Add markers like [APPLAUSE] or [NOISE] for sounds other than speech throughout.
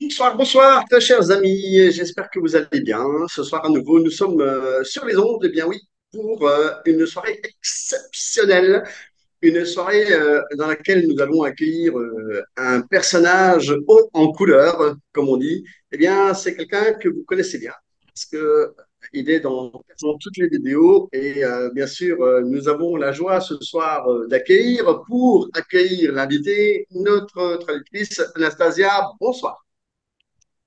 Bonsoir, bonsoir, chers amis. J'espère que vous allez bien. Ce soir, à nouveau, nous sommes euh, sur les ondes, et eh bien oui, pour euh, une soirée exceptionnelle. Une soirée euh, dans laquelle nous allons accueillir un personnage haut en couleur, comme on dit. Eh bien, c'est quelqu'un que vous connaissez bien, parce que il est dans, dans toutes les vidéos. Et bien sûr, nous avons la joie ce soir d'accueillir, pour accueillir l'invité, notre traductrice Anastasia. Bonsoir.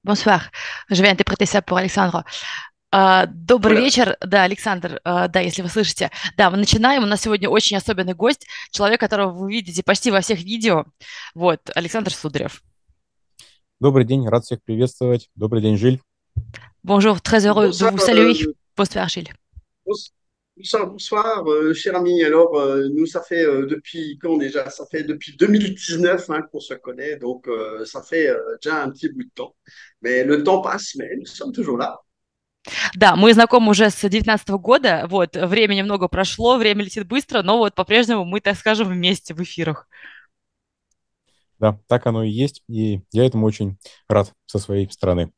Бонсуар. Je vais interpréter ça pour Александру. А, добрый Привет. вечер, да, Александр, а, да, если вы слышите. Да, мы начинаем. У нас сегодня очень особенный гость, человек, которого вы видите почти во всех видео. Вот, Александр Сударев. Добрый день, рад всех приветствовать. Добрый день, Жиль. Bonjour, très heureux de vous saluer. Euh, Bonsoir, Жиль. Bonsoir, bonsoir, euh, cher ami. Alors, euh, nous, ça fait euh, depuis quand déjà Ça fait depuis 2019 hein, qu'on se connaît, donc ça fait déjà un petit bout de temps. Mais le temps passe, mais nous sommes toujours là. Да, мы знакомы уже с 2019 года, вот, времени много прошло, время летит быстро, но вот по-прежнему мы, так скажем, вместе в эфирах. Да, так оно и есть, и я этому очень рад со своей стороны.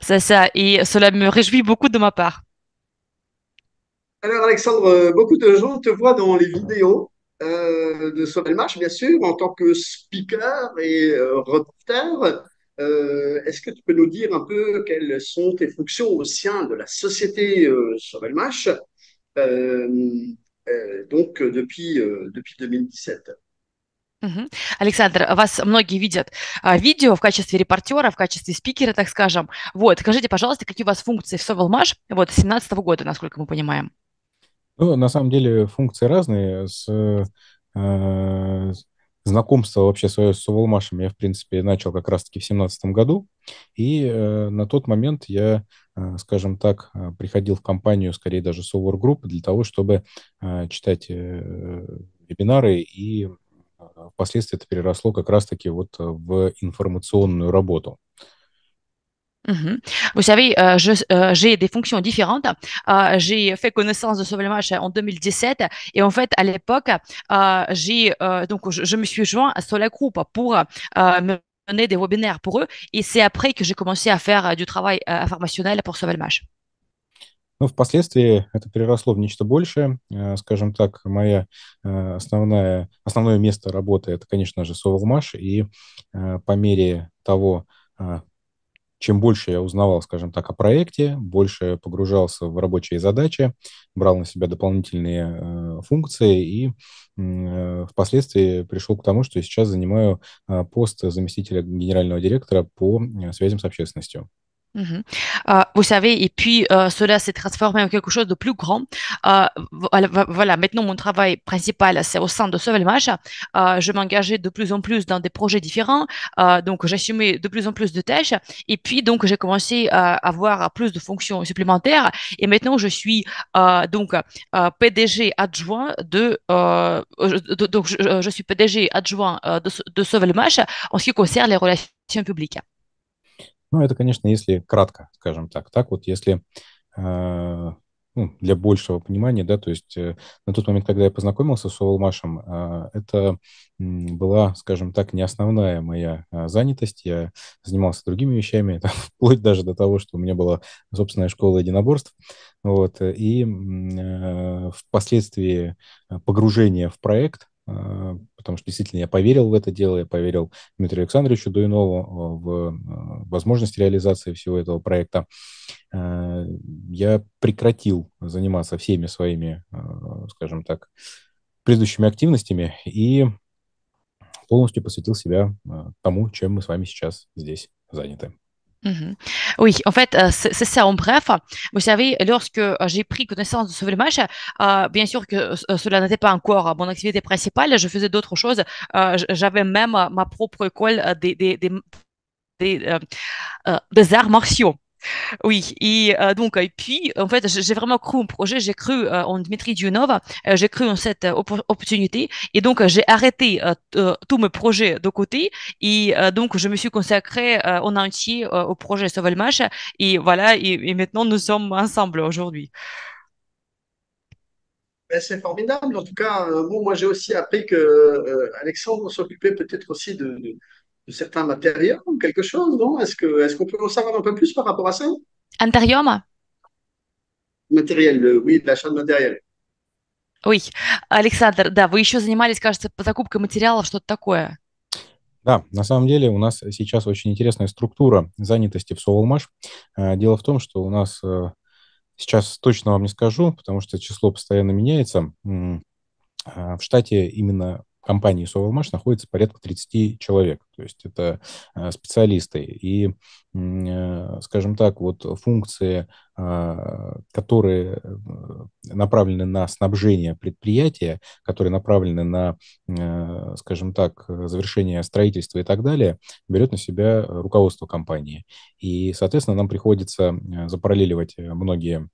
Ça, ça, et cela me réjouit beaucoup de ma part. Alors, Alexandre, euh, beaucoup de gens te voient dans les vidéos euh, de Sovelmash, bien sûr, en tant que speaker et euh, reporter. Euh, Est-ce que tu peux nous dire un peu quelles sont tes fonctions au sein de la société Sovelmash Marche, euh, donc depuis, depuis 2017 Alexandre, Александр, вас многие видят а, видео в качестве репортера, в качестве спикера, так скажем. Вот, скажите, пожалуйста, какие у вас функции в Совелмаш вот, с 2017 -го года, насколько мы понимаем? Ну, на самом деле функции разные. С, э, э знакомство вообще свое с Уволмашем я, в принципе, начал как раз-таки в семнадцатом году. И э, на тот момент я, э, скажем так, э, приходил в компанию, скорее даже с увор для того, чтобы э, читать э, вебинары и э, впоследствии это переросло как раз-таки вот в информационную работу. Mhm. Vous savez, euh, euh, j'ai des fonctions différentes. Euh, j'ai fait connaissance de Sovelmash en 2017 et en fait, à l'époque, j'ai donc je, me suis joint à la Group pour mener des webinaires pour eux et c'est après que j'ai commencé à faire du travail informationnel pour Solvay Ну, впоследствии это переросло в нечто большее. Э, скажем так, моя э, основная, основное место работы – это, конечно же, Sovelmash И э, по мере того, чем больше я узнавал, скажем так, о проекте, больше погружался в рабочие задачи, брал на себя дополнительные э, функции и э, впоследствии пришел к тому, что сейчас занимаю э, пост заместителя генерального директора по э, связям с общественностью. Mhm. Euh, vous savez, et puis euh, cela s'est transformé en quelque chose de plus grand. Euh, voilà, maintenant mon travail principal, c'est au sein de Euh, je m'engageais de plus en plus dans des projets différents, euh, donc j'assumais de plus en plus de tâches, et puis donc j'ai commencé euh, à avoir plus de fonctions supplémentaires, et maintenant je suis donc PDG adjoint de, donc je, suis PDG adjoint de, de en ce qui concerne les relations publiques. Ну, это, конечно, если кратко, скажем так. Так вот, если э, ну, для большего понимания, да, то есть э, на тот момент, когда я познакомился с Олмашем, э, это была, скажем так, не основная моя э, занятость. Я занимался другими вещами, [LAUGHS] там, вплоть даже до того, что у меня была собственная школа единоборств. Вот, и э, впоследствии э, погружение в проект, а, потому что действительно я поверил в это дело, я поверил Дмитрию Александровичу Дуинову а, в а, возможность реализации всего этого проекта. Я прекратил заниматься всеми своими, скажем так, предыдущими активностями и полностью посвятил себя тому, чем мы с вами сейчас здесь заняты. Mhm. Oui, en fait, euh, c'est ça en bref. Vous savez, lorsque euh, j'ai pris connaissance de ce match, euh, bien sûr que cela n'était pas encore mon activité principale, je faisais d'autres choses. J'avais même ma propre école des, des, des, des arts martiaux. Oui, et euh, donc, et puis, en fait, j'ai vraiment cru au projet, j'ai cru euh, en Dmitri Dionov, euh, j'ai cru en cette opportunité, et donc j'ai arrêté tous mes projets de côté, et donc je me suis consacrée en entier au projet Sovelmash, et voilà, et, maintenant nous sommes ensemble aujourd'hui. Ben, c'est formidable. En tout cas, bon, moi j'ai aussi appris que Alexandre s'occupait peut-être aussi de, de certains matériaux, quelque chose, non Est-ce qu'on est qu'on qu peut en savoir un peu plus par rapport à ça Anterium Matériel, euh, oui, l'achat de матériel. Ой, Александр, да, вы еще занимались, кажется, по закупкой материалов, что-то такое. Да, на самом деле у нас сейчас очень интересная структура занятости в Соволмаш. А, дело в том, что у нас э, сейчас точно вам не скажу, потому что число постоянно меняется. А, в штате именно компании Sovalmash находится порядка 30 человек, то есть это э, специалисты. И, э, скажем так, вот функции, э, которые направлены на снабжение предприятия, которые направлены на, скажем так, завершение строительства и так далее, берет на себя руководство компании. И, соответственно, нам приходится запараллеливать многие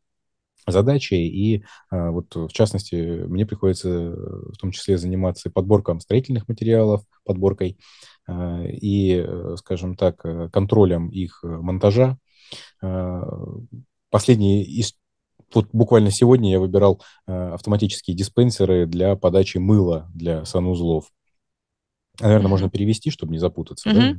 задачи, и э, вот в частности мне приходится э, в том числе заниматься подборком строительных материалов, подборкой э, и, скажем так, контролем их монтажа. последний из вот буквально сегодня я выбирал автоматические диспенсеры для подачи мыла для санузлов. Наверное, можно перевести, чтобы не запутаться. Mm-hmm. Да?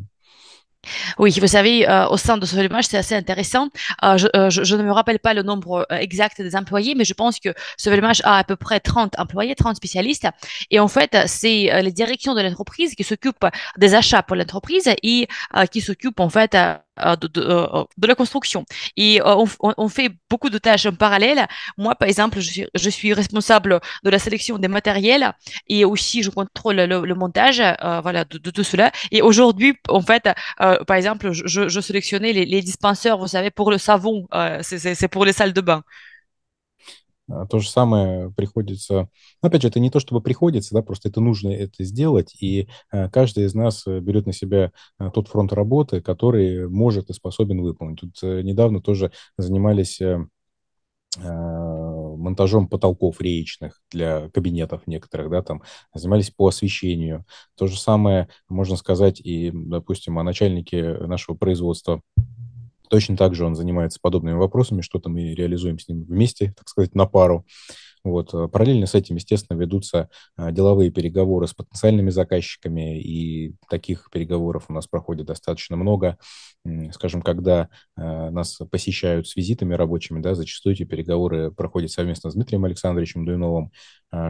Oui, vous savez, euh, au sein de ce c'est assez intéressant. Euh, euh, je, ne me rappelle pas le nombre exact des employés, mais je pense que ce a à peu près 30 employés, 30 spécialistes. Et en fait, c'est les directions de l'entreprise qui s'occupent des achats pour l'entreprise et qui s'occupent en fait euh, de, euh, de, la construction. Et euh, on, fait beaucoup de tâches en parallèle. Moi, par exemple, je suis, responsable de la sélection des matériels et aussi je contrôle le, montage voilà, de, tout cela. Et aujourd'hui, en fait, par exemple, je, sélectionnais les, les, dispenseurs, vous savez, pour le savon, c'est pour les salles de bain. А, то же самое приходится... Ну, опять же, это не то, чтобы приходится, да, просто это нужно это сделать, и а, каждый из нас э, берет на себя а, тот фронт работы, который может и способен выполнить. Тут э, недавно тоже занимались э, монтажом потолков реечных для кабинетов некоторых, да, там занимались по освещению. То же самое можно сказать и, допустим, о начальнике нашего производства Точно так же он занимается подобными вопросами, что-то мы реализуем с ним вместе, так сказать, на пару. Вот. Э, параллельно с этим, естественно, ведутся э, деловые переговоры с потенциальными заказчиками, и таких переговоров у нас проходит достаточно много. Скажем, когда э, нас посещают с визитами рабочими, да, зачастую эти переговоры проходят совместно с Дмитрием Александровичем Дуйновым.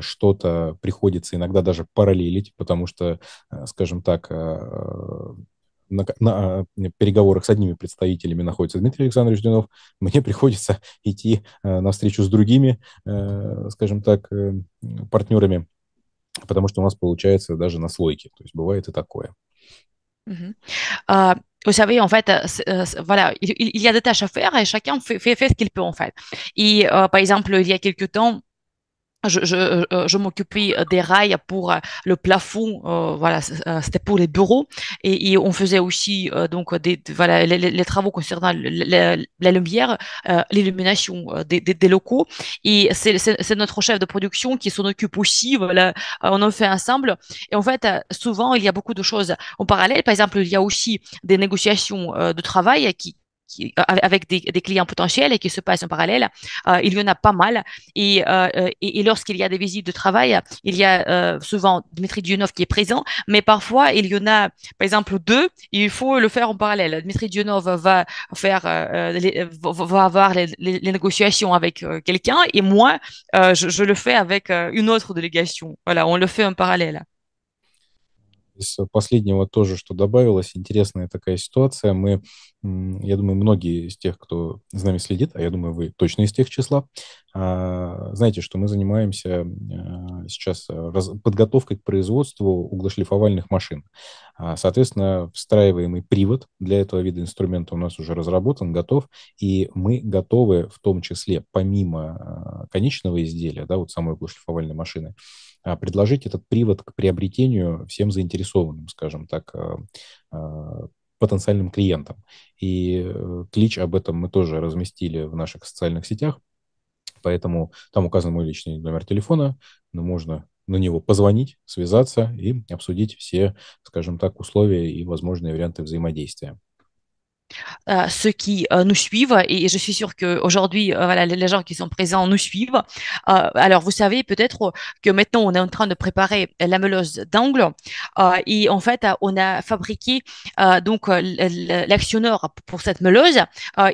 Что-то приходится иногда даже параллелить, потому что, скажем так, на, на переговорах с одними представителями находится Дмитрий Александрович Дюнов, мне приходится идти на встречу с другими, скажем так, партнерами, потому что у нас получается даже на слойке. То есть бывает и такое. vous savez, en fait, voilà, il, il, y a des tâches à faire et chacun fait, fait, fait ce qu'il peut, en fait. Et euh, par exemple, il y a quelques temps, je, je, euh, je m'occupais euh, des rails pour euh, le plafond, voilà, c'était pour les bureaux et, on faisait aussi donc des, voilà les, travaux concernant la, lumière, l'illumination des, des, locaux et c'est notre chef de production qui s'en occupe aussi, voilà, on en fait ensemble et en fait souvent il y a beaucoup de choses en parallèle, par exemple il y a aussi des négociations de travail qui, euh, avec des, clients potentiels et qui se passent en parallèle. Euh, il y en a pas mal. Euh, et, lorsqu'il y a des visites de travail, il y a souvent Dmitri Dionov qui est présent, mais parfois il y en a, par exemple, deux, il faut le faire en parallèle. Dmitri Dionov va faire, va avoir les, négociations avec quelqu'un et moi, je, je, le fais avec une autre délégation. Voilà, on le fait en parallèle. из последнего тоже, что добавилось, интересная такая ситуация. Мы, я думаю, многие из тех, кто за нами следит, а я думаю, вы точно из тех числа, а, знаете, что мы занимаемся а, сейчас подготовкой к производству углошлифовальных машин. А, соответственно, встраиваемый привод для этого вида инструмента у нас уже разработан, готов, и мы готовы в том числе, помимо конечного изделия, да, вот самой углошлифовальной машины, а, предложить этот привод к приобретению всем заинтересованным, скажем так, э, э, потенциальным клиентам. И э, клич об этом мы тоже разместили в наших социальных сетях, поэтому там указан мой личный номер телефона, но ну, можно на него позвонить, связаться и обсудить все, скажем так, условия и возможные варианты взаимодействия. Euh, ceux qui euh, nous suivent et, je suis sûre qu'aujourd'hui, euh, voilà, les, gens qui sont présents nous suivent. alors, vous savez peut-être que maintenant, on est en train de préparer la meuleuse d'angle et en fait, on a fabriqué donc l'actionneur pour cette meuleuse.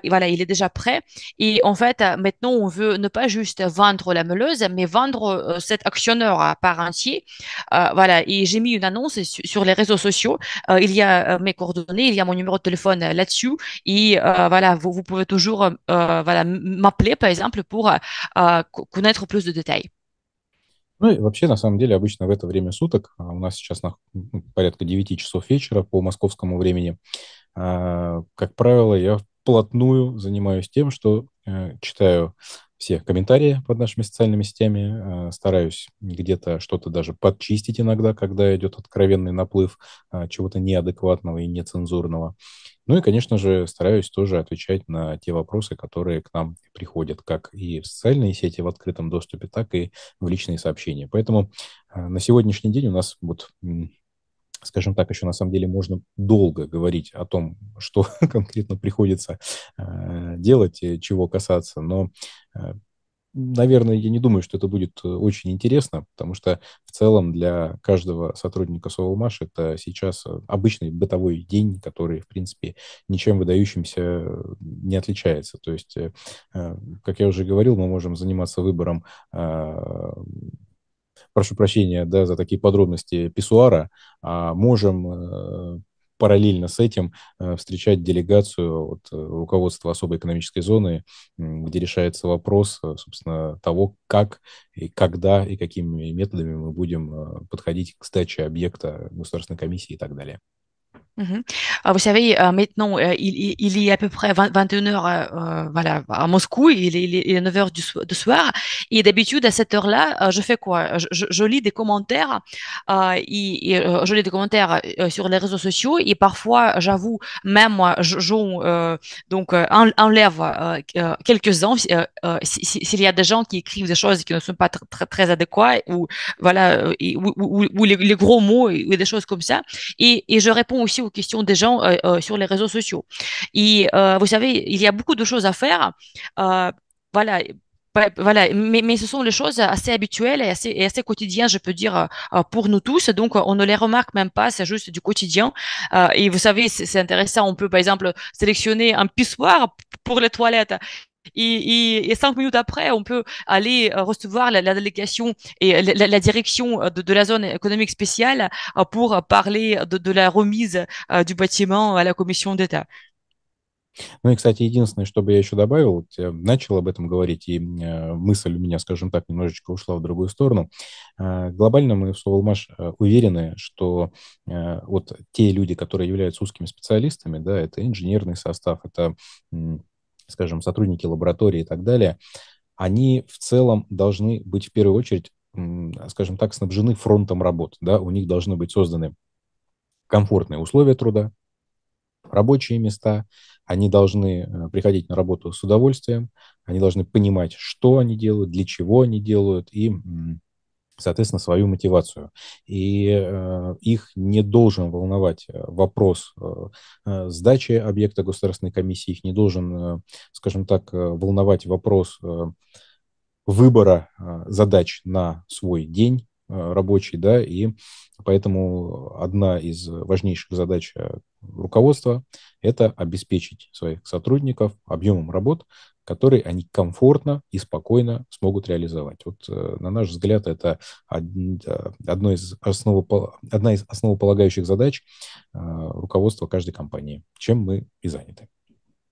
voilà, il est déjà prêt et en fait, maintenant, on veut ne pas juste vendre la meuleuse, mais vendre cet actionneur à part entier. voilà, et j'ai mis une annonce sur les réseaux sociaux. il y a mes coordonnées, il y a mon numéro de téléphone là-dessus. dessus. Et euh, voilà, vous, vous, pouvez toujours euh, euh, voilà, m'appeler, par exemple, pour connaître plus de détails. Ну и вообще, на самом деле, обычно в это время суток, а у нас сейчас на, ну, порядка 9 часов вечера по московскому времени, э, как правило, я вплотную занимаюсь тем, что э, читаю все комментарии под нашими социальными сетями, э, стараюсь где-то что-то даже подчистить иногда, когда идет откровенный наплыв чего-то неадекватного и нецензурного. Ну и, конечно же, стараюсь тоже отвечать на те вопросы, которые к нам приходят, как и в социальные сети в открытом доступе, так и в личные сообщения. Поэтому э, на сегодняшний день у нас вот скажем так, еще на самом деле можно долго говорить о том, что [LAUGHS] конкретно приходится э, делать, чего касаться, но э, наверное, я не думаю, что это будет э, очень интересно, потому что в целом для каждого сотрудника Solmash это сейчас э, обычный бытовой день, который, в принципе, ничем выдающимся э, не отличается. То есть, как я уже говорил, мы можем заниматься выбором а, прошу прощения, да, за такие подробности писсуара, а можем параллельно с этим э, встречать делегацию от э, руководства особой экономической зоны, где решается вопрос, э, собственно, того, как и когда и какими методами мы будем подходить к сдаче объекта государственной комиссии и так далее. Mhm. Ah, vous savez, euh, maintenant, euh, il, est à peu près 21 h euh, voilà, à Moscou, il est, 9 h du, soir. Et d'habitude, à cette heure-là, je fais quoi je, lis des commentaires, je lis des commentaires sur les réseaux sociaux et parfois, j'avoue, même moi, joue donc enlève quelques-uns s'il y a des gens qui écrivent des choses qui ne sont pas très adéquates ou voilà, ou, les, gros mots ou des choses comme ça. Et, et je réponds aussi questions des gens euh, euh, sur les réseaux sociaux. Et euh, vous savez, il y a beaucoup de choses à faire. voilà, voilà, mais, ce sont les choses assez habituelles et assez, et assez quotidiennes, je peux dire, pour nous tous. Donc, on ne les remarque même pas, c'est juste du quotidien. Et vous savez, c'est intéressant, on peut, par exemple, sélectionner un pissoir pour les toilettes Et, et, et, cinq minutes après, on peut aller euh, recevoir la, la délégation et la, la direction euh, de, de, la zone économique spéciale euh, pour parler de, de la remise du bâtiment à la Commission d'État. Ну и, кстати, единственное, что бы я еще добавил, вот я начал об этом говорить, и э, мысль у меня, скажем так, немножечко ушла в другую сторону. Э, глобально мы в Совалмаш э, уверены, что вот те люди, которые являются узкими специалистами, да, это инженерный состав, это скажем, сотрудники лаборатории и так далее, они в целом должны быть в первую очередь, скажем так, снабжены фронтом работ. Да? У них должны быть созданы комфортные условия труда, рабочие места, они должны э, приходить на работу с удовольствием, они должны понимать, что они делают, для чего они делают, и соответственно, свою мотивацию. И э, их не должен волновать э, вопрос э, э, сдачи объекта государственной комиссии, их не должен, э, скажем так, э, волновать вопрос выбора задач на свой день рабочий, да, и поэтому одна из важнейших задач руководства – это обеспечить своих сотрудников объемом работ, которые они комфортно и спокойно смогут реализовать. Вот, э, на наш взгляд, это э, одно из основополаг... одна из основополагающих задач э, руководства каждой компании, чем мы и заняты.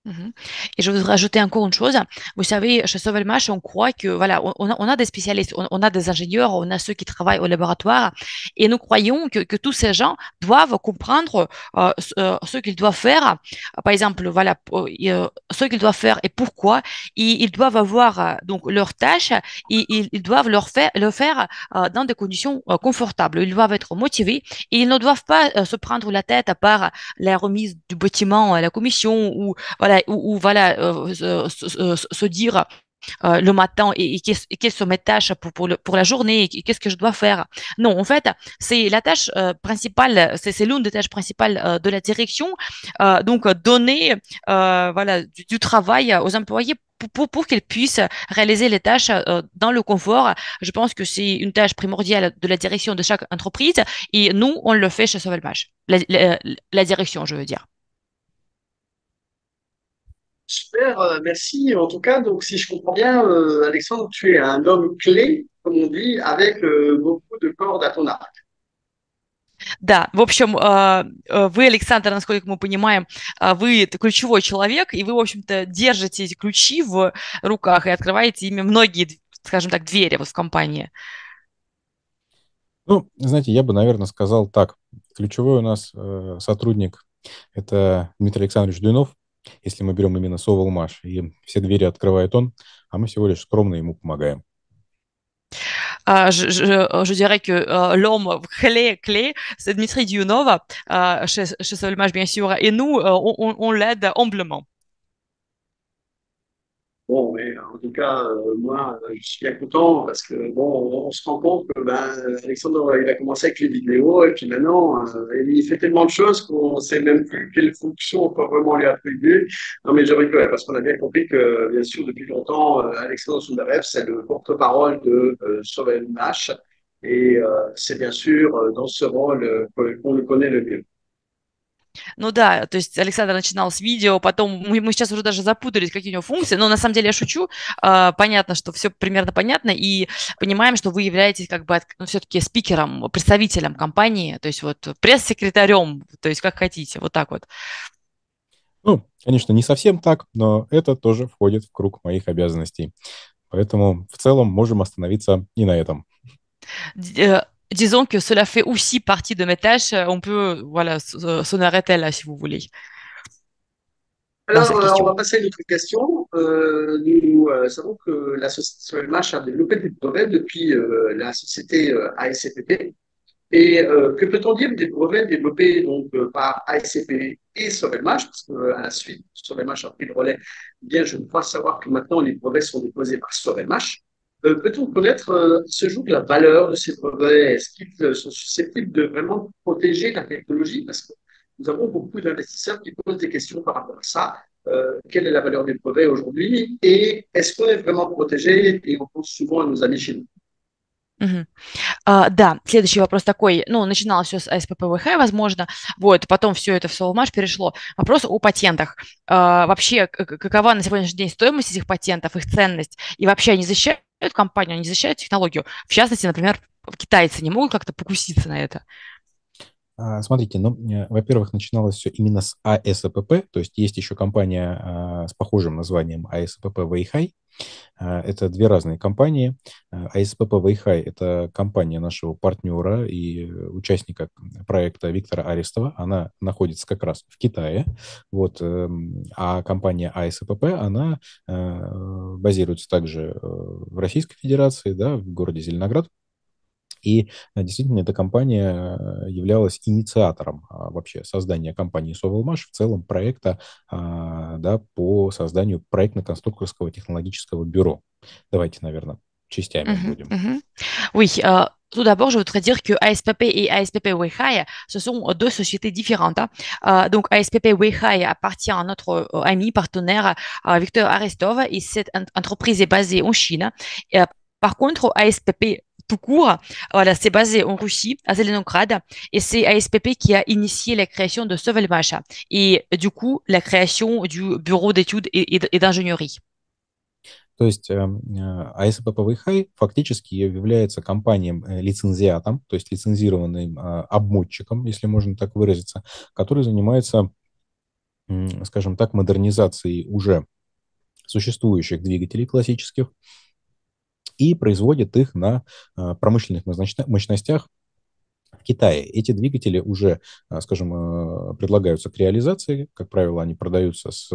Mhm. Et je voudrais ajouter encore une chose. Vous savez, chez Sauvelmash, on croit que, voilà, on, a des spécialistes, on, a des ingénieurs, on a ceux qui travaillent au laboratoire, et nous croyons que, tous ces gens doivent comprendre euh, euh, ce qu'ils doivent faire. Par exemple, voilà, euh, ce qu'ils doivent faire et pourquoi. ils doivent avoir donc leurs tâches et ils, doivent leur faire, le faire dans des conditions confortables. Ils doivent être motivés et ils ne doivent pas se prendre la tête à part la remise du bâtiment à la commission ou, voilà, ou, voilà, euh, se, dire euh, le matin et, et quelles sont mes tâches pour, pour, le, pour la journée et qu'est-ce que je dois faire. Non, en fait, c'est la tâche euh, principale, c'est l'une des tâches principales de la direction, donc donner voilà, du, travail aux employés pour, pour, pour qu'ils puissent réaliser les tâches dans le confort. Je pense que c'est une tâche primordiale de la direction de chaque entreprise et nous, on le fait chez Sauvage, la direction, je veux dire. Super, euh, merci. En tout cas, donc si je comprends bien, euh, Alexandre, tu es un homme clé, comme on dit, avec euh, beaucoup de cordes à ton arc. Да, в общем, э, э, вы, Александр, насколько мы понимаем, э, вы ключевой человек, и вы, в общем-то, держите эти ключи в руках и открываете ими многие, скажем так, двери вот в компании. Ну, знаете, я бы, наверное, сказал так. Ключевой у нас сотрудник – это Дмитрий Александрович Дуинов, если мы берем именно Соволмаш, и все двери открывает он, а мы всего лишь скромно ему помогаем. Euh, je, je, je, dirais que euh, l'homme clé, clé, c'est Dmitri Dionov euh, chez, chez Solmage, bien sûr. Et nous, on, on, on l'aide humblement. Bon, mais en tout cas, euh, moi, euh, je suis bien content parce que, bon, on se rend compte que ben, Alexandre, il a commencé avec les vidéos et puis maintenant, euh, il fait tellement de choses qu'on ne sait même plus quelle fonction on peut vraiment lui attribuer. Non, mais je parce qu'on a bien compris que, bien sûr, depuis longtemps, Alexandre Soudarev, c'est le porte-parole de Sovereign Nash et c'est bien sûr dans ce rôle qu'on le connaît le mieux. Ну да, то есть Александр начинал с видео, потом мы, мы сейчас уже даже запутались, какие у него функции, но на самом деле я шучу, а, понятно, что все примерно понятно, и понимаем, что вы являетесь как бы ну, все-таки спикером, представителем компании, то есть вот пресс-секретарем, то есть как хотите, вот так вот. Ну, конечно, не совсем так, но это тоже входит в круг моих обязанностей. Поэтому в целом можем остановиться и на этом. Э, disons que cela fait aussi partie de mes tâches. Euh, on peut euh, voilà, euh, s'en arrêter là si vous voulez. Alors, on va passer à une autre question. nous savons que la société LMH a développé des brevets depuis la société ASCPP. Et que peut-on dire des brevets développés donc, par ASCPP et Sorelmach Parce qu'à la suite, Sorelmach a pris le relais. Bien, je ne crois savoir que maintenant, les brevets sont déposés par Sorelmach. Peut-on connaître à ce jour la valeur de ces brevets Est-ce qu'ils sont susceptibles de vraiment protéger la technologie Parce que nous avons beaucoup d'investisseurs qui posent des questions par rapport à ça. Euh, quelle est la valeur des brevets aujourd'hui et est-ce qu'on est vraiment protégé et on pense souvent à nos amis chinois. Угу. А, да, следующий вопрос такой, ну, начиналось все с СППВХ, возможно, вот, потом все это в Солмаш перешло. Вопрос о патентах. А, вообще, какова на сегодняшний день стоимость этих патентов, их ценность, и вообще они защищают эту компанию, они защищают технологию. В частности, например, китайцы не могут как-то покуситься на это. А, смотрите, ну, э, во-первых, начиналось все именно с АСПП, то есть есть еще компания а, с похожим названием АСПП Вейхай. А, это две разные компании. АСПП Вейхай – это компания нашего партнера и участника проекта Виктора Арестова. Она находится как раз в Китае. Вот. Эм, а компания АСПП, она э, базируется также э, в Российской Федерации, да, в городе Зеленоград. И действительно, эта компания являлась инициатором вообще создания компании Совелмаш, в целом проекта да, по созданию проектно-конструкторского технологического бюро. Давайте, наверное, частями uh-huh, будем. Uh-huh. Oui, euh, tout d'abord, je voudrais dire que ASPP et ASPP Weihai, ce sont deux sociétés différentes. Euh, donc, ASPP Weihai appartient à notre euh, ami partenaire Victor Arestov et cette entreprise est basée en Chine. Et, par contre, ASPP tout court. Voilà, c'est basé en Russie, à Zelenograd, et c'est ASPP qui a initié la création de ce Velmacha et du coup la création du bureau d'études et, et, et d'ingénierie. То есть э, э, АСПП ПВХ фактически является компанией-лицензиатом, э, то есть лицензированным обмотчиком, если можно так выразиться, который занимается, скажем так, модернизацией уже существующих двигателей классических, и производит их на э, промышленных мощностях в Китае. Эти двигатели уже, э, скажем, э, предлагаются к реализации. Как правило, они продаются с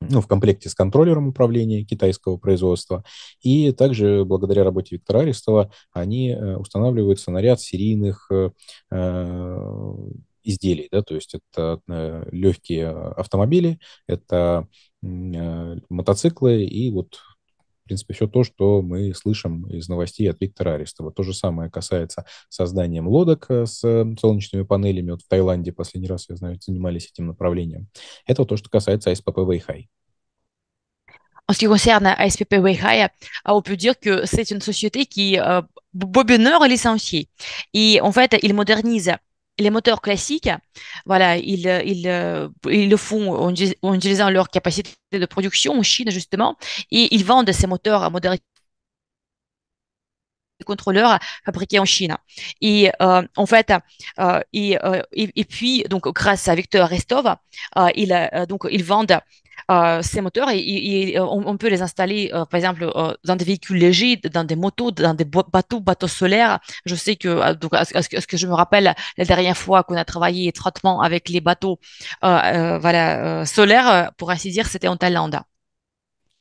ну, в комплекте с контроллером управления китайского производства. И также благодаря работе Виктора Арестова они устанавливаются на ряд серийных э, изделий. Да? То есть это легкие автомобили, это мотоциклы и вот принципе, все то, что мы слышим из новостей от Виктора Арестова. То же самое касается создания лодок э, с солнечными панелями. Вот в Таиланде последний раз, я знаю, занимались этим направлением. Это вот то, что касается СПП Вэйхай. En ce qui concerne ASPP Weihai, on peut dire que c'est une société qui euh, bobine les licenciés. Et en fait, il modernise les moteurs classiques, voilà, ils, euh, euh, le font en, utilisant leur capacité de production en Chine, justement, et ils vendent ces moteurs à modérité contrôleurs fabriqués en Chine. Et euh, en fait, et, puis donc grâce à Victor Restov, il donc ils vendent euh, ces moteurs, et, euh, on, peut les installer, euh, par exemple, dans des véhicules légers, dans des motos, dans des bateaux, bateaux solaires. Je sais que, donc, ce que je me rappelle, la dernière fois qu'on a travaillé étroitement avec les bateaux voilà, solaires, pour ainsi dire, c'était en Thaïlande.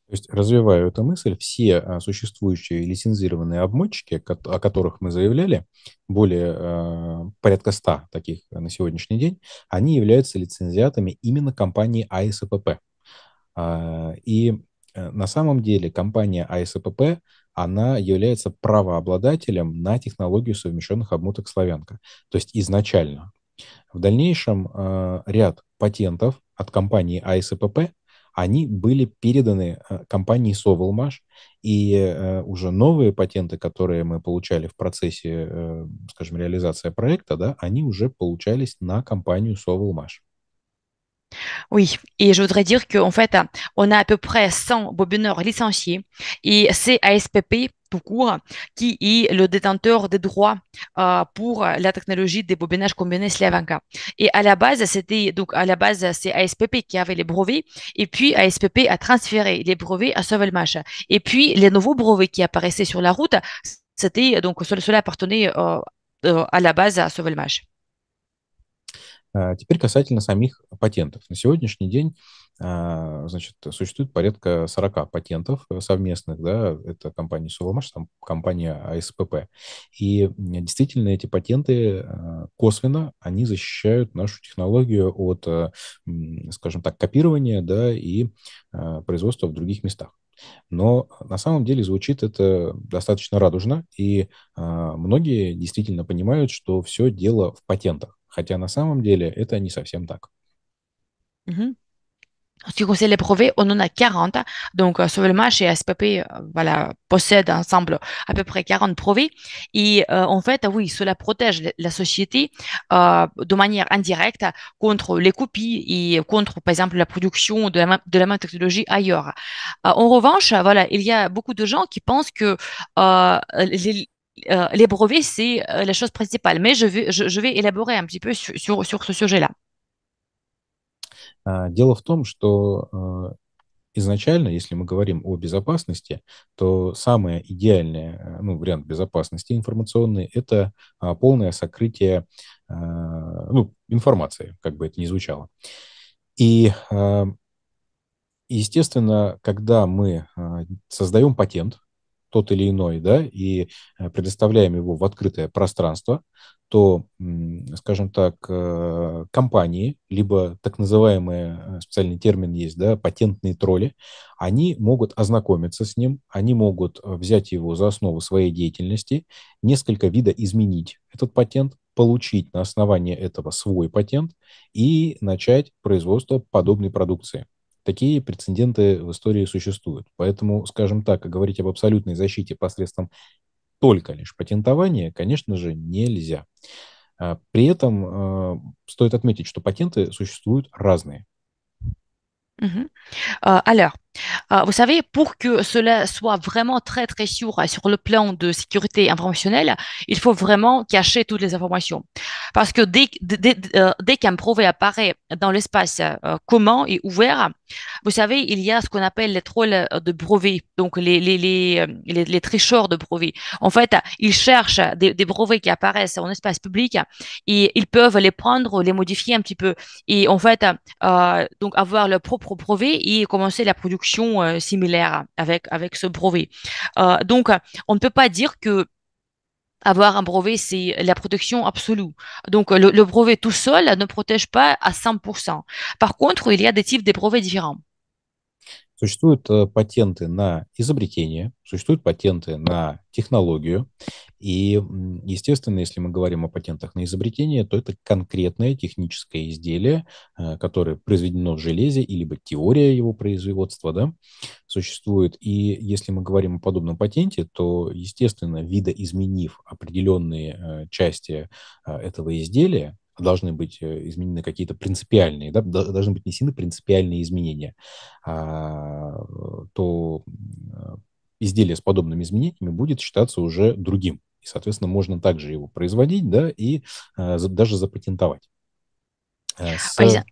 То есть, развивая эту мысль, все э, существующие лицензированные обмотчики, о которых мы заявляли, более э, порядка 100 таких на сегодняшний день, они являются лицензиатами именно компании АСПП. А, и э, на самом деле компания АСПП, она является правообладателем на технологию совмещенных обмоток «Славянка», то есть изначально. В дальнейшем э, ряд патентов от компании АСПП они были переданы э, компании Соволмаш, и уже новые патенты, которые мы получали в процессе, скажем, реализации проекта, да, они уже получались на компанию Соволмаш. Oui, et je voudrais dire qu'en fait, on a à peu près 100 bobineurs licenciés et c'est ASPP tout court qui est le détenteur des droits euh, pour la technologie des bobinages combinés Slavanka. Et à la base, c'était donc à la base c'est ASPP qui avait les brevets et puis ASPP a transféré les brevets à Sovelmash. Et puis les nouveaux brevets qui apparaissaient sur la route, c'était donc cela appartenait euh, euh, à la base à Sovelmash. А, теперь касательно самих патентов. На сегодняшний день а, значит, существует порядка 40 патентов совместных, да, это компания Сувамаш, там компания АСПП. И действительно эти патенты а, косвенно, они защищают нашу технологию от, скажем так, копирования, да, и производства в других местах. Но на самом деле звучит это достаточно радужно, и а, многие действительно понимают, что все дело в патентах, хотя на самом деле это не совсем так. Угу. qui concerne les brevets, on en a 40. Donc, Solema et SPP voilà, possède ensemble à peu près 40 brevets. Et euh, en fait, oui, cela protège la société euh, de manière indirecte contre les copies et contre, par exemple, la production de la, de la même technologie ailleurs. Euh, en revanche, voilà, il y a beaucoup de gens qui pensent que les, brevets, c'est la chose principale. Mais je vais, je, vais élaborer un petit peu sur, sur ce sujet-là. А, дело в том, что э, изначально, если мы говорим о безопасности, то самый идеальный э, ну, вариант безопасности информационный – это а, полное сокрытие а, ну, информации, как бы это ни звучало. И, естественно, когда мы создаем патент, тот или иной, да, и э, предоставляем его в открытое пространство, то, скажем так, э, компании, либо так называемые, э, специальный термин есть, да, патентные тролли, они могут ознакомиться с ним, они могут взять его за основу своей деятельности, несколько вида изменить этот патент, получить на основании этого свой патент и начать производство подобной продукции. Такие прецеденты в истории существуют. Поэтому, скажем так, говорить об абсолютной защите посредством только лишь патентования, конечно же, нельзя. А, при этом а, стоит отметить, что патенты существуют разные. Угу. Аля, Euh, vous savez, pour que cela soit vraiment très très sûr euh, sur le plan de sécurité informationnelle, il faut vraiment cacher toutes les informations. Parce que dès, dès, dès euh, qu'un brevet apparaît dans l'espace commun et ouvert, vous savez, il y a ce qu'on appelle les trolls de brevets, donc les, les, les, les, tricheurs de brevets. En fait, ils cherchent des, des, brevets qui apparaissent en espace public et ils peuvent les prendre, les modifier un petit peu et en fait, donc avoir leur propre brevet et commencer la production euh, similaire avec, avec ce brevet. Euh, donc, on ne peut pas dire que avoir un brevet, c'est la protection absolue. Donc, le, le, brevet tout seul ne protège pas à 100%. Par contre, il y a des types de brevets différents. Существуют э, патенты на изобретение, существуют патенты на технологию. И, естественно, если мы говорим о патентах на изобретение, то это конкретное техническое изделие, э, которое произведено в железе, или, либо теория его производства да, существует. И если мы говорим о подобном патенте, то, естественно, видоизменив определенные э, части этого изделия, должны быть э, изменены какие-то принципиальные, да, должны быть несены принципиальные изменения, а, то изделие с подобными изменениями будет считаться уже другим. И, соответственно, можно также его производить, да, и э, даже запатентовать. Par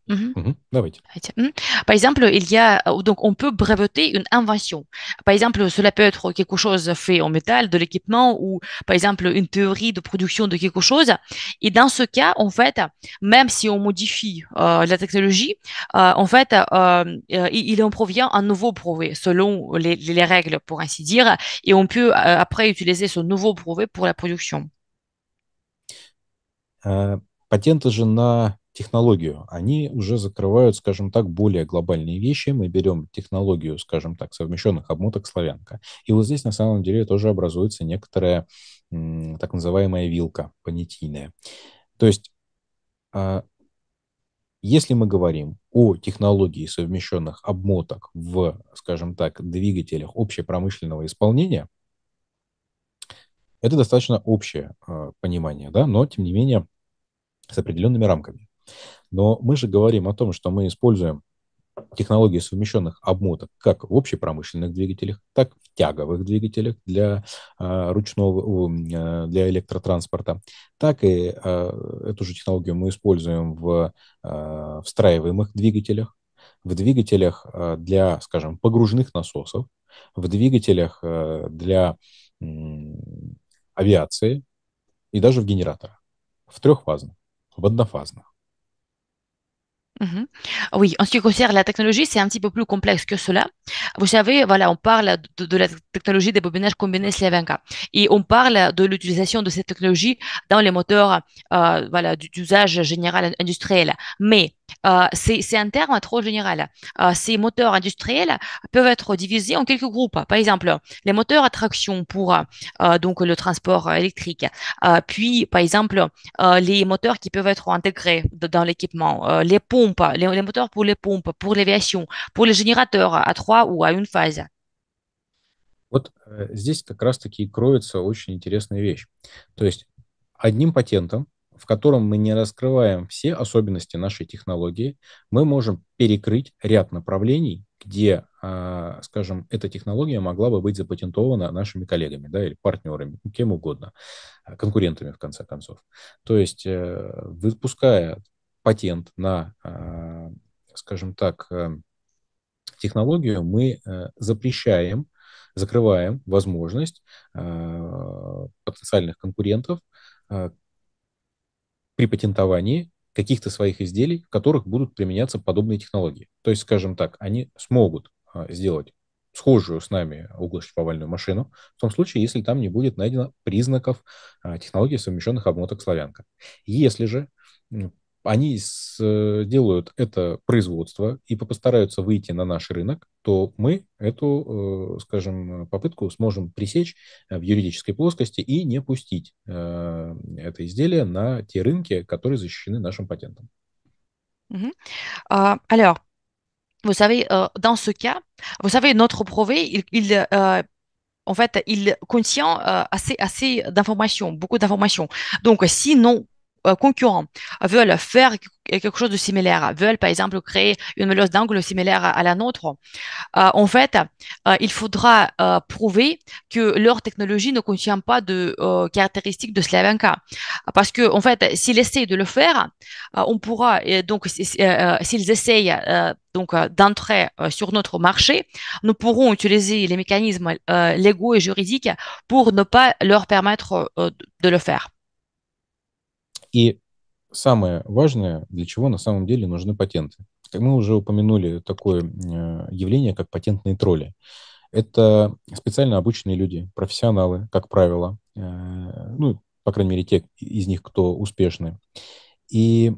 exemple, il y a euh, oh, donc on peut breveter une invention. Par exemple, cela peut être quelque chose fait en métal, de l'équipement ou par exemple une théorie de production de quelque chose. Et dans ce cas, en fait, même si on modifie euh, la technologie, euh, en fait, il, en provient un nouveau brevet selon les, règles, pour ainsi dire, et on peut après utiliser ce nouveau brevet pour la production. je технологию. Они уже закрывают, скажем так, более глобальные вещи. Мы берем технологию, скажем так, совмещенных обмоток славянка. И вот здесь на самом деле тоже образуется некоторая так называемая вилка понятийная. То есть а, если мы говорим о технологии совмещенных обмоток в, скажем так, двигателях общепромышленного исполнения, это достаточно общее а, понимание, да, но тем не менее с определенными рамками. Но мы же говорим о том, что мы используем технологии совмещенных обмоток как в общепромышленных двигателях, так в тяговых двигателях для а, ручного, а, для электротранспорта, так и а, эту же технологию мы используем в а, встраиваемых двигателях, в двигателях а, для, скажем, погружных насосов, в двигателях а, для авиации и даже в генераторах, в трехфазных, в однофазных. Mhm. Oui, en ce qui concerne la technologie, c'est un petit peu plus complexe que cela. Vous savez, voilà, on parle de, la technologie des bobinages combinés Slavenka et on parle de l'utilisation de cette technologie dans les moteurs euh, voilà, d'usage général industriel. Mais euh, c'est un terme trop général. Euh, ces moteurs industriels peuvent être divisés en quelques groupes. Par exemple, les moteurs à traction pour donc le transport électrique. puis, par exemple, les moteurs qui peuvent être intégrés dans l'équipement, les ponts pompes, les, les moteurs pour les pompes, pour l'aviation, pour les générateurs à trois ou à une phase. Вот э, здесь как раз-таки и кроется очень интересная вещь. То есть одним патентом, в котором мы не раскрываем все особенности нашей технологии, мы можем перекрыть ряд направлений, где, а, скажем, эта технология могла бы быть запатентована нашими коллегами, да, или партнерами, ну, кем угодно, конкурентами, в конце концов. То есть, э, выпуская патент на, а, скажем так, э, технологию, мы э, запрещаем, закрываем возможность а, потенциальных конкурентов а, при патентовании каких-то своих изделий, в которых будут применяться подобные технологии. То есть, скажем так, они смогут сделать схожую с нами углошиповальную машину, в том случае, если там не будет найдено признаков технологии совмещенных обмоток славянка. Если же они э, делают это производство и постараются выйти на наш рынок, то мы эту, э, скажем, попытку сможем пресечь э, в юридической плоскости и не пустить это изделие на те рынки, которые защищены нашим патентом. Угу. А, alors, vous savez, euh, dans ce cas, vous savez, notre brevet, il, il euh, en fait, il contient euh, assez, assez d'informations, beaucoup d'informations. Donc, si non Euh, concurrents veulent faire quelque chose de similaire, veulent par exemple créer une mélodie d'angle similaire à, la nôtre, euh, en fait, euh, il faudra prouver que leur technologie ne contient pas de caractéristiques de Slavanka. Parce que, en fait, s'ils essayent de le faire, on pourra, donc, s'ils essayent donc d'entrer sur notre marché, nous pourrons utiliser les mécanismes légaux et juridiques pour ne pas leur permettre de le faire. И самое важное, для чего на самом деле нужны патенты. Как мы уже упомянули такое э, явление, как патентные тролли. Это специально обученные люди, профессионалы, как правило, э, ну, по крайней мере, те из них, кто успешны. И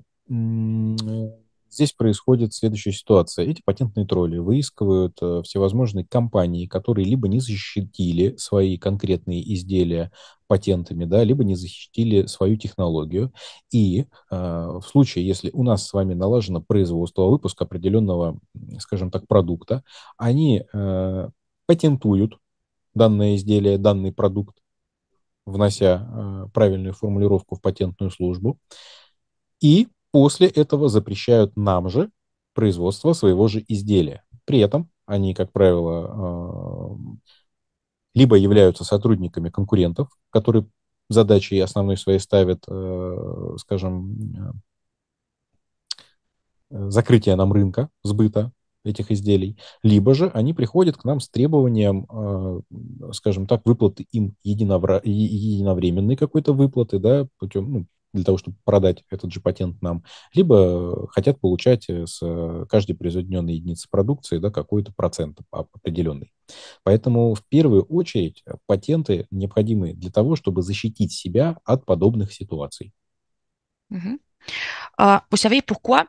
Здесь происходит следующая ситуация. Эти патентные тролли выискивают э, всевозможные компании, которые либо не защитили свои конкретные изделия патентами, да, либо не защитили свою технологию. И э, в случае, если у нас с вами налажено производство, выпуск определенного, скажем так, продукта, они э, патентуют данное изделие, данный продукт, внося э, правильную формулировку в патентную службу, и После этого запрещают нам же производство своего же изделия. При этом они, как правило, э, либо являются сотрудниками конкурентов, которые задачей основной своей ставят, э, скажем, э, закрытие нам рынка сбыта этих изделий, либо же они приходят к нам с требованием, скажем так, выплаты им единовра... единовременной какой-то выплаты, да, путем, ну, для того, чтобы продать этот же патент нам, либо э, хотят получать э, с э, каждой произведенной единицы продукции да, какой-то процент определенный. Поэтому в первую очередь патенты необходимы для того, чтобы защитить себя от подобных ситуаций. Mmh. Euh, vous savez pourquoi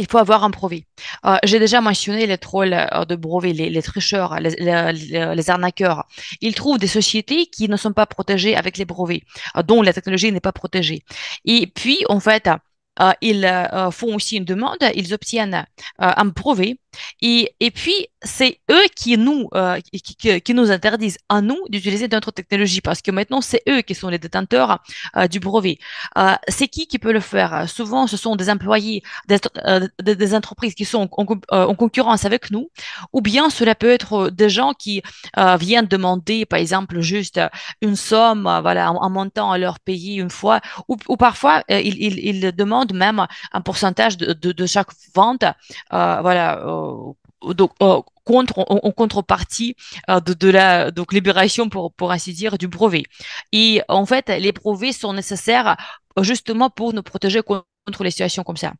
il faut avoir un brevet. Euh, j'ai déjà mentionné les trolls euh, de brevets, les, tricheurs, les, les, arnaqueurs. Ils trouvent des sociétés qui ne sont pas protégées avec les brevets, euh, dont la technologie n'est pas protégée. Et puis, en fait, ils font aussi une demande, ils obtiennent un brevet et, puis, c'est eux qui nous, euh, qui, nous interdisent à nous d'utiliser notre technologie parce que maintenant, c'est eux qui sont les détenteurs euh, du brevet. Euh, c'est qui qui peut le faire Souvent, ce sont des employés des, entreprises qui sont en, concurrence avec nous ou bien cela peut être des gens qui viennent demander, par exemple, juste une somme, voilà, en montant à leur pays une fois ou, parfois, ils, demandent même un pourcentage de, de chaque vente, voilà, donc, contre, en, en contrepartie de, de, la donc, libération, pour, pour ainsi dire, du brevet. Et en fait, les brevets sont nécessaires justement pour nous protéger contre les situations comme ça.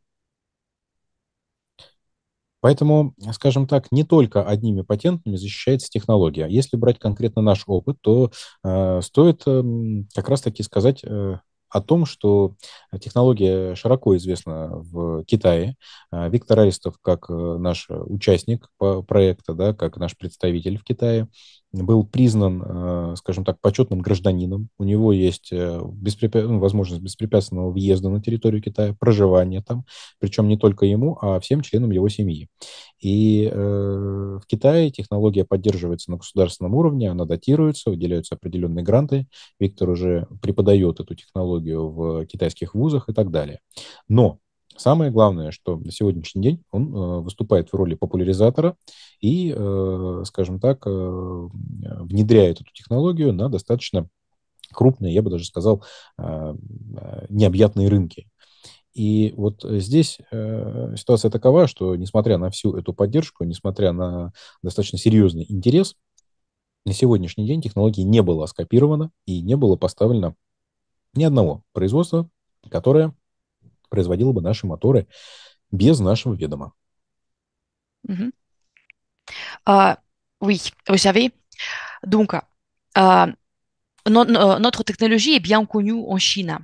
Поэтому, скажем так, не только одними патентами защищается технология. Если брать конкретно наш опыт, то э, стоит э, как раз-таки сказать э, о том, что э, технология широко известна в Китае. А, Виктор Аристов, как э, наш участник проекта, да, как наш представитель в Китае, был признан, э, скажем так, почетным гражданином. У него есть э, беспрепя... Ну, возможность беспрепятственного въезда на территорию Китая, проживания там, причем не только ему, а всем членам его семьи. И э, в Китае технология поддерживается на государственном уровне, она датируется, выделяются определенные гранты. Виктор уже преподает эту технологию в китайских вузах и так далее. Но Самое главное, что на сегодняшний день он э, выступает в роли популяризатора и, э, скажем так, э, внедряет эту технологию на достаточно крупные, я бы даже сказал, необъятные рынки. И вот здесь ситуация такова, что несмотря на всю эту поддержку, несмотря на достаточно серьезный интерес, на сегодняшний день технология не была скопирована и не было поставлено ни одного производства, которое производила бы наши моторы без нашего ведома. Mm-hmm. Euh, oui, vous savez, donc, euh, notre, notre technologie est bien connue en Chine.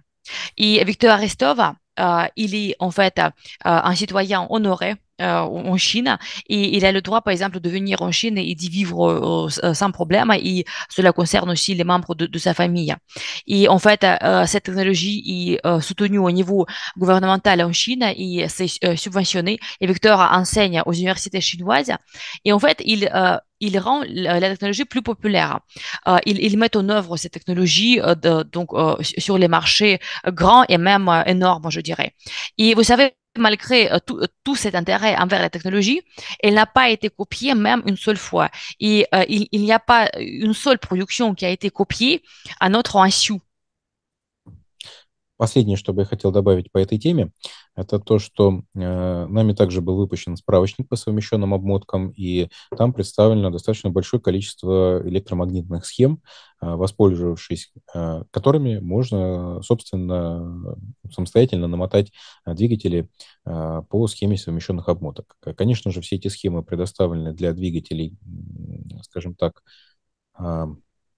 Et Victor Arestov, euh, il est en fait un citoyen honoré Euh, en Chine et il a le droit, par exemple, de venir en Chine et d'y vivre euh, euh, sans problème. Et cela concerne aussi les membres de, de sa famille. Et en fait, cette technologie est soutenue au niveau gouvernemental en Chine et c'est subventionné. Et Victor enseigne aux universités chinoises. Et en fait, il il rend la technologie plus populaire. il met en œuvre cette technologie donc sur les marchés grands et même énormes, je dirais. Et vous savez, malgré euh, euh, tout, cet intérêt envers la technologie, elle n'a pas été copiée même une seule fois. Et euh, il n'y a pas une seule production qui a été copiée à notre insu. Последнее, добавить по этой теме, это то, что э, нами также был выпущен справочник по совмещенным обмоткам, и там представлено достаточно большое количество электромагнитных схем, э, воспользовавшись э, которыми можно, собственно, самостоятельно намотать двигатели по схеме совмещенных обмоток. Конечно же, все эти схемы предоставлены для двигателей, скажем так,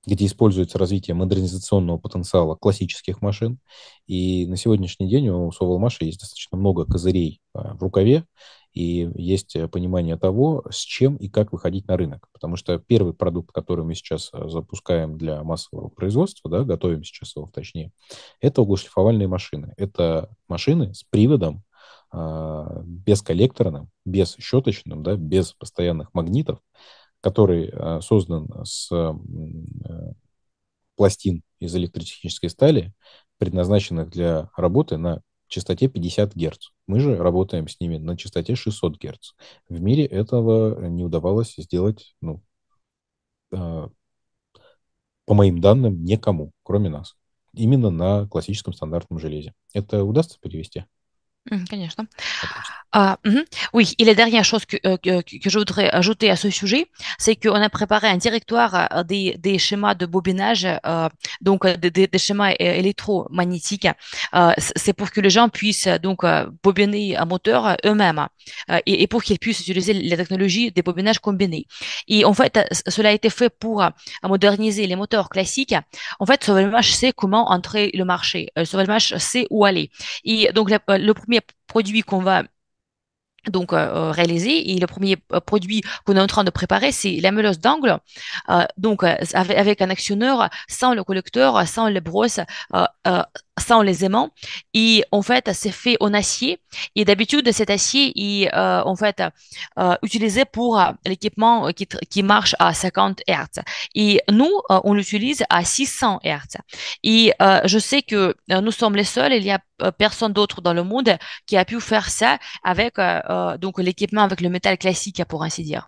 где используется развитие модернизационного потенциала классических машин. И на сегодняшний день у Совалмаша есть достаточно много козырей а, в рукаве, и есть э, понимание того, с чем и как выходить на рынок. Потому что первый продукт, который мы сейчас э, запускаем для массового производства, да, готовим сейчас его точнее, это углошлифовальные машины. Это машины с приводом, а, без коллекторным, без щеточным, да, без постоянных магнитов, который э, создан с э, пластин из электротехнической стали, предназначенных для работы на частоте 50 Гц. Мы же работаем с ними на частоте 600 Гц. В мире этого не удавалось сделать, ну, э, по моим данным, никому, кроме нас. Именно на классическом стандартном железе. Это удастся перевести? Oui, et la dernière chose euh, que, que, je voudrais ajouter à ce sujet, c'est qu'on a préparé un directoire euh, des, des schémas de bobinage, euh, donc des, des, schémas électromagnétiques. c'est pour que les gens puissent donc bobiner un moteur eux-mêmes et, et, pour qu'ils puissent utiliser la technologie des bobinages combinés. Et en fait, cela a été fait pour moderniser les moteurs classiques. En fait, Sovelmash sait comment entrer le marché. Sovelmash sait où aller. Et donc, le premier produit qu'on va donc euh, euh, réaliser Et le premier euh, produit qu'on est en train de préparer, c'est la meuleuse d'angle, donc avec, avec, un actionneur sans le collecteur, sans les brosses, sans les aimants. Et en fait, c'est fait en acier. Et d'habitude, cet acier est euh, en fait euh, utilisé pour euh, l'équipement qui, qui, marche à 50 Hz. Et nous, on l'utilise à 600 Hz. Et je sais que nous sommes les seuls. Il n'y a personne d'autre dans le monde qui a pu faire ça avec donc l'équipement avec le métal classique, pour ainsi dire.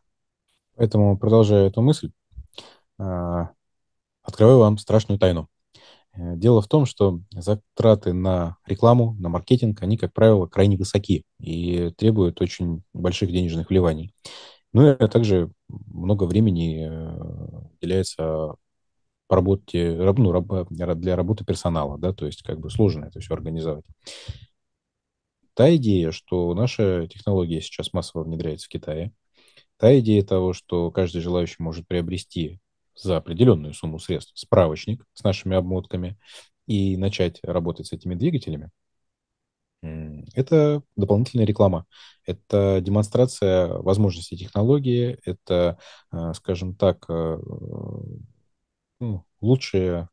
Поэтому продолжая эту мысль. Э, Открою вам страшную тайну. Э, дело в том, что затраты на рекламу, на маркетинг, они, как правило, крайне высоки и требуют очень больших денежных вливаний. Ну и а также много времени э, уделяется по работе, ну, э, для работы персонала, да, то есть как бы сложно это все организовать. Та идея, что наша технология сейчас массово внедряется в Китае, та идея того, что каждый желающий может приобрести за определенную сумму средств справочник с нашими обмотками и начать работать с этими двигателями, это дополнительная реклама, это демонстрация возможностей технологии, это, э, скажем так, э, ну, лучшие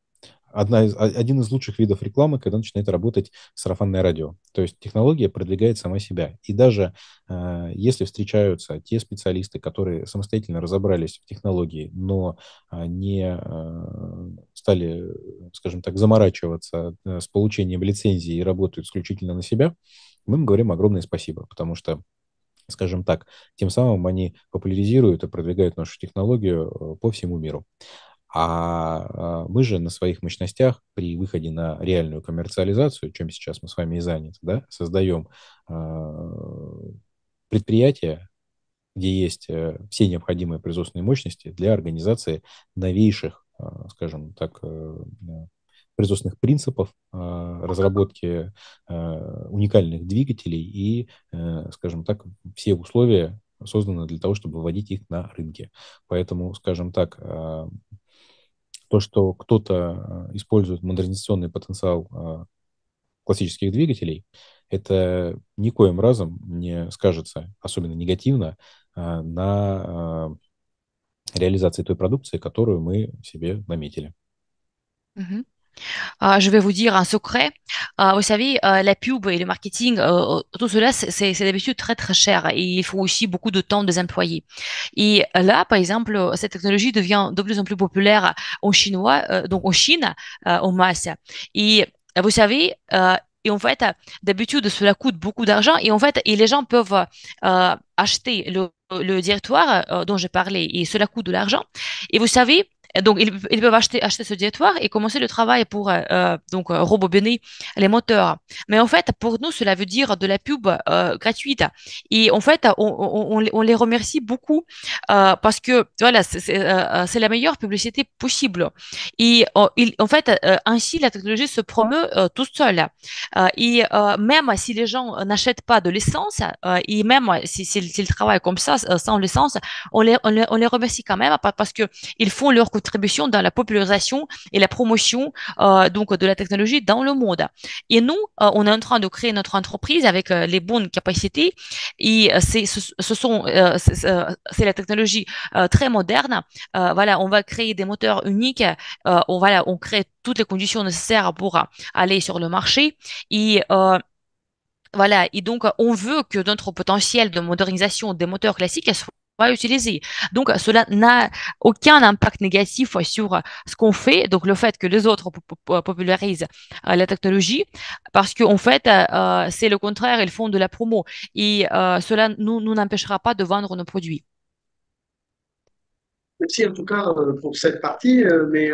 одна из, один из лучших видов рекламы, когда начинает работать сарафанное радио. То есть технология продвигает сама себя. И даже э, если встречаются те специалисты, которые самостоятельно разобрались в технологии, но э, не э, стали, скажем так, заморачиваться э, с получением лицензии и работают исключительно на себя, мы им говорим огромное спасибо, потому что скажем так, тем самым они популяризируют и продвигают нашу технологию э, по всему миру. А, а мы же на своих мощностях при выходе на реальную коммерциализацию, чем сейчас мы с вами и заняты, да, создаем а, предприятие, где есть э, все необходимые производственные мощности для организации новейших, а, скажем так, э, производственных принципов, разработки уникальных двигателей и, э, скажем так, все условия созданы для того, чтобы вводить их на рынке. Поэтому, скажем так, то, что кто-то э, использует модернизационный потенциал э, классических двигателей, это никоим разом не скажется, особенно негативно, э, на реализации той продукции, которую мы себе наметили. Угу. Euh, je vais vous dire un secret. Euh, vous savez, euh, la pub et le marketing, tout cela, c'est d'habitude très très cher et il faut aussi beaucoup de temps des employés. Et là, par exemple, cette technologie devient de plus en plus populaire en chinois, donc en Chine, en masse. Et vous savez, et en fait, d'habitude, cela coûte beaucoup d'argent. Et en fait, et les gens peuvent acheter le, le directoire dont j'ai parlé et cela coûte de l'argent. Et vous savez, donc, ils, peuvent acheter, acheter, ce directoire et commencer le travail pour euh, euh donc euh, les moteurs. Mais en fait, pour nous, cela veut dire de la pub euh, gratuite. Et en fait, on, on, les remercie beaucoup parce que voilà, c'est la meilleure publicité possible. Et oh, en fait, ainsi, la technologie se promeut toute seule. et même si les gens n'achètent pas de l'essence, et même s'ils si, travaillent comme ça, sans l'essence, on les, on les, on les remercie quand même parce qu'ils font leur dans la popularisation et la promotion euh, donc de la technologie dans le monde. Et nous, euh, on est en train de créer notre entreprise avec euh, les bonnes capacités et c'est ce, sont c'est la technologie très moderne. voilà, on va créer des moteurs uniques. on voilà, on crée toutes les conditions nécessaires pour aller sur le marché et voilà, et donc on veut que notre potentiel de modernisation des moteurs classiques soit utiliser. Donc, cela n'a aucun impact négatif euh, sur euh, ce qu'on fait. Donc, le fait que les autres euh, popularisent la technologie, parce qu'en fait, c'est le contraire, ils font de la promo. Et cela nous, n'empêchera pas de vendre nos produits. Merci en tout cas pour cette partie. Mais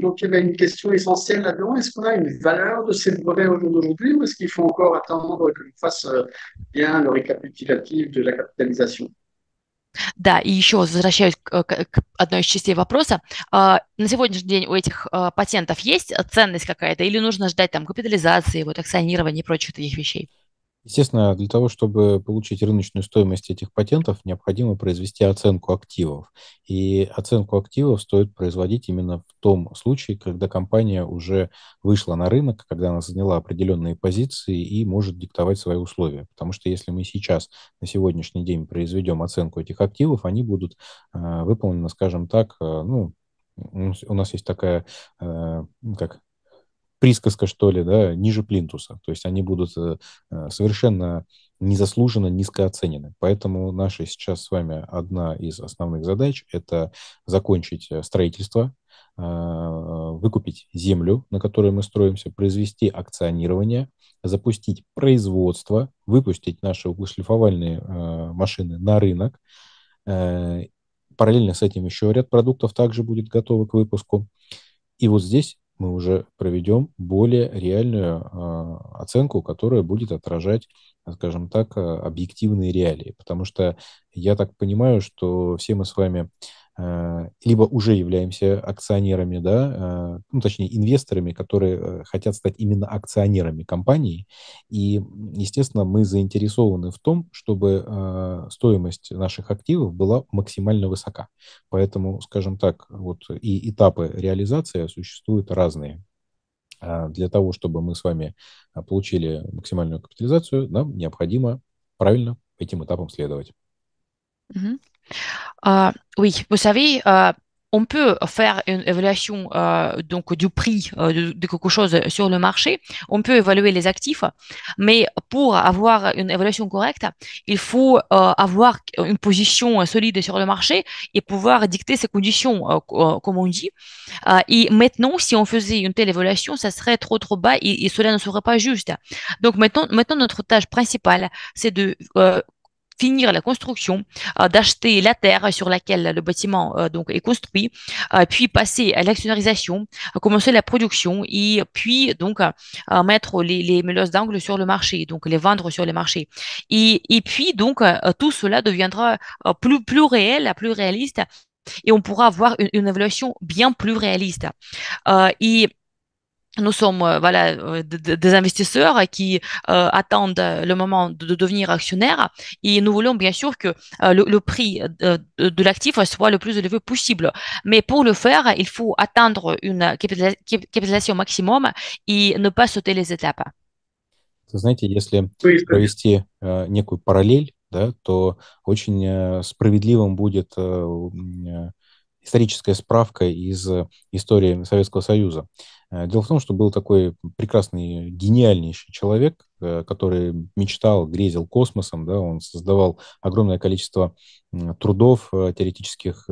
donc, il y avait une question essentielle là-dedans. Est-ce qu'on a une valeur de ces brevets aujourd'hui ou est-ce qu'il faut encore attendre que l'on fasse bien le récapitulatif de la capitalisation Да, и еще возвращаюсь э, к, к одной из частей вопроса. А, на сегодняшний день у этих а, патентов есть ценность какая-то или нужно ждать там капитализации, вот акционирования и прочих таких вещей? Естественно, для того, чтобы получить рыночную стоимость этих патентов, необходимо произвести оценку активов. И оценку активов стоит производить именно в том случае, когда компания уже вышла на рынок, когда она заняла определенные позиции и может диктовать свои условия. Потому что если мы сейчас, на сегодняшний день, произведем оценку этих активов, они будут э, выполнены, скажем так, э, ну, у нас есть такая, э, как присказка, что ли, да, ниже плинтуса. То есть они будут э, э, совершенно незаслуженно низко оценены. Поэтому наша сейчас с вами одна из основных задач – это закончить э, строительство, выкупить землю, на которой мы строимся, произвести акционирование, запустить производство, выпустить наши ушлифовальные машины на рынок. Параллельно с этим еще ряд продуктов также будет готовы к выпуску. И вот здесь мы уже проведем более реальную а, оценку, которая будет отражать, скажем так, а, объективные реалии. Потому что я так понимаю, что все мы с вами Э, либо уже являемся акционерами, да, э, ну, точнее, инвесторами, которые э, хотят стать именно акционерами компании. И, естественно, мы заинтересованы в том, чтобы стоимость наших активов была максимально высока. Поэтому, скажем так, вот и этапы реализации существуют разные. А для того, чтобы мы с вами получили максимальную капитализацию, нам необходимо правильно этим этапам следовать. Угу. Euh, oui, vous savez, euh, on peut faire une évaluation euh, donc du prix de, quelque chose sur le marché. On peut évaluer les actifs, mais pour avoir une évaluation correcte, il faut avoir une position solide sur le marché et pouvoir dicter ses conditions, comme on dit. et maintenant, si on faisait une telle évaluation, ça serait trop trop bas et, et cela ne serait pas juste. Donc maintenant, maintenant notre tâche principale, c'est de finir la construction, euh, d'acheter la terre sur laquelle le bâtiment euh, donc est construit, euh, puis passer à l'actionnarisation, commencer la production et puis donc mettre les, les meules d'angle sur le marché, donc les vendre sur les marchés. Et, et puis donc tout cela deviendra plus plus réel, plus réaliste et on pourra avoir une, une évaluation bien plus réaliste. Euh, et nous sommes euh, euh, des investisseurs qui euh, attendent le moment de, devenir actionnaires et nous voulons bien sûr que le, prix de, l'actif soit le plus élevé possible. Mais pour le faire, il faut atteindre une capitalisation maximum et ne pas sauter les étapes. Vous savez, si провести э, некую параллель, да, то очень э, справедливым будет э, историческая справка из истории Советского Союза. Э, дело в том, что был такой прекрасный, э, гениальнейший человек, э, который мечтал, грезил космосом, да, он создавал огромное количество трудов, теоретических,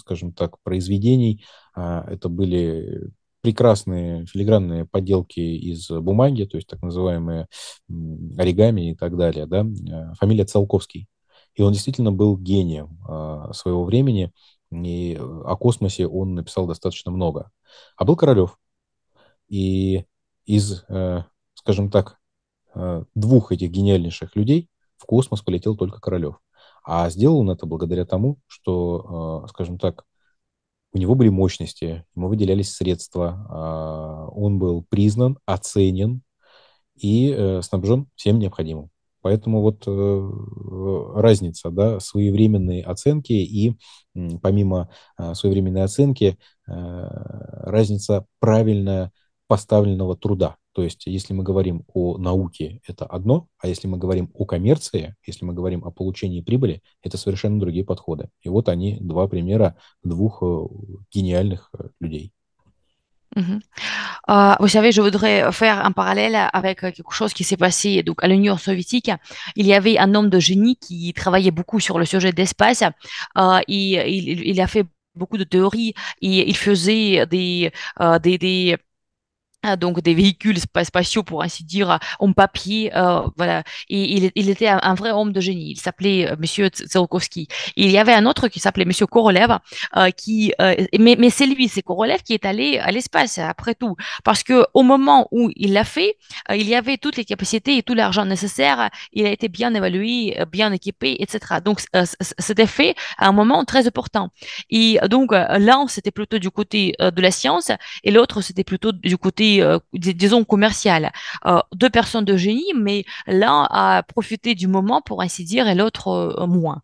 скажем так, произведений. А, это были прекрасные филигранные подделки из бумаги, то есть так называемые оригами и так далее, да, фамилия Циолковский. И он действительно был гением а, своего времени, и о космосе он написал достаточно много. А был Королев. И из, э, скажем так, э, двух этих гениальнейших людей в космос полетел только Королев. А сделал он это благодаря тому, что, э, скажем так, у него были мощности, ему выделялись средства, а, он был признан, оценен и снабжен всем необходимым. Поэтому вот э, разница, да, своевременные оценки и помимо а, своевременной оценки э, разница правильная поставленного труда. То есть, если мы говорим о науке, это одно, а если мы говорим о коммерции, если мы говорим о получении прибыли, это совершенно другие подходы. И вот они два примера двух э, гениальных людей. Mhm. Euh, vous savez, je voudrais faire un parallèle avec euh, quelque chose qui s'est passé donc à l'Union soviétique. Il y avait un homme de génie qui travaillait beaucoup sur le sujet d'espace. Euh, il, a fait beaucoup de théories et il faisait des, euh, des, des ah, donc des véhicules spatiaux pour ainsi dire euh, en papier euh, voilà et il, était un vrai homme de génie il s'appelait euh, monsieur Tsiolkovsky il y avait un autre qui s'appelait monsieur Korolev qui mais, mais c'est lui c'est Korolev qui est allé à l'espace après tout parce que au moment où il l'a fait il y avait toutes les capacités et tout l'argent nécessaire il a été bien évalué bien équipé etc donc c'était fait à un moment très important et donc l'un c'était plutôt du côté de la science et l'autre c'était plutôt du côté euh, disons, commercial. Euh, deux personnes de génie, mais l'un a profité du moment, pour ainsi dire, et l'autre euh, moins.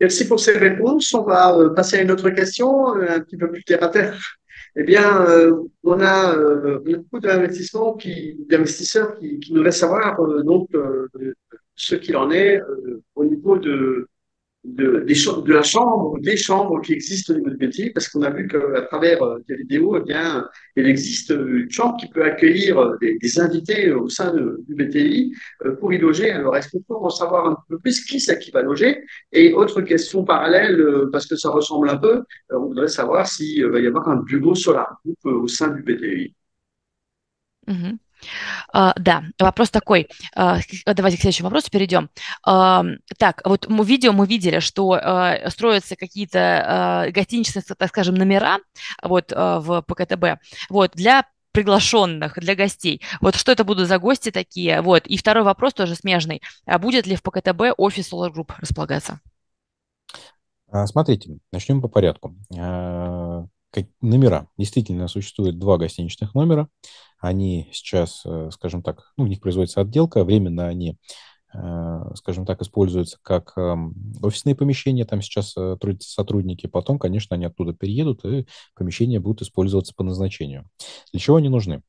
Merci pour ces réponses. On va passer à une autre question, un petit peu plus terre à terre. Eh bien, on a, beaucoup qui, d'investisseurs qui, qui voudraient savoir donc ce qu'il en est au niveau de, de, des la chambre, des chambres qui existent au niveau du BTI parce qu'on a vu qu'à travers euh, des vidéos, eh bien, il existe une chambre qui peut accueillir euh, des, invités euh, au sein du BTI pour y loger. Alors, est-ce qu'on peut en savoir un peu plus qui c'est qui va loger Et autre question parallèle, parce que ça ressemble un peu, on voudrait savoir s'il va y avoir un bureau sur la au sein du BTI. А, да, вопрос такой. А, давайте к следующему вопросу перейдем. Так, вот мы видео мы видели, что а, строятся какие-то гостиничные, так скажем, номера вот в ПКТБ вот, для приглашенных, для гостей. Вот что это будут за гости такие? Вот. И второй вопрос тоже смежный. А будет ли в ПКТБ офис Solar Group располагаться? Смотрите, начнем по порядку номера. Действительно, существует два гостиничных номера. Они сейчас, э, скажем так, ну, в них производится отделка. Временно они, э, скажем так, используются как эм, офисные помещения. Там сейчас э, трудятся сотрудники. Потом, конечно, они оттуда переедут, и помещения будут использоваться по назначению. Для чего они нужны?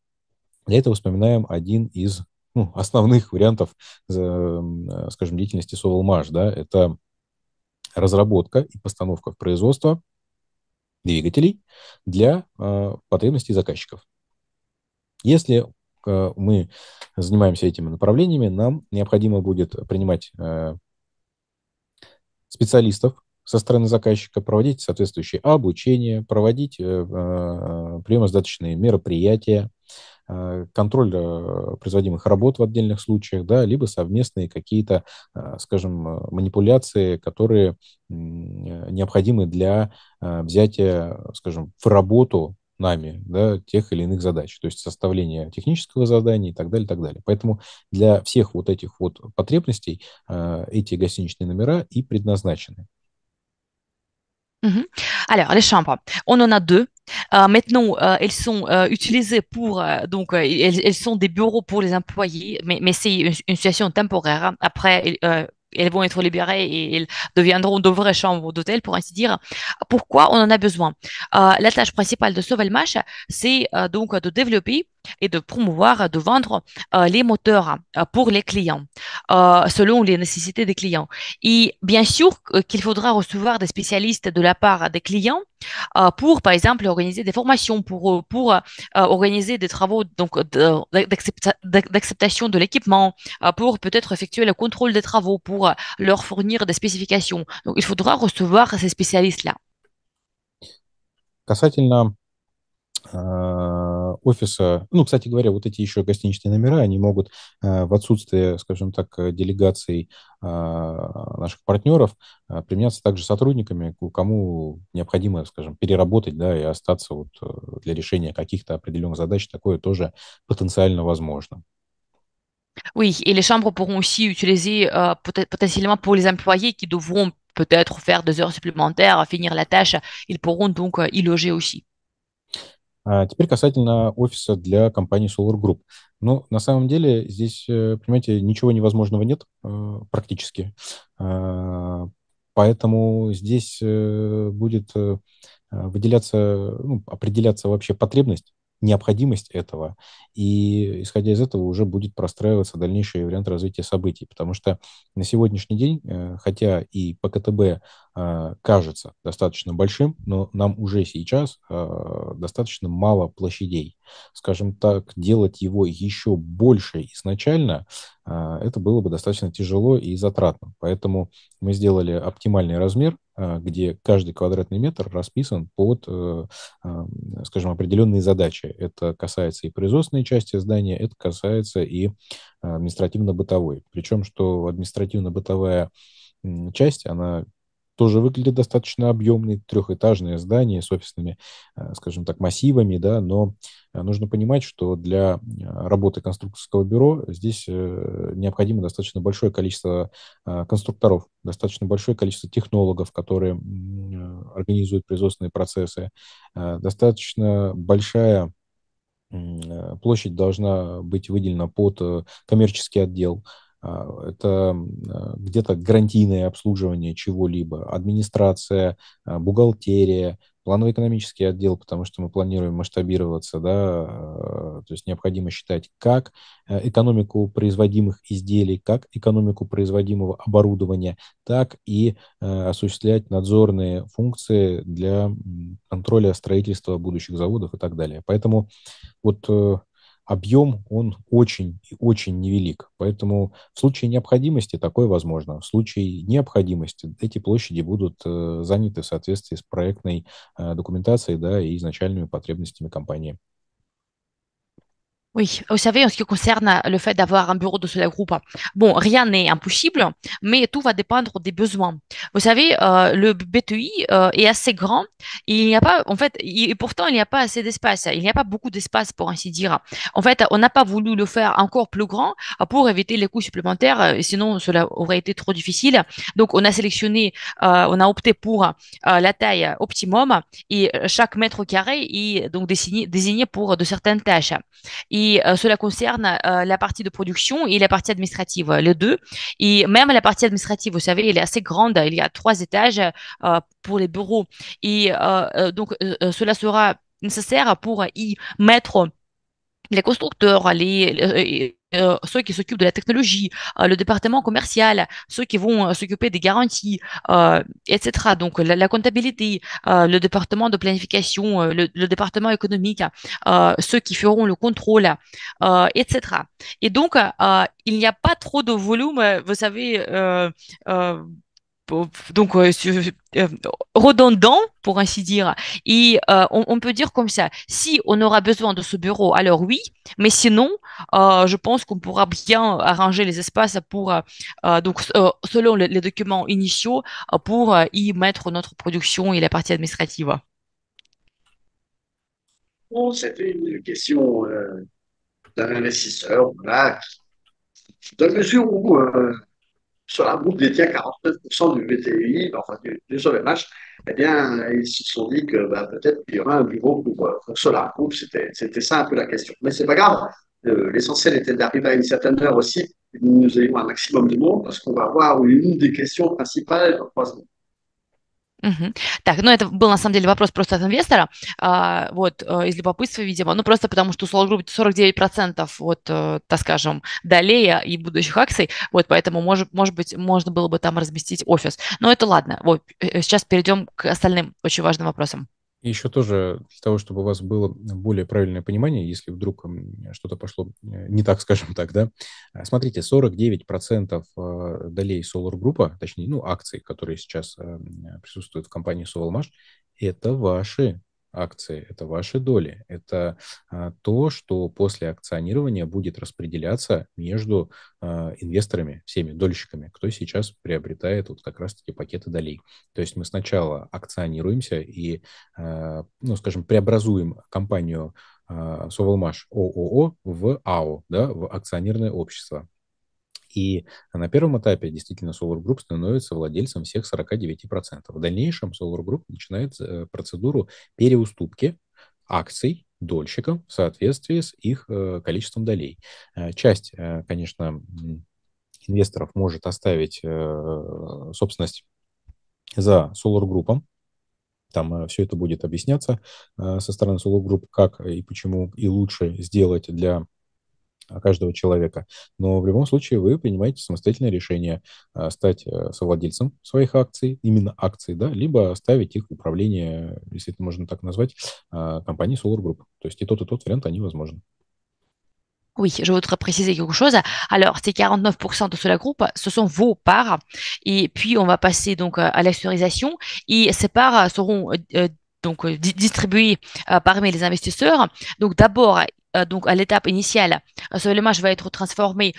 Для этого вспоминаем один из ну, основных вариантов, эм, скажем, деятельности Совалмаш. Да? Это разработка и постановка в производство – двигателей для э, потребностей заказчиков. Если э, мы занимаемся этими направлениями, нам необходимо будет принимать э, специалистов со стороны заказчика, проводить соответствующие обучения, проводить э, приемоздаточные мероприятия, Э, контроль э, производимых работ в отдельных случаях, да, либо совместные какие-то, э, скажем, манипуляции, которые необходимы для взятия, скажем, в работу нами да, тех или иных задач, то есть составление технического задания и так далее, и так далее. Поэтому для всех вот этих вот потребностей э, эти гостиничные номера и предназначены. Mhm. Alors, les chambres, on en a deux. Euh, maintenant, euh, elles sont euh, utilisées pour, donc, elles, sont des bureaux pour les employés, mais, c'est une, situation temporaire. Après, elles vont être libérées et elles deviendront de vraies chambres d'hôtel, pour ainsi dire. Pourquoi on en a besoin La tâche principale de Sauvelmash, c'est donc de développer et de promouvoir, de vendre euh, les moteurs euh, pour les clients, euh, selon les nécessités des clients. Et bien sûr qu'il faudra recevoir des spécialistes de la part des clients pour, par exemple, organiser des formations, pour, pour organiser des travaux donc d'acceptation de l'équipement, pour peut-être effectuer le contrôle des travaux, pour leur fournir des spécifications. Donc, il faudra recevoir ces spécialistes-là. Касательно офиса. Ну, кстати говоря, вот эти еще гостиничные номера, они могут э, в отсутствие, скажем так, э, делегаций а, наших партнеров э, применяться также сотрудниками, кому необходимо, скажем, переработать, да, и остаться вот для решения каких-то определенных задач, такое тоже потенциально возможно. Oui, et les chambres pourront aussi utiliser euh, potentiellement pour les employés qui devront peut-être faire deux heures supplémentaires, finir la tâche, ils pourront donc euh, y loger aussi. А теперь касательно офиса для компании Solar Group. Ну, на самом деле здесь, э, понимаете, ничего невозможного нет э, практически. А, поэтому здесь э, будет выделяться, ну, определяться вообще потребность необходимость этого. И исходя из этого уже будет простраиваться дальнейший вариант развития событий, потому что на сегодняшний день, э, хотя и по КТБ э, кажется достаточно большим, но нам уже сейчас э, достаточно мало площадей. Скажем так, делать его еще больше изначально, это было бы достаточно тяжело и затратно. Поэтому мы сделали оптимальный размер, а, где каждый квадратный метр расписан под, э, скажем, определенные задачи. Это касается и производственной части здания, это касается и а, административно-бытовой. Причем, что административно-бытовая часть, она тоже выглядит достаточно объемный, трехэтажное здание с офисными, э, скажем так, массивами, да, но э, нужно понимать, что для э, работы конструкторского бюро здесь необходимо достаточно большое количество конструкторов, достаточно большое количество технологов, которые организуют производственные процессы, достаточно большая площадь должна быть выделена под коммерческий отдел, а, это а, где-то гарантийное обслуживание чего-либо, администрация, а, бухгалтерия, планово-экономический отдел, потому что мы планируем масштабироваться, да, то есть необходимо считать как э, экономику производимых изделий, как экономику производимого оборудования, так и э, осуществлять надзорные функции для контроля строительства будущих заводов и так далее. Поэтому вот э, объем, он очень и очень невелик. Поэтому в случае необходимости такое возможно. В случае необходимости эти площади будут э, заняты в соответствии с проектной э, документацией да, и изначальными потребностями компании. Oui, vous savez, en ce qui concerne euh, le fait d'avoir un bureau de cela groupe, bon, rien n'est impossible, mais tout va dépendre des besoins. Vous savez, euh, le BTI euh, est assez grand. Et il n'y a pas, en fait, et pourtant, il n'y a pas assez d'espace. Il n'y a pas beaucoup d'espace, pour ainsi dire. En fait, on n'a pas voulu le faire encore plus grand pour éviter les coûts supplémentaires. Sinon, cela aurait été trop difficile. Donc, on a sélectionné, on a opté pour la taille optimum et chaque mètre carré est donc désigné, désigné pour de certaines tâches. Et et euh, cela concerne euh, la partie de production et la partie administrative, euh, les deux. Et même la partie administrative, vous savez, elle est assez grande. Il y a trois étages pour les bureaux. Et donc, cela sera nécessaire pour y mettre les constructeurs, les, euh, ceux qui s'occupent de la technologie, euh, le département commercial, ceux qui vont euh, s'occuper des garanties, etc. Donc la, comptabilité, le département de planification, le, le, département économique, ceux qui feront le contrôle, etc. Et donc, il n'y a pas trop de volume, vous savez donc euh, euh, redondant pour ainsi dire et euh, on, peut dire comme ça si on aura besoin de ce bureau alors oui mais sinon je pense qu'on pourra bien arranger les espaces pour donc selon les, documents initiaux pour y mettre notre production et la partie administrative bon, c'était une question d'un investisseur voilà, de mesure où sur la route détient 49% du VTI, ben, enfin du, du eh bien, ils se sont dit que ben, peut-être qu'il y aura un bureau pour, euh, pour cela. Group, c'était ça un peu la question. Mais c'est pas grave. Euh, l'essentiel était d'arriver à une certaine heure aussi. Nous ayons un maximum de monde parce qu'on va avoir une des questions principales dans trois secondes. Угу. Так, ну это был на самом деле вопрос просто от инвестора, а, вот, э, из любопытства, видимо, ну просто потому что условно говоря, Group 49% вот, э, так скажем, долея и будущих акций, вот, поэтому, может, может быть, можно было бы там разместить офис. Но это ладно, вот, э, сейчас перейдем к остальным очень важным вопросам еще тоже для того, чтобы у вас было более правильное понимание, если вдруг что-то пошло э, не так, [LAUGHS] скажем так, да, э, смотрите, 49% э, долей Solar Group, точнее, ну, акций, которые сейчас присутствуют в компании Sovalmash, это ваши акции, это ваши доли, это а, то, что после акционирования будет распределяться между а, инвесторами, всеми дольщиками, кто сейчас приобретает вот как раз-таки пакеты долей. То есть мы сначала акционируемся и, а, ну, скажем, преобразуем компанию Совалмаш ООО в АО, да, в акционерное общество. И на первом этапе действительно Solar Group становится владельцем всех 49%. В дальнейшем Solar Group начинает э, процедуру переуступки акций дольщикам в соответствии с их э, количеством долей. Э, часть, конечно, инвесторов может оставить собственность за Solar Group, там все это будет объясняться со стороны Solar Group, как и почему и лучше сделать для а, каждого человека. Но в любом случае вы принимаете самостоятельное решение а, стать э, совладельцем своих акций, именно акций, да, либо оставить их в управление, если это можно так назвать, а, компании Solar Group. То есть и тот, и тот вариант, они возможны. Oui, je voudrais préciser quelque chose. Alors, ces 49% de Solar Group, ce sont vos parts. Et puis, on va passer donc euh, à l'actualisation. Et ces parts seront euh, euh donc euh, distribuées euh, parmi les investisseurs. Donc, d'abord, Euh, donc à l'étape initiale. Ce je va être transformé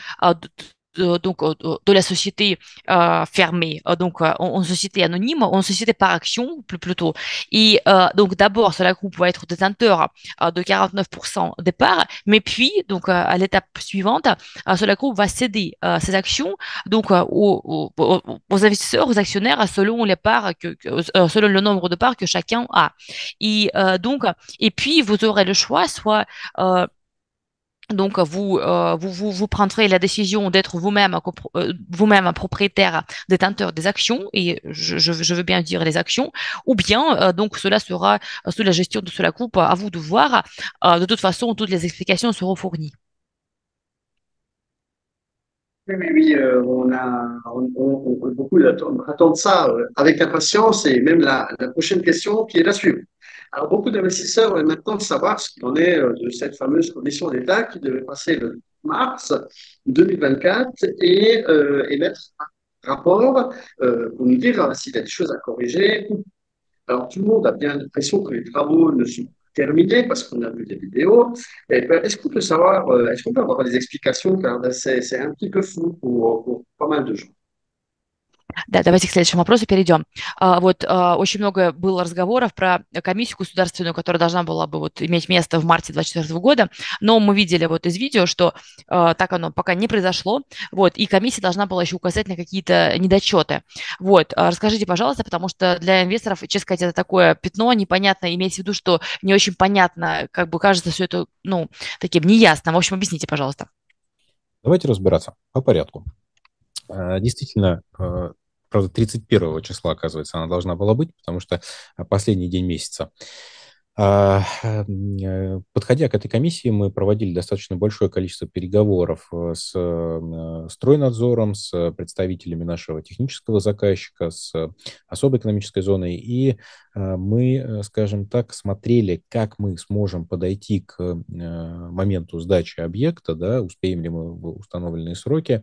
euh, donc, euh, de la société euh, fermée, euh, donc en, société anonyme, en société par action plus plutôt. Et euh, donc d'abord, cela groupe va être détenteur de 49% des parts, mais puis donc à l'étape suivante, cela groupe va céder ses actions donc aux, aux, aux, investisseurs, aux actionnaires selon les parts que, selon le nombre de parts que chacun a. Et donc et puis vous aurez le choix soit donc, euh, euh, vous, vous, prendrez la décision d'être vous-même euh, vous-même un propriétaire détenteur des actions, et je, veux bien dire les actions, ou bien donc cela sera sous la gestion de cela coupe à vous de voir. de toute façon, toutes les explications seront fournies. Oui, oui, on a on, beaucoup ça avec impatience, et même la prochaine question qui est la suivante. Alors, beaucoup d'investisseurs veulent maintenant savoir ce qu'il en est euh, de cette fameuse commission d'État qui devait passer le mars 2024 et euh, émettre un rapport euh, pour nous dire euh, s'il y a des choses à corriger. Alors, tout le monde a bien l'impression que les travaux ne sont terminés parce qu'on a vu des vidéos. Eh ben, est-ce qu'on peut savoir, est-ce qu'on peut avoir des explications ben, c'est, un petit peu fou pour pas mal de gens. Да, давайте к следующему вопросу перейдем. А, вот а, очень много было разговоров про комиссию государственную, которая должна была бы вот иметь место в марте 2024 года, но мы видели вот из видео, что а, так оно пока не произошло, вот, и комиссия должна была еще указать на какие-то недочеты. Вот, расскажите, пожалуйста, потому что для инвесторов, честно сказать, это такое пятно непонятно, имеется в виду, что не очень понятно, как бы кажется все это, ну, таким неясным. В общем, объясните, пожалуйста. Давайте разбираться по порядку. Действительно, Правда, 31 числа, оказывается, она должна была быть, потому что а, последний день месяца. А, э, подходя к этой комиссии, мы проводили достаточно большое количество переговоров э, с э, стройнадзором, с представителями нашего технического заказчика, с особой экономической зоной и Э, мы, э, скажем так, смотрели, как мы сможем подойти к э, моменту сдачи объекта, да, успеем ли мы в установленные сроки.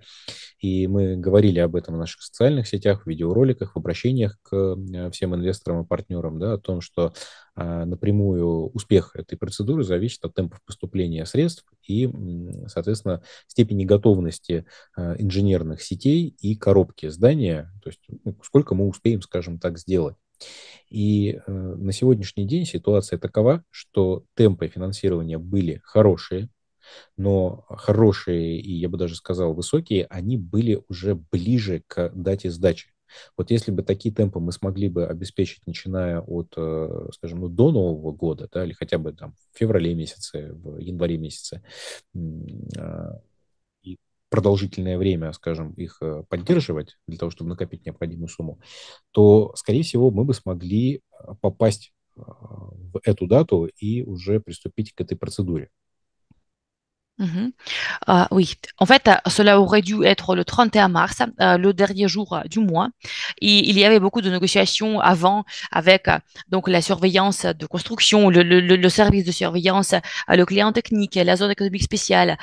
И мы говорили об этом в наших социальных сетях, в видеороликах, в обращениях к всем инвесторам и партнерам, да, о том, что напрямую успех этой процедуры зависит от темпов поступления средств и, соответственно, степени готовности инженерных сетей и коробки здания, то есть ну, сколько мы успеем, скажем так, сделать. И э, на сегодняшний день ситуация такова, что темпы финансирования были хорошие, но хорошие и, я бы даже сказал, высокие, они были уже ближе к дате сдачи. Вот если бы такие темпы мы смогли бы обеспечить, начиная от, э, скажем, ну, до Нового года, да, или хотя бы там в феврале месяце, в январе месяце, а, продолжительное время, скажем, их э, поддерживать для того, чтобы накопить необходимую сумму, то, скорее всего, мы бы смогли э, попасть э, в эту дату и уже приступить к этой процедуре. Mhm. Euh, oui, en fait, euh, cela aurait dû être le 31 mars, euh, le dernier jour du mois. Et il y avait beaucoup de négociations avant avec donc la surveillance de construction, le, service de surveillance, le client technique, la zone économique spéciale,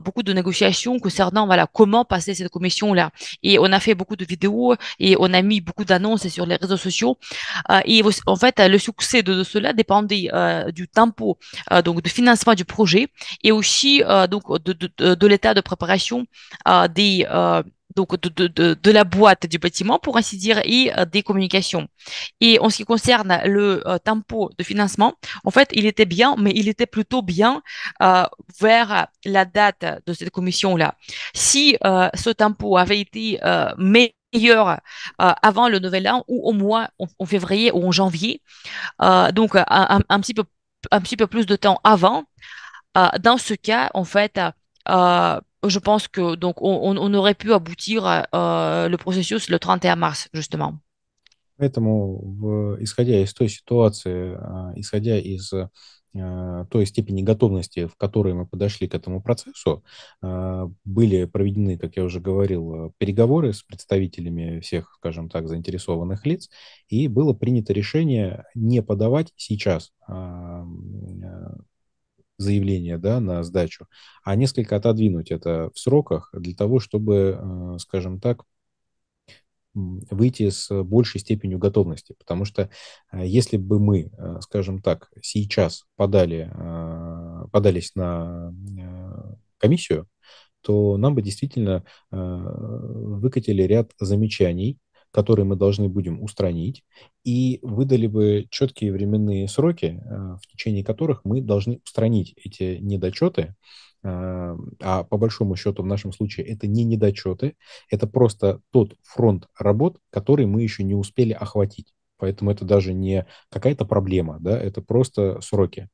beaucoup de négociations concernant voilà comment passer cette commission là. Et on a fait beaucoup de vidéos et on a mis beaucoup d'annonces sur les réseaux sociaux. et en fait, le succès de, cela dépendait du tempo donc de financement du projet et aussi euh, donc euh, de, l'état de préparation euh, des donc de, la boîte du bâtiment, pour ainsi dire, et des communications. Et en ce qui concerne le tempo de financement, en fait, il était bien, mais il était plutôt bien vers la date de cette commission-là. Si ce tempo avait été meilleur avant le nouvel an ou au mois en, février ou en janvier, donc un, petit peu un petit peu plus de temps avant, Ah, dans ce cas, en fait, ah, je pense que donc on, on aurait pu aboutir à, ah, le processus le 31 mars, justement. Поэтому, в, исходя из той ситуации, а, исходя из а, той степени готовности, в которой мы подошли к этому процессу, а, были проведены, как я уже говорил, переговоры с представителями всех, скажем так, заинтересованных лиц, и было принято решение не подавать сейчас заявление да, на сдачу, а несколько отодвинуть это в сроках для того, чтобы, э, скажем так, выйти с большей степенью готовности. Потому что э, если бы мы, э, скажем так, сейчас подали, подались на комиссию, то нам бы действительно выкатили ряд замечаний, которые мы должны будем устранить, и выдали бы четкие временные сроки, э, в течение которых мы должны устранить эти недочеты, э, а по большому счету в нашем случае это не недочеты, это просто тот фронт работ, который мы еще не успели охватить. Поэтому это даже не какая-то проблема, да, это просто сроки.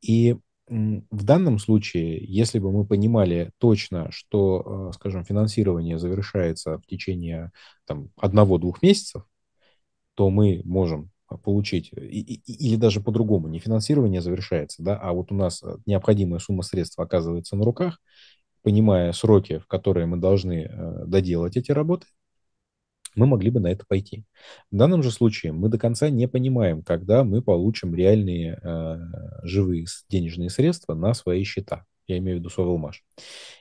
И в данном случае, если бы мы понимали точно, что, э, скажем, финансирование завершается в течение там, одного-двух месяцев, то мы можем э, получить, э, или даже по-другому, не финансирование завершается, да, а вот у нас необходимая сумма средств оказывается на руках, понимая сроки, в которые мы должны доделать эти работы, мы могли бы на это пойти. В данном же случае мы до конца не понимаем, когда мы получим реальные э, живые денежные средства на свои счета. Я имею в виду Совелмаш.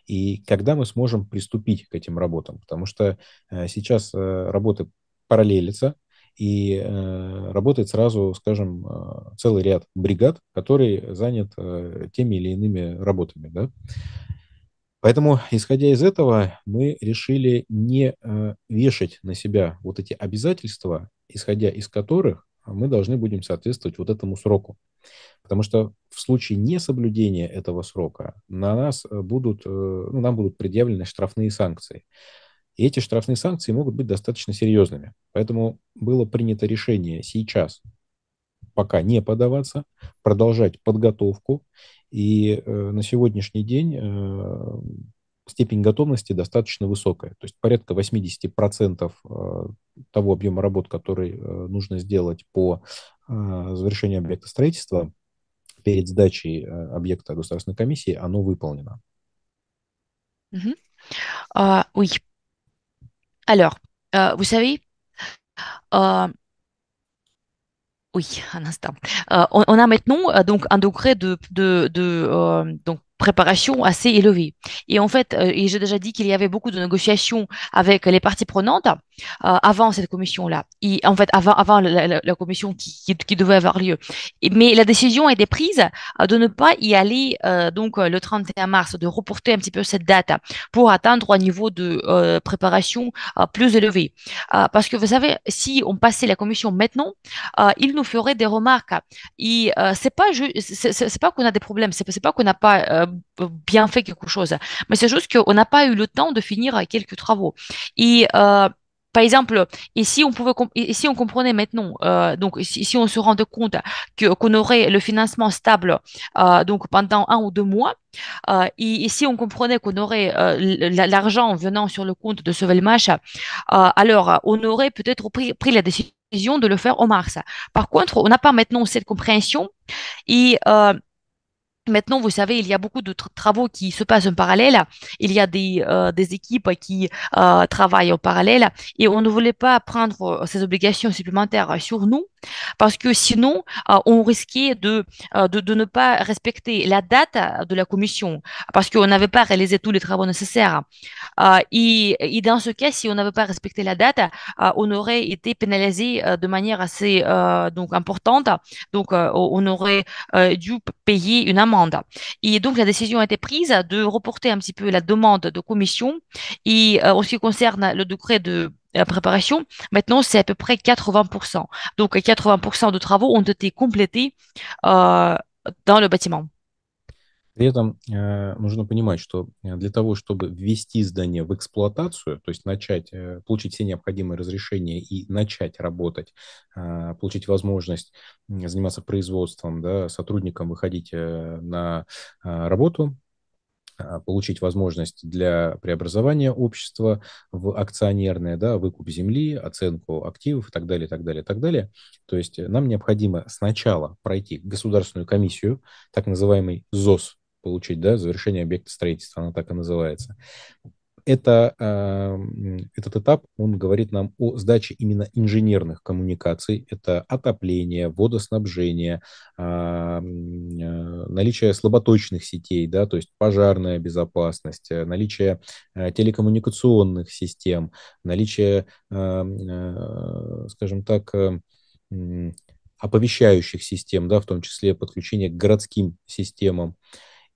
И когда мы сможем приступить к этим работам, потому что э, сейчас э, работы параллелятся, и э, работает сразу, скажем, э, целый ряд бригад, которые занят э, теми или иными работами, да. Поэтому, исходя из этого, мы решили не э, вешать на себя вот эти обязательства, исходя из которых мы должны будем соответствовать вот этому сроку. Потому что в случае несоблюдения этого срока на нас э, будут, э, ну, нам будут предъявлены штрафные санкции. И эти штрафные санкции могут быть достаточно серьезными. Поэтому было принято решение сейчас пока не подаваться, продолжать подготовку. И э, на сегодняшний день э, степень готовности достаточно высокая. То есть порядка 80% э, того объема работ, который э, нужно сделать по э, завершению объекта строительства перед сдачей объекта государственной комиссии, оно выполнено. Угу. Uh, oui. Alors, uh, vous savez, uh, Oui, un instant. Euh, on, a maintenant euh, donc un degré de, de, euh, donc préparation assez élevée. Et en fait, euh, et j'ai déjà dit qu'il y avait beaucoup de négociations avec les parties prenantes euh, avant cette commission-là, et en fait avant, avant la, commission qui, qui, devait avoir lieu. Et, mais la décision a été prise euh, de ne pas y aller donc le 31 mars, de reporter un petit peu cette date pour atteindre un niveau de préparation plus élevé. parce que vous savez, si on passait la commission maintenant, il nous ferait des remarques. Et c'est pas c'est pas qu'on a des problèmes, c'est pas qu'on n'a pas bien fait quelque chose. Mais c'est juste qu'on n'a pas eu le temps de finir quelques travaux. Et euh, par exemple, ici on pouvait, ici on comprenait maintenant, euh, donc si on se rendait compte que qu'on aurait le financement stable euh, donc pendant un ou deux mois, et si on comprenait qu'on aurait l'argent venant sur le compte de Sovelmash, alors on aurait peut-être pris, la décision de le faire en mars. Par contre, on n'a pas maintenant cette compréhension et Maintenant, vous savez, il y a beaucoup de travaux qui se passent en parallèle. Il y a des, euh, des équipes qui euh, travaillent en parallèle et on ne voulait pas prendre euh, ces obligations supplémentaires sur nous parce que sinon, euh, on risquait euh, de, de, ne pas respecter la date euh, de la commission, parce qu'on n'avait pas réalisé tous les travaux nécessaires. Et, et, dans ce cas, si on n'avait pas respecté la date, on aurait été pénalisé de manière assez donc importante. Donc, on aurait dû payer une amende. Et donc, la décision a été prise de reporter un petit peu la demande de commission. Et en ce qui concerne le décret de la préparation, maintenant, c'est à peu près 80%. Donc, 80% de travaux ont été complétés euh, dans le bâtiment. При этом э, нужно понимать, что э, для того, чтобы ввести здание в эксплуатацию, то есть начать, э, получить все необходимые разрешения и начать работать, э, получить возможность заниматься производством, да, сотрудникам выходить э, на э, работу, а, получить возможность для преобразования общества в акционерное, да, выкуп земли, оценку активов и так далее, так далее, так далее. То есть э, нам необходимо сначала пройти государственную комиссию, так называемый ЗОС, получить, да, завершение объекта строительства, она так и называется это, а, этот этап, он говорит нам о сдаче именно инженерных коммуникаций. Это отопление, водоснабжение, а, а, наличие слаботочных сетей, да, то есть пожарная безопасность, э, наличие э, телекоммуникационных систем, наличие, скажем так, э, оповещающих систем, да, в том числе подключение к городским системам.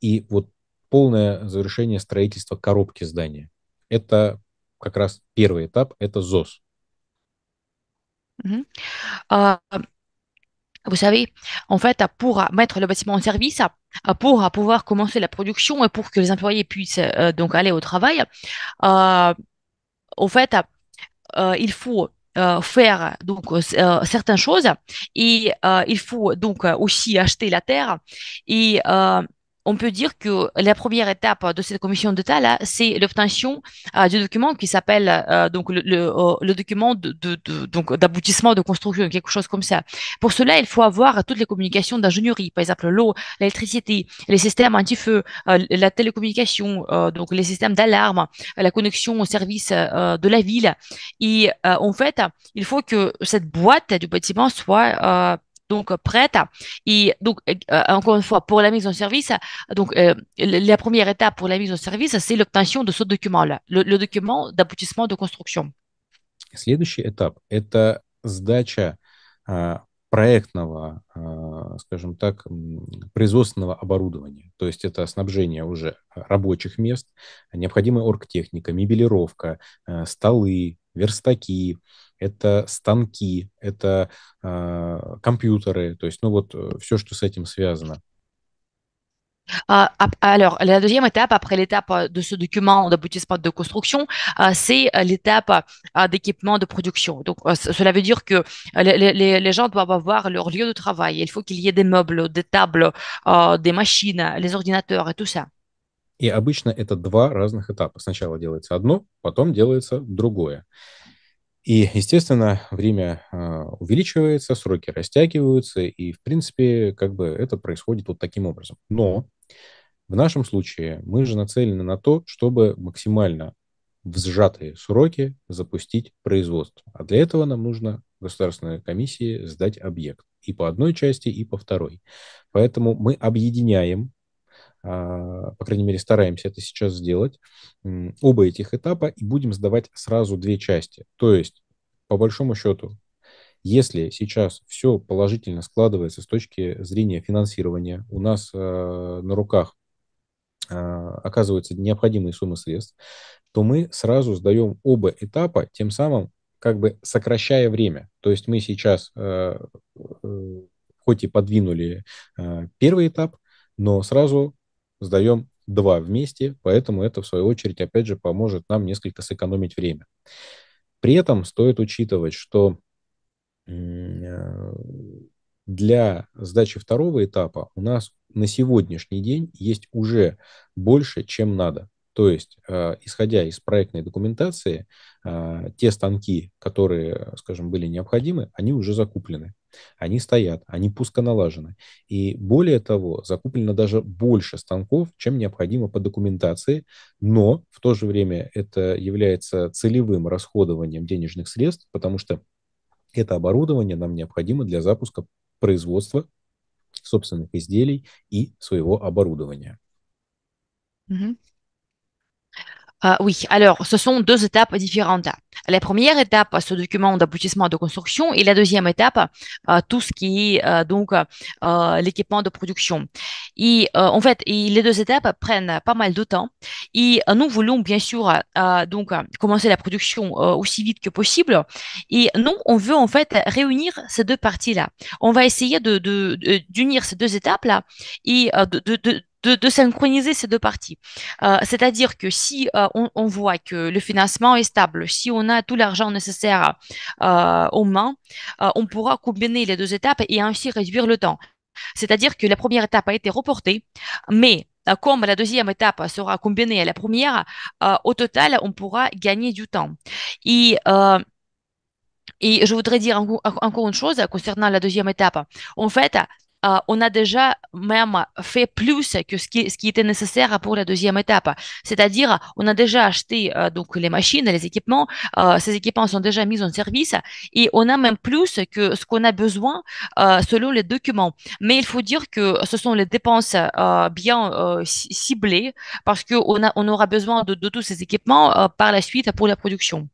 И вот полное завершение строительства коробки здания. это как ZOS. vous savez, en fait, pour mettre le bâtiment en service, pour pouvoir commencer la production et pour que les employés puissent euh, donc aller au travail, euh, en fait, euh, il faut faire donc certaines choses et il faut donc aussi acheter la terre et on peut dire que la première étape de cette commission d'État là, c'est l'obtention euh, du document qui s'appelle euh, donc le, euh, document de, donc d'aboutissement de construction, quelque chose comme ça. Pour cela, il faut avoir toutes les communications d'ingénierie, par exemple l'eau, l'électricité, les systèmes anti-feu, la télécommunication, donc les systèmes d'alarme, la connexion au service de la ville. Et en fait, il faut que cette boîte du bâtiment soit donc prête. Et donc, encore une fois, pour la mise en service, donc la première étape pour la mise en service, c'est l'obtention de ce document-là, le, le document d'aboutissement de construction. Следующий этап – это сдача проектного, скажем так, производственного оборудования. То есть это снабжение уже рабочих мест, необходимая оргтехника, мебелировка, столы, верстаки, это станки, это э, компьютеры, то есть, ну вот все, что с этим связано. Alors, la deuxième étape, après l'étape de ce document d'aboutissement de construction, c'est l'étape d'équipement de production. Donc, cela veut dire que les, les, gens doivent avoir leur lieu de travail. Il faut qu'il y ait des meubles, des tables, des machines, les ordinateurs et tout ça. И обычно это два разных этапа. Сначала делается одно, потом делается другое. И, естественно, время а, увеличивается, сроки растягиваются, и, в принципе, как бы это происходит вот таким образом. Но в нашем случае мы же нацелены на то, чтобы максимально в сжатые сроки запустить производство. А для этого нам нужно государственной комиссии сдать объект и по одной части, и по второй. Поэтому мы объединяем а, по крайней мере, стараемся это сейчас сделать, оба этих этапа, и будем сдавать сразу две части. То есть, по большому счету, если сейчас все положительно складывается с точки зрения финансирования, у нас э, на руках э, оказываются необходимые суммы средств, то мы сразу сдаем оба этапа, тем самым как бы сокращая время. То есть мы сейчас э, хоть и подвинули первый этап, но сразу сдаем два вместе, поэтому это, в свою очередь, опять же, поможет нам несколько сэкономить время. При этом стоит учитывать, что э, для сдачи второго этапа у нас на сегодняшний день есть уже больше, чем надо. То есть, э, исходя из проектной документации, э, те станки, которые, скажем, были необходимы, они уже закуплены. Они стоят, они пусконалажены. И более того, закуплено даже больше станков, чем необходимо по документации, но в то же время это является целевым расходованием денежных средств, потому что это оборудование нам необходимо для запуска производства собственных изделий и своего оборудования. Mm -hmm. Euh, oui, alors ce sont deux étapes différentes. La première étape, ce document d'aboutissement de construction, et la deuxième étape, euh, tout ce qui est euh, donc euh, l'équipement de production. Et en fait, les deux étapes prennent pas mal de temps. Et nous voulons bien sûr donc commencer la production aussi vite que possible. Et nous, on veut en fait réunir ces deux parties-là. On va essayer de d'unir ces deux étapes là et de, de de, synchroniser ces deux parties. Euh, c'est-à-dire que si euh, on, voit que le financement est stable, si on a tout l'argent nécessaire euh, aux mains, euh, on pourra combiner les deux étapes et ainsi réduire le temps. C'est-à-dire que la première étape a été reportée, mais comme la deuxième étape sera combinée à la première, au total, on pourra gagner du temps. Et et je voudrais dire encore une chose concernant la deuxième étape. En fait, euh, on a déjà même fait plus que ce qui, était nécessaire pour la deuxième étape. C'est-à-dire, on a déjà acheté euh, donc les machines, les équipements. Euh, ces équipements sont déjà mis en service et on a même plus que ce qu'on a besoin selon les documents. Mais il faut dire que ce sont les dépenses bien ciblées parce qu'on on aura besoin de tous ces équipements par la suite pour la production.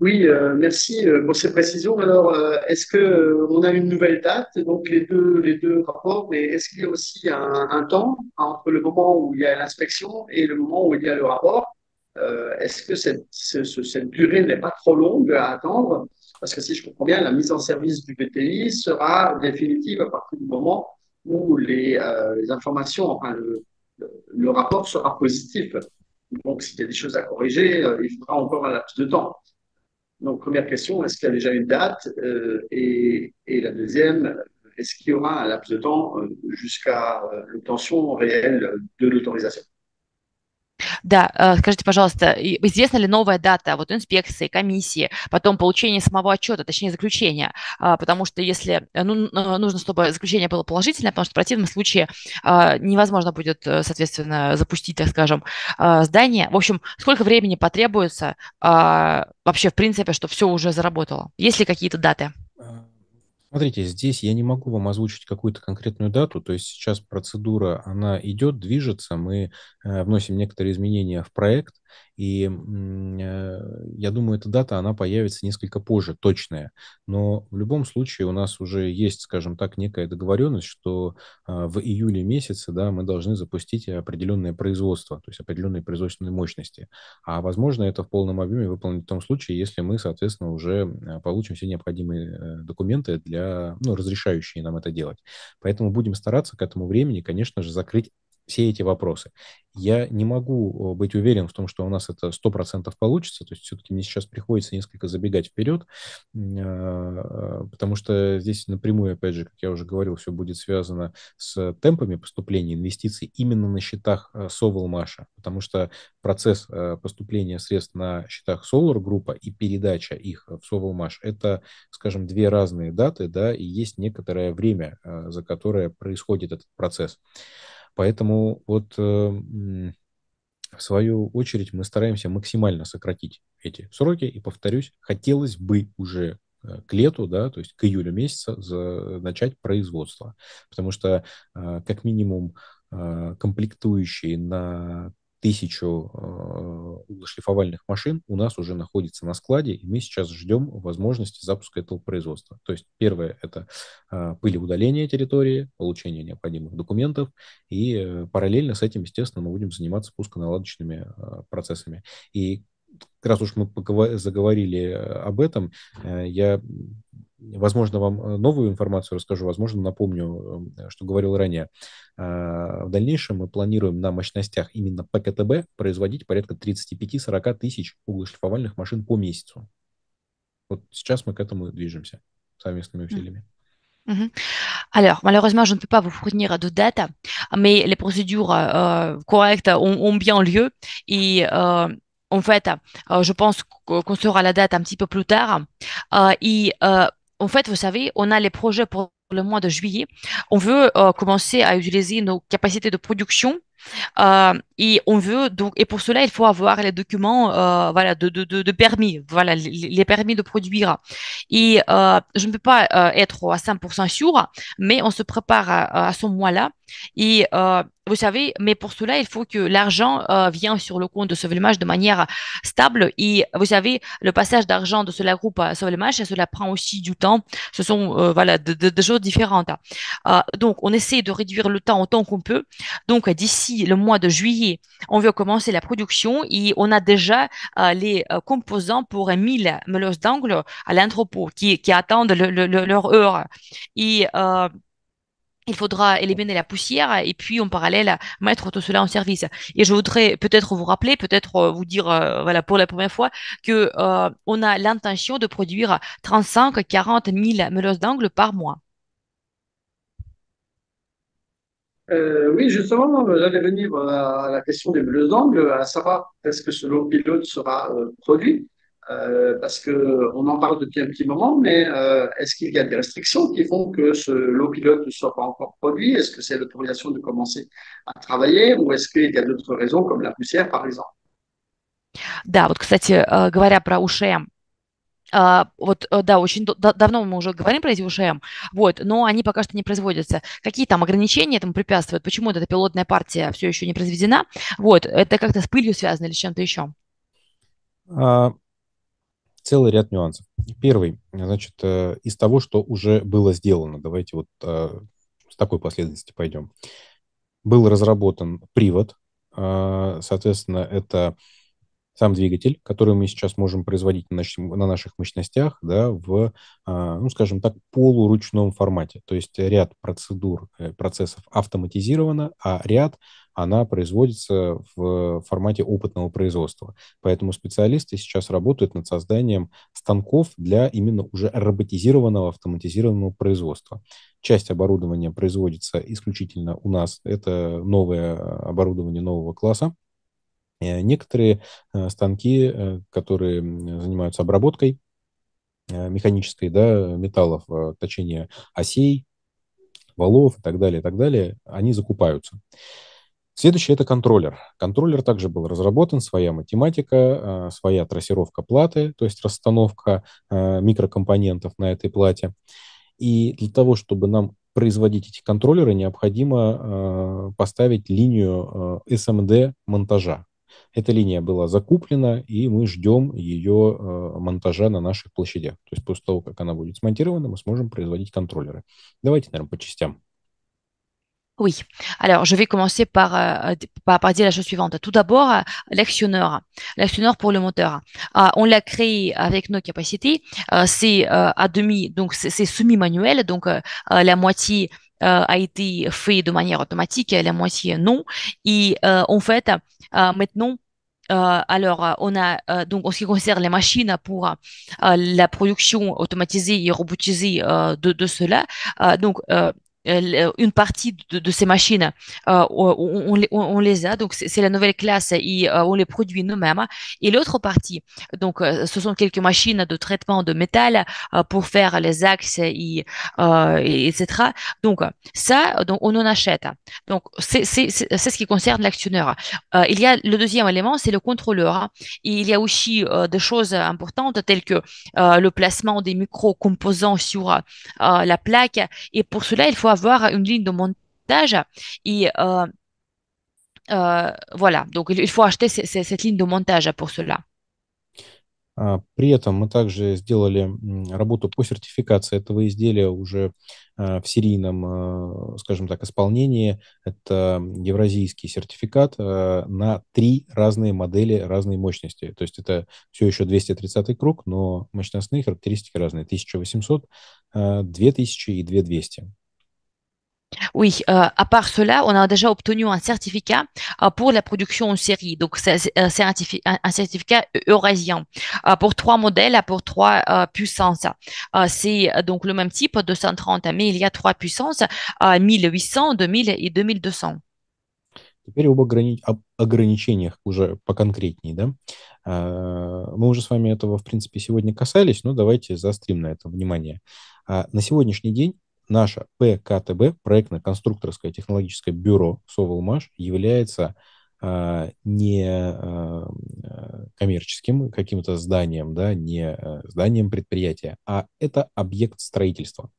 Oui, euh, merci euh, pour ces précisions. Alors, euh, est-ce que on a une nouvelle date, donc les deux, les deux rapports, mais est-ce qu'il y a aussi un, temps entre le moment où il y a l'inspection et le moment où il y a le rapport Est-ce que cette, cette durée n'est pas trop longue à attendre Parce que si je comprends bien, la mise en service du BTI sera définitive à partir du moment où les, les informations, enfin le, le rapport sera positif. Donc, s'il y a des choses à corriger, il faudra encore un laps de temps. Donc, première question, est-ce qu'il y a déjà une date euh, et, et, la deuxième, est-ce qu'il y aura un laps de temps euh, jusqu'à l'obtention euh, réelle de l'autorisation Да, э, скажите, пожалуйста, известна ли новая дата вот инспекции, комиссии, потом получение самого отчета, точнее заключения, а, потому что если э, ну, э, нужно, чтобы заключение было положительное, потому что в противном случае а, невозможно будет, соответственно, запустить, так скажем, а, здание. В общем, сколько времени потребуется вообще, в принципе, чтобы все уже заработало? Есть ли какие-то даты? Смотрите, здесь я не могу вам озвучить какую-то конкретную дату, то есть сейчас процедура, она идет, движется, мы э, вносим некоторые изменения в проект, и э, я думаю, эта дата, она появится несколько позже, точная. Но в любом случае у нас уже есть, скажем так, некая договоренность, что а, в июле месяце да, мы должны запустить определенное производство, то есть определенные производственные мощности. А возможно, это в полном объеме выполнить в том случае, если мы, соответственно, уже э, получим все необходимые э, документы для, ну, разрешающие нам это делать. Поэтому будем стараться к этому времени, конечно же, закрыть все эти вопросы. Я не могу э, быть уверен в том, что у нас это 100% получится, то есть все-таки мне сейчас приходится несколько забегать вперед, э, э, потому что здесь напрямую, опять же, как я уже говорил, все будет связано с темпами поступления инвестиций именно на счетах Соволмаша, потому что процесс поступления средств на счетах Solar группа и передача их в Соволмаш – это, скажем, две разные даты, да, и есть некоторое время, за которое происходит этот процесс. Поэтому вот эм, в свою очередь мы стараемся максимально сократить эти сроки. И повторюсь, хотелось бы уже э, к лету, да, то есть к июлю месяца за, начать производство. Потому что э, как минимум э, комплектующие на тысячу э, углошлифовальных машин у нас уже находится на складе, и мы сейчас ждем возможности запуска этого производства. То есть первое – это э, пылеудаление территории, получение необходимых документов, и э, параллельно с этим, естественно, мы будем заниматься пусконаладочными процессами. И как раз уж мы заговорили об этом, я Возможно, вам э, новую информацию расскажу, возможно, напомню, э, что говорил ранее. Э, в дальнейшем мы планируем на мощностях именно ПКТБ производить порядка 35-40 тысяч углошлифовальных машин по месяцу. Вот сейчас мы к этому движемся совместными усилиями. Alors, malheureusement, je ne peux pas vous fournir de date, mais les procédures euh, correctes ont, ont, bien lieu. Et euh, en fait, euh, je pense qu'on sera la date un petit peu plus tard. Euh, et euh, en fait, vous savez, on a les projets pour le mois de juillet. On veut euh, commencer à utiliser nos capacités de production euh, et on veut donc et pour cela il faut avoir les documents euh, voilà de, de, permis voilà les, permis de produire et je ne peux pas être à 100% sûr mais on se prépare à, ce mois là et vous savez, mais pour cela, il faut que l'argent euh, vienne sur le compte de Sauvelemage de manière stable. Et vous savez, le passage d'argent de cela groupe à cela prend aussi du temps. Ce sont euh, voilà deux choses différentes. Euh, donc, on essaie de réduire le temps autant qu'on peut. Donc, d'ici le mois de juillet, on veut commencer la production et on a déjà les composants pour 1000 meuleuses d'angle à l'entrepôt qui, qui attendent leur heure. Et il faudra éliminer la poussière et puis en parallèle mettre tout cela en service. Et je voudrais peut-être vous rappeler, peut-être euh, vous dire euh, voilà pour la première fois que euh, on a l'intention de produire 35-40 000 meuleuses d'angle par mois. oui, justement, vous allez venir à la question des meuleuses d'angle, à savoir est-ce que ce lot pilote sera produit euh, parce qu'on en parle depuis un petit moment, mais euh, est-ce qu'il y a des restrictions qui font que ce lot pilote ne soit pas encore produit Est-ce que c'est l'autorisation de commencer à travailler ou est-ce qu'il y a d'autres raisons comme la poussière par exemple Да, вот, кстати, говоря про УШМ, вот, да, очень давно мы уже говорим про эти УШМ, вот, но они пока что не производятся. Какие там ограничения этому препятствуют? Почему вот эта пилотная партия все еще не произведена? Вот, это как-то с пылью связано или с чем-то еще? Uh, целый ряд нюансов. Первый, значит, э, из того, что уже было сделано, давайте вот э, с такой последовательности пойдем. Был разработан привод, э, соответственно, это сам двигатель, который мы сейчас можем производить на, на наших мощностях, да, в, ну, скажем так, полуручном формате. То есть ряд процедур, процессов автоматизировано, а ряд она производится в формате опытного производства. Поэтому специалисты сейчас работают над созданием станков для именно уже роботизированного, автоматизированного производства. Часть оборудования производится исключительно у нас. Это новое оборудование нового класса. Э, некоторые э, станки, э, которые занимаются обработкой механической да, металлов, точение осей, валов и так далее, и так далее, они закупаются. Следующий – это контроллер. Контроллер также был разработан, своя математика, э, своя трассировка платы, то есть расстановка э, микрокомпонентов на этой плате. И для того, чтобы нам производить эти контроллеры, необходимо э, поставить линию SMD монтажа. Эта линия была закуплена, и мы ждем ее монтажа на наших площадях. То есть после того, как она будет смонтирована, мы сможем производить контроллеры. Давайте, наверное, по частям. Oui. Alors, je vais commencer euh, euh, par, par, dire la chose suivante. Tout d'abord, euh, l'actionneur. L'actionneur pour le moteur. Ah, on l'a créé avec nos capacités. c'est à demi, donc c'est semi-manuel. Donc, la moitié a été fait de manière automatique, la moitié non. Et en fait, maintenant, alors, on a donc en ce qui concerne les machines pour la production automatisée et robotisée de, de, cela. donc, euh, euh, une partie de, ces machines, euh, on, les a, donc c'est la nouvelle classe et on les produit nous-mêmes. Et l'autre partie, donc ce sont quelques machines de traitement de métal pour faire les axes et, etc. Donc ça, on en achète. Donc c'est ce qui concerne l'actionneur. il y a le deuxième élément, c'est le contrôleur. il y a aussi des choses importantes telles que le placement des micro-composants sur la plaque. Et pour cela, il faut avoir une ligne de montage et euh, euh, voilà, donc il faut acheter cette ligne de montage pour cela. А при этом мы также сделали работу по сертификации этого изделия уже э, в серийном, э, скажем так, исполнении. Это евразийский сертификат э, на три разные модели разной мощности. То есть это все еще 230 круг, но мощностные характеристики разные. 1800, 2000 и 2200. Oui, euh, à part cela, on a déjà obtenu un certificat euh, pour la production en série. Donc, c'est euh, un, certificat eurasien pour trois modèles, pour trois puissances. c'est donc le même type, 230, mais il y a trois puissances, 1800, 2000 et 2200. Теперь об, ограни... об ограничениях уже поконкретнее, да? Мы уже с вами этого, в принципе, сегодня касались, но давайте заострим на это внимание. На сегодняшний день наше ПКТБ, проектно-конструкторское технологическое бюро Соволмаш, является а, не а, коммерческим каким-то зданием, да, не а, зданием предприятия, а это объект строительства.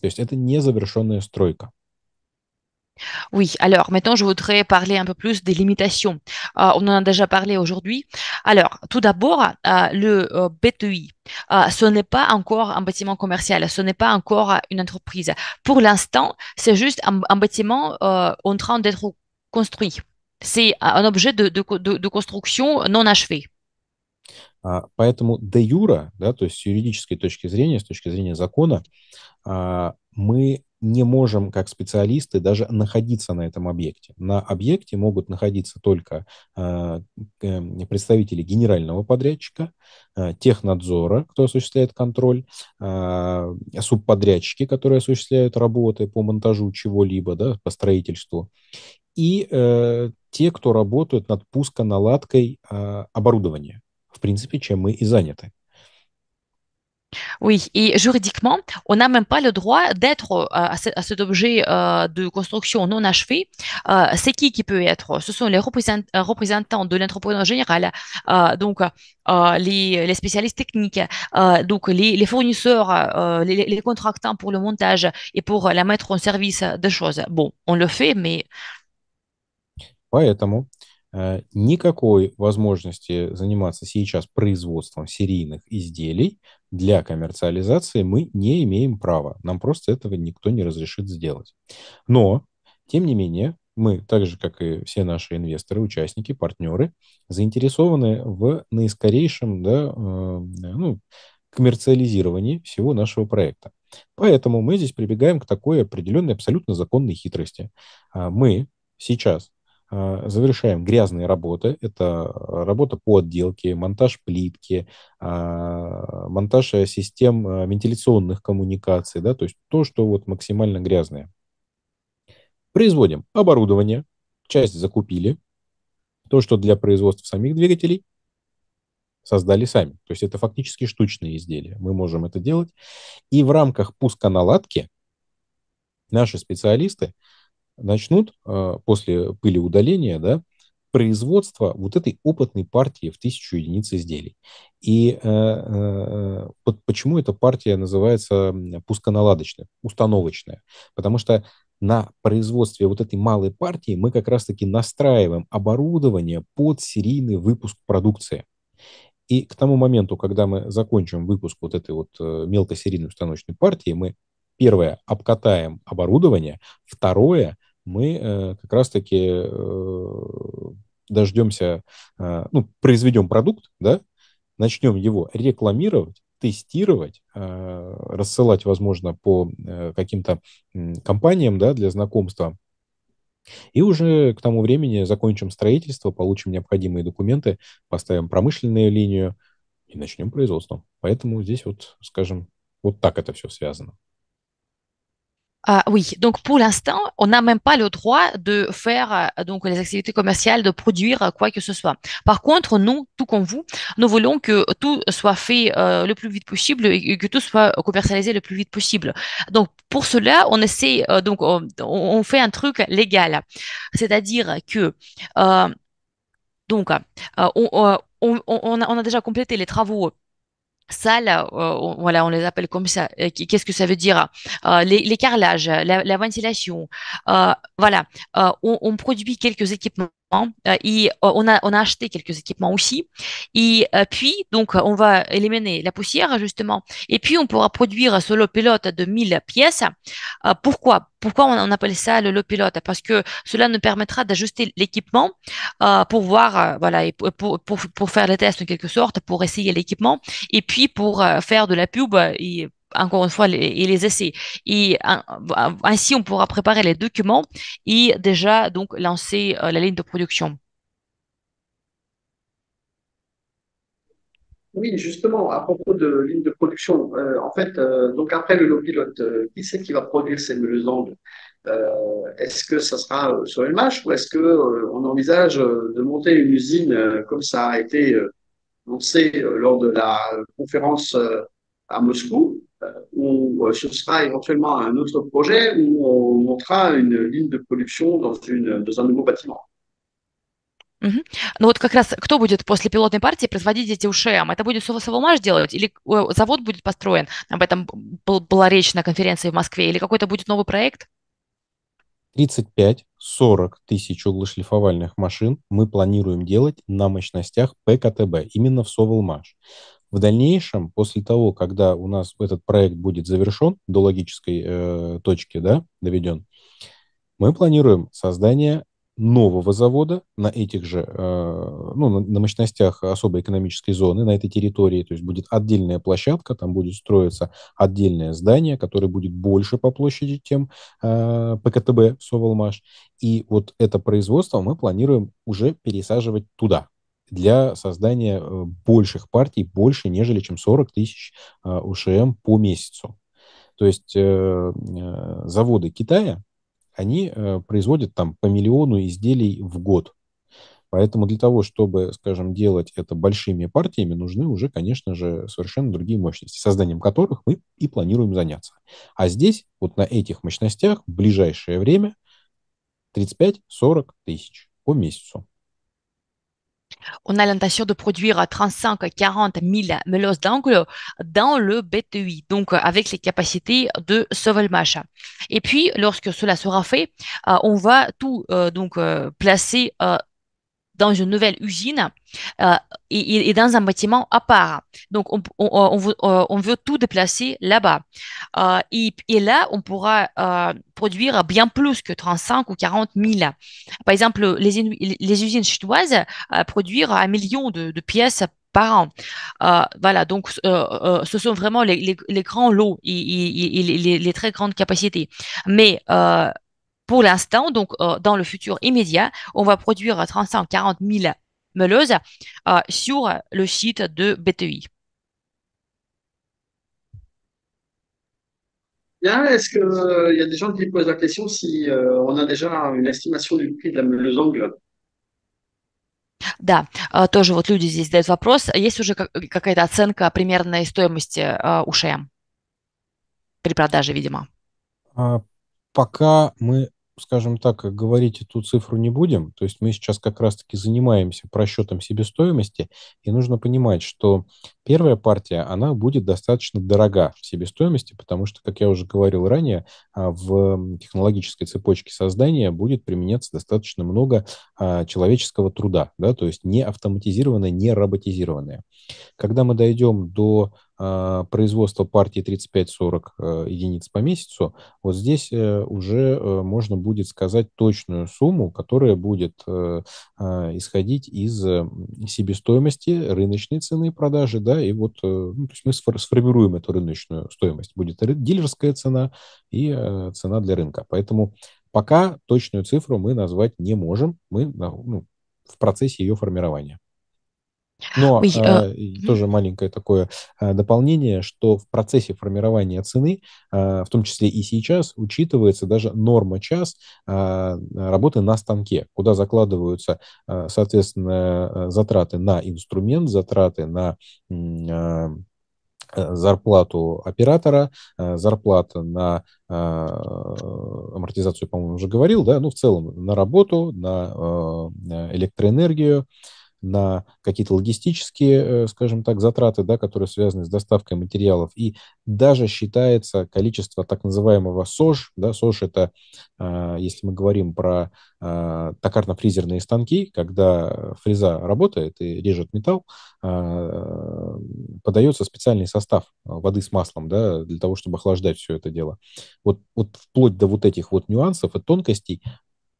То есть это незавершенная стройка. Oui, alors maintenant je voudrais parler un peu plus des limitations. Euh, on en a déjà parlé aujourd'hui. Alors, tout d'abord, euh, le euh, euh, ce n'est pas encore un bâtiment commercial, ce n'est pas encore une entreprise. Pour l'instant, c'est juste un, bâtiment en train d'être construit. C'est un objet de, construction non achevé. Поэтому де юра, то есть с юридической точки зрения, с точки зрения закона, мы не можем, как специалисты, даже находиться на этом объекте. На объекте могут находиться только э, эм, представители генерального подрядчика, э, технадзора, кто осуществляет контроль, э, субподрядчики, которые осуществляют работы по монтажу чего-либо, да, по строительству, и те, кто работают над пусконаладкой оборудования. В принципе, чем мы и заняты. Oui, et juridiquement, on n'a même pas le droit d'être euh, à, cet objet euh, de construction non achevé. Euh, c'est qui qui peut être Ce sont les représentants de l'entrepreneur général, donc les, spécialistes techniques, donc les, fournisseurs, les, contractants pour le montage et pour la mettre en service des choses. Bon, on le fait, mais... Поэтому э, никакой возможности заниматься сейчас производством серийных изделий для коммерциализации мы не имеем права. Нам просто этого никто не разрешит сделать. Но, тем не менее, мы, так же, как и все наши инвесторы, участники, партнеры, заинтересованы в наискорейшем да, э, ну, коммерциализировании всего нашего проекта. Поэтому мы здесь прибегаем к такой определенной абсолютно законной хитрости. А мы сейчас а, завершаем грязные работы. Это а, работа по отделке, монтаж плитки, а, монтаж э, систем э, вентиляционных коммуникаций, да, то есть то, что вот максимально грязное. Производим оборудование, часть закупили, то, что для производства самих двигателей, создали сами. То есть это фактически штучные изделия. Мы можем это делать. И в рамках пуска наладки наши специалисты начнут а, после пыли удаления, да, производство вот этой опытной партии в тысячу единиц изделий. И э, э, почему эта партия называется пусконаладочная, установочная? Потому что на производстве вот этой малой партии мы как раз-таки настраиваем оборудование под серийный выпуск продукции. И к тому моменту, когда мы закончим выпуск вот этой вот э, мелкосерийной установочной партии, мы, первое, обкатаем оборудование, второе – мы э, как раз-таки э, дождемся, э, ну, произведем продукт, да, начнем его рекламировать, тестировать, рассылать, возможно, по каким-то компаниям да, для знакомства. И уже к тому времени закончим строительство, получим необходимые документы, поставим промышленную линию и начнем производство. Поэтому здесь вот, скажем, вот так это все связано. Ah oui, donc pour l'instant, on n'a même pas le droit de faire euh, donc les activités commerciales, de produire euh, quoi que ce soit. Par contre, nous, tout comme vous, nous voulons que tout soit fait euh, le plus vite possible et que tout soit commercialisé le plus vite possible. Donc pour cela, on essaie donc on, fait un truc légal, c'est-à-dire que donc on, a déjà complété les travaux salles, euh, on, voilà, on les appelle comme ça. Euh, qu'est-ce que ça veut dire hein? euh, les, carrelages, la, ventilation, voilà. On, on, produit quelques équipements et hein. euh, euh, on a, on a acheté quelques équipements aussi. Et euh, puis, donc, on va éliminer la poussière, justement. Et puis, on pourra produire ce lot pilote de 1000 pièces. pourquoi pourquoi on, appelle ça le lot pilote Parce que cela nous permettra d'ajuster l'équipement pour voir, voilà, et pour, pour, pour, faire les tests en quelque sorte, pour essayer l'équipement et puis pour faire de la pub et encore une fois, les, et les essais. Et ainsi, on pourra préparer les documents et déjà donc lancer euh, la ligne de production. Oui, justement, à propos de ligne de production, euh, en fait, euh, donc après le lot pilote, qui c'est qui va produire ces euh, Est-ce que ça sera sur une marche ou est-ce que on envisage de monter une usine comme ça a été lancé lors de la conférence à Moscou on euh, cherchera éventuellement un autre projet où on montera une ligne de production dans, une, dans un nouveau bâtiment. Угу. Ну вот как раз кто будет после пилотной партии производить эти УШМ? Это будет Савулмаш делать или э, завод будет построен? Об этом был была речь на конференции в Москве. Или какой-то будет новый проект? 35-40 тысяч углошлифовальных машин мы планируем делать на мощностях ПКТБ, именно в Совалмаш. В дальнейшем, после того, когда у нас этот проект будет завершен до логической э, точки, да, доведен, мы планируем создание нового завода на этих же, э, ну, на, на мощностях особой экономической зоны, на этой территории, то есть будет отдельная площадка, там будет строиться отдельное здание, которое будет больше по площади, чем э, ПКТБ Соволмаш. И вот это производство мы планируем уже пересаживать туда, для создания э, больших партий больше, нежели чем 40 тысяч э, УШМ по месяцу. То есть э, заводы Китая, они производят там по миллиону изделий в год. Поэтому для того, чтобы, скажем, делать это большими партиями, нужны уже, конечно же, совершенно другие мощности, созданием которых мы и планируем заняться. А здесь, вот на этих мощностях, в ближайшее время 35-40 тысяч по месяцу. On a l'intention de produire 35 à 40 000 melons d'angle dans le BTI, donc avec les capacités de Sovelmash. Et puis, lorsque cela sera fait, euh, on va tout euh, donc euh, placer dans une nouvelle usine euh, et, dans un bâtiment à part. Donc, on, on, euh, veut, tout déplacer là-bas. Euh, et, là, on pourra produire bien plus que 35 ou 40 000. Par exemple, les, les usines chinoises produisent un million de, pièces par an. voilà, donc ce sont vraiment les, grands lots et, les, les, très grandes capacités. Mais pour l'instant, donc euh, dans le futur immédiat, on va produire 340 000 meuleuses sur le site de BTI. Est-ce qu'il euh, y a des gens qui posent la question si euh, on a déjà une estimation du prix de la meuleuse anglaise Да, э, тоже вот люди здесь задают вопрос. Есть уже какая-то оценка примерной стоимости э, УШМ при продаже, видимо? Пока мы скажем так, говорить эту цифру не будем. То есть мы сейчас как раз-таки занимаемся просчетом себестоимости, и нужно понимать, что первая партия, она будет достаточно дорога в себестоимости, потому что, как я уже говорил ранее, а, в технологической цепочке создания будет применяться достаточно много а, человеческого труда, да, то есть не автоматизированное, не роботизированное. Когда мы дойдем до а, производства партии 35-40 э, единиц по месяцу, вот здесь э, уже э, можно будет сказать точную сумму, которая будет а, исходить из себестоимости рыночной цены продажи, да, и вот ну, то есть мы сформируем эту рыночную стоимость. Будет дилерская цена и цена для рынка. Поэтому пока точную цифру мы назвать не можем, мы ну, в процессе ее формирования. Но Ой, э, а, а... тоже маленькое такое а, дополнение, что в процессе формирования цены, а, в том числе и сейчас, учитывается даже норма час а, работы на станке, куда закладываются, а, соответственно, затраты на инструмент, затраты на а, зарплату оператора, зарплата на амортизацию, по-моему, уже говорил, да, ну, в целом на работу, на электроэнергию, на какие-то логистические, э, скажем так, затраты, да, которые связаны с доставкой материалов. И даже считается количество так называемого СОЖ. Да, СОЖ – это, а, если мы говорим про а, токарно-фрезерные станки, когда фреза работает и режет металл, а, подается специальный состав воды с маслом да, для того, чтобы охлаждать все это дело. Вот, вот вплоть до вот этих вот нюансов и тонкостей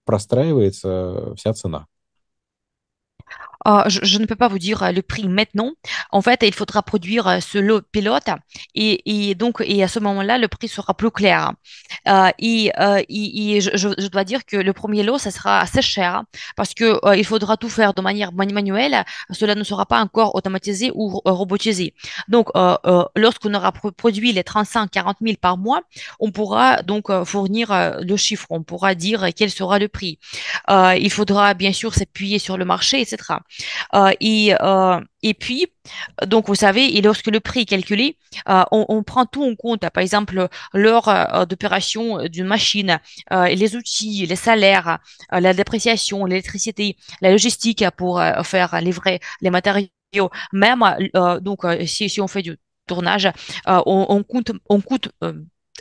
простраивается вся цена. Ah, je, ne peux pas vous dire euh, le prix maintenant. En fait, il faudra produire euh, ce lot pilote et, et donc et à ce moment-là, le prix sera plus clair. Euh, et, euh, et, je, je, dois dire que le premier lot, ça sera assez cher parce que il faudra tout faire de manière manuelle. Cela ne sera pas encore automatisé ou robotisé. Donc, lorsqu'on aura produit les 35-40 000 par mois, on pourra donc fournir le chiffre. On pourra dire quel sera le prix. il faudra bien sûr s'appuyer sur le marché, etc. Euh, et, euh, et puis, donc, vous savez, et lorsque le prix est calculé, euh, on, prend tout en compte. Par exemple, l'heure d'opération d'une machine, les outils, les salaires, la dépréciation, l'électricité, la logistique pour faire livrer les matériaux. Même, donc, si, si, on fait du tournage, on, on, compte, on coûte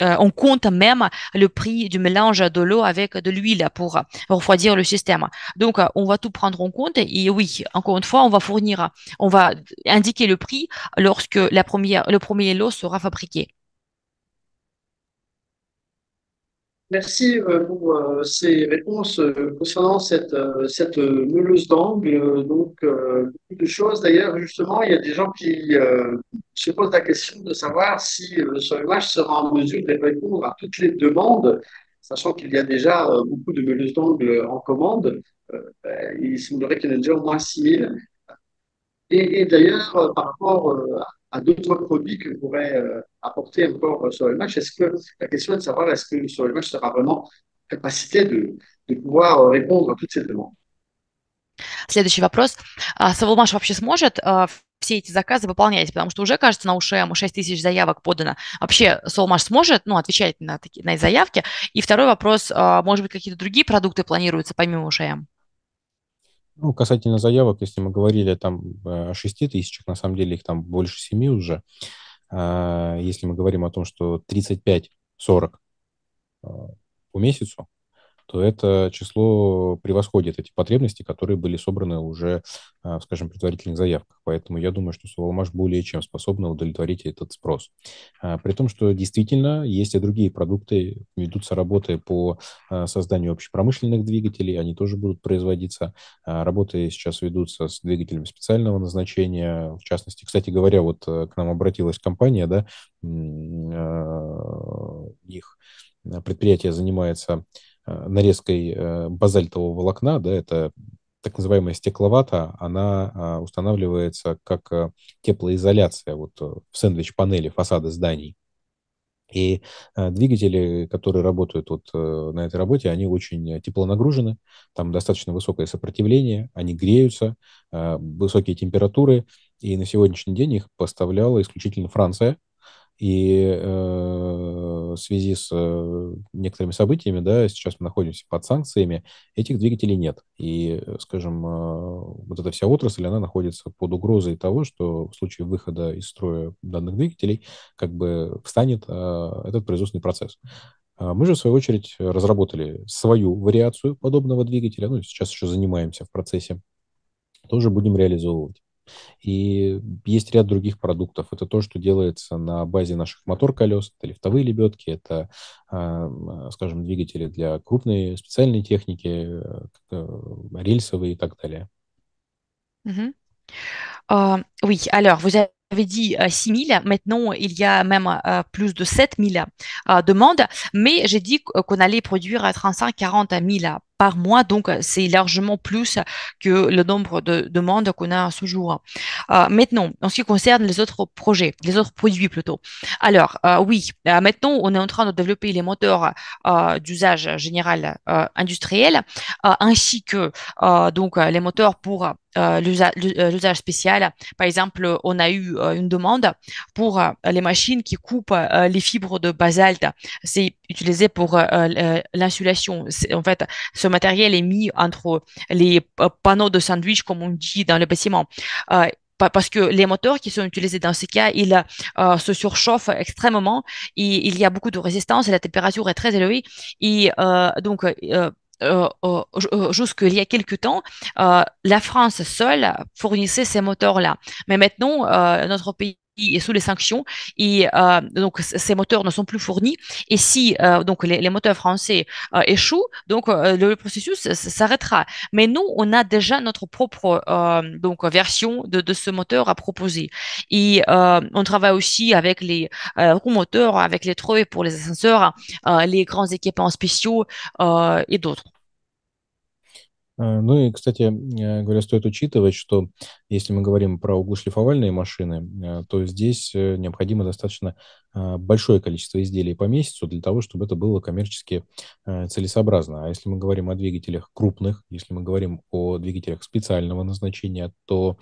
euh, on compte même le prix du mélange de l'eau avec de l'huile pour euh, refroidir le système. Donc, euh, on va tout prendre en compte. Et oui, encore une fois, on va fournir, on va indiquer le prix lorsque la première, le premier lot sera fabriqué. Merci euh, pour euh, ces réponses euh, concernant cette, cette meuleuse d'angle. Donc, beaucoup de choses. D'ailleurs, justement, il y a des gens qui se posent la question de savoir si ce match sera en mesure de répondre à toutes les demandes, sachant qu'il y a déjà beaucoup de meuleuses d'angle en commande. Ben, il semblerait qu'il y en ait déjà au moins 6 Et, et d'ailleurs, par rapport à à deux, produits que pourrait euh, apporter encore euh, sur le match. Est-ce que la question est de savoir est-ce que sur le match sera vraiment capacité de, de pouvoir euh, répondre à toutes ces demandes? Следующий вопрос. А вообще сможет а, все эти заказы выполнять? Потому что уже, кажется, на УШМ 6 тысяч заявок подано. Вообще Солмаш сможет ну, отвечать на, такие, на заявки? И второй вопрос. А, может быть, какие-то другие продукты планируются помимо УШМ? Ну, касательно заявок, если мы говорили там э, о 6 тысячах, на самом деле их там больше 7 уже. А, если мы говорим о том, что 35-40 э, по месяцу, то это число превосходит эти потребности, которые были собраны уже, а, скажем, в предварительных заявках. Поэтому я думаю, что Сувалмаш более чем способна удовлетворить этот спрос. А, при том, что действительно есть и другие продукты, ведутся работы по а, созданию общепромышленных двигателей, они тоже будут производиться. Работы сейчас ведутся с двигателями специального назначения, в частности. Кстати говоря, вот э, к нам обратилась компания, да, их предприятие занимается Э, нарезкой э, базальтового волокна, да, это так называемая стекловата, она а, устанавливается как э, теплоизоляция вот в сэндвич-панели фасада зданий. И двигатели, которые работают вот на этой работе, они очень теплонагружены, там достаточно высокое сопротивление, они греются, высокие температуры, и на сегодняшний день их поставляла исключительно Франция, и в связи с э, некоторыми событиями, да, сейчас мы находимся под санкциями, этих двигателей нет. И, э, скажем, э, вот эта вся отрасль, она находится под угрозой того, что в случае выхода из строя данных двигателей как бы встанет а, этот производственный процесс. А, мы же, в свою очередь, разработали свою вариацию подобного двигателя, ну, сейчас еще занимаемся в процессе, тоже будем реализовывать. И есть ряд других продуктов. Это то, что делается на базе наших мотор-колес, это лифтовые лебедки, это, а, скажем, двигатели для крупной специальной техники, э, э, рельсовые и так далее. oui, alors vous avez dit 6 000, maintenant il y a même э, plus de 7 000 demandes, mais j'ai dit qu'on allait produire 35-40 000 par mois. Donc, euh, c'est largement plus que le nombre de demandes qu'on a à ce jour. Euh, maintenant, en ce qui concerne les autres projets, les autres produits plutôt. Alors, euh, oui, maintenant, on est en train de développer les moteurs d'usage général industriel, ainsi que donc les moteurs pour l'usage spécial. Par exemple, on a eu une demande pour les machines qui coupent les fibres de basalte. C'est utilisé pour l'insulation. En fait, ce matériel est mis entre euh, les euh, panneaux de sandwich, comme on dit dans le bâtiment. Euh, parce que les moteurs qui sont utilisés dans ces cas, ils se surchauffent extrêmement, et, il y a beaucoup de résistance, et la température est très élevée, et donc euh, il y a quelques temps, la France seule fournissait ces moteurs-là. Mais maintenant, notre pays et sous les sanctions et euh, donc ces moteurs ne sont plus fournis et si euh, donc les, moteurs français euh, échouent donc le processus s'arrêtera mais nous on a déjà notre propre donc version de, ce moteur à proposer et on travaille aussi avec les roues moteurs avec les treuils pour les ascenseurs hein, les grands équipements spéciaux et d'autres Э, ну и, кстати э, говоря, стоит учитывать, что если мы говорим про углошлифовальные машины, э, то здесь необходимо достаточно большое количество изделий по месяцу для того, чтобы это было коммерчески целесообразно. А если мы говорим о двигателях крупных, если мы говорим о двигателях специального назначения, то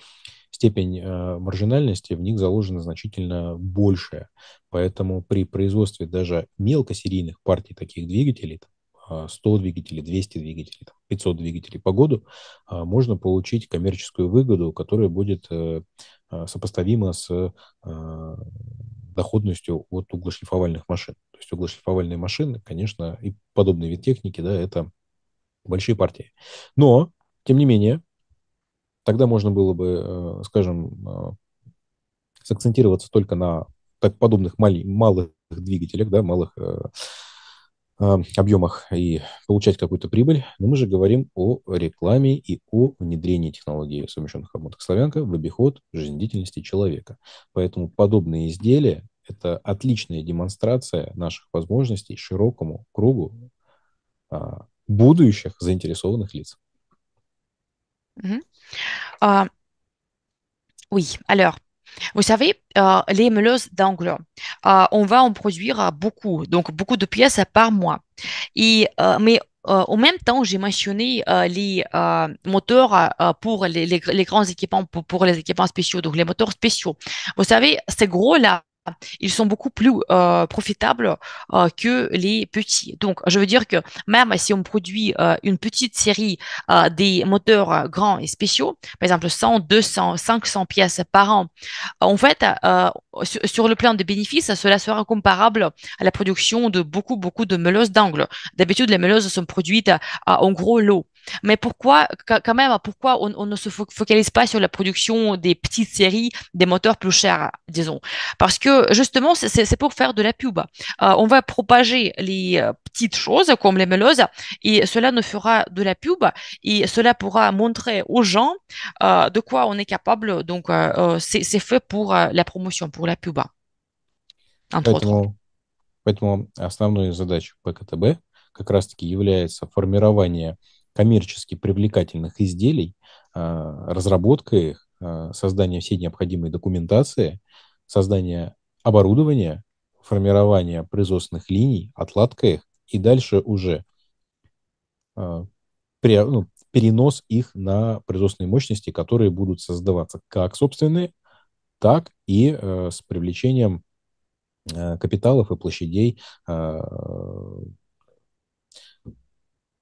степень маржинальности в них заложена значительно большая. Поэтому при производстве даже мелкосерийных партий таких двигателей, 100 а, двигателей, 200 двигателей, 500 двигателей по году, а, можно получить коммерческую выгоду, которая будет э, а, сопоставима с доходностью от углошлифовальных машин. То есть углошлифовальные машины, конечно, и подобный вид техники, да, это большие партии. Но, тем не менее, тогда можно было бы, э, скажем, сакцентироваться только на так подобных мали, малых двигателях, да, малых э, объемах и получать какую-то прибыль, но мы же говорим о рекламе и о внедрении технологии совмещенных обмоток славянка в обиход жизнедеятельности человека. Поэтому подобные изделия – это отличная демонстрация наших возможностей широкому кругу а, будущих заинтересованных лиц. Mmh. Euh, oui, alors, Vous savez, euh, les meuleuses d'angle, euh, on va en produire euh, beaucoup, donc beaucoup de pièces par mois. Et, mais en même temps, j'ai mentionné les moteurs pour les, grands équipements, pour, les équipements spéciaux, donc les moteurs spéciaux. Vous savez, ces gros-là, ils sont beaucoup plus euh, profitables euh, que les petits. Donc, je veux dire que même si on produit euh, une petite série des moteurs grands et spéciaux, par exemple 100, 200, 500 pièces par an, en fait, sur, le plan des bénéfices, cela sera comparable à la production de beaucoup, beaucoup de meuleuses d'angle. D'habitude, les meuleuses sont produites en gros lot. Mais pourquoi, quand même, hein, pourquoi on, ne se focalise pas sur la production des petites séries, des moteurs plus chers, disons Parce que justement, c'est pour faire de la pub. Euh, on va propager les euh, petites choses comme les méloses et cela nous fera de la pub et cela pourra montrer aux gens euh, de quoi on est capable. Donc, c'est fait pour la promotion, pour la pub. поэтому основной задачей ПКТБ как раз-таки является формирование коммерчески привлекательных изделий, э, разработка их, э, создание всей необходимой документации, создание оборудования, формирование производственных линий, отладка их и дальше уже э, ну, перенос их на производственные мощности, которые будут создаваться как собственные, так и с привлечением капиталов и площадей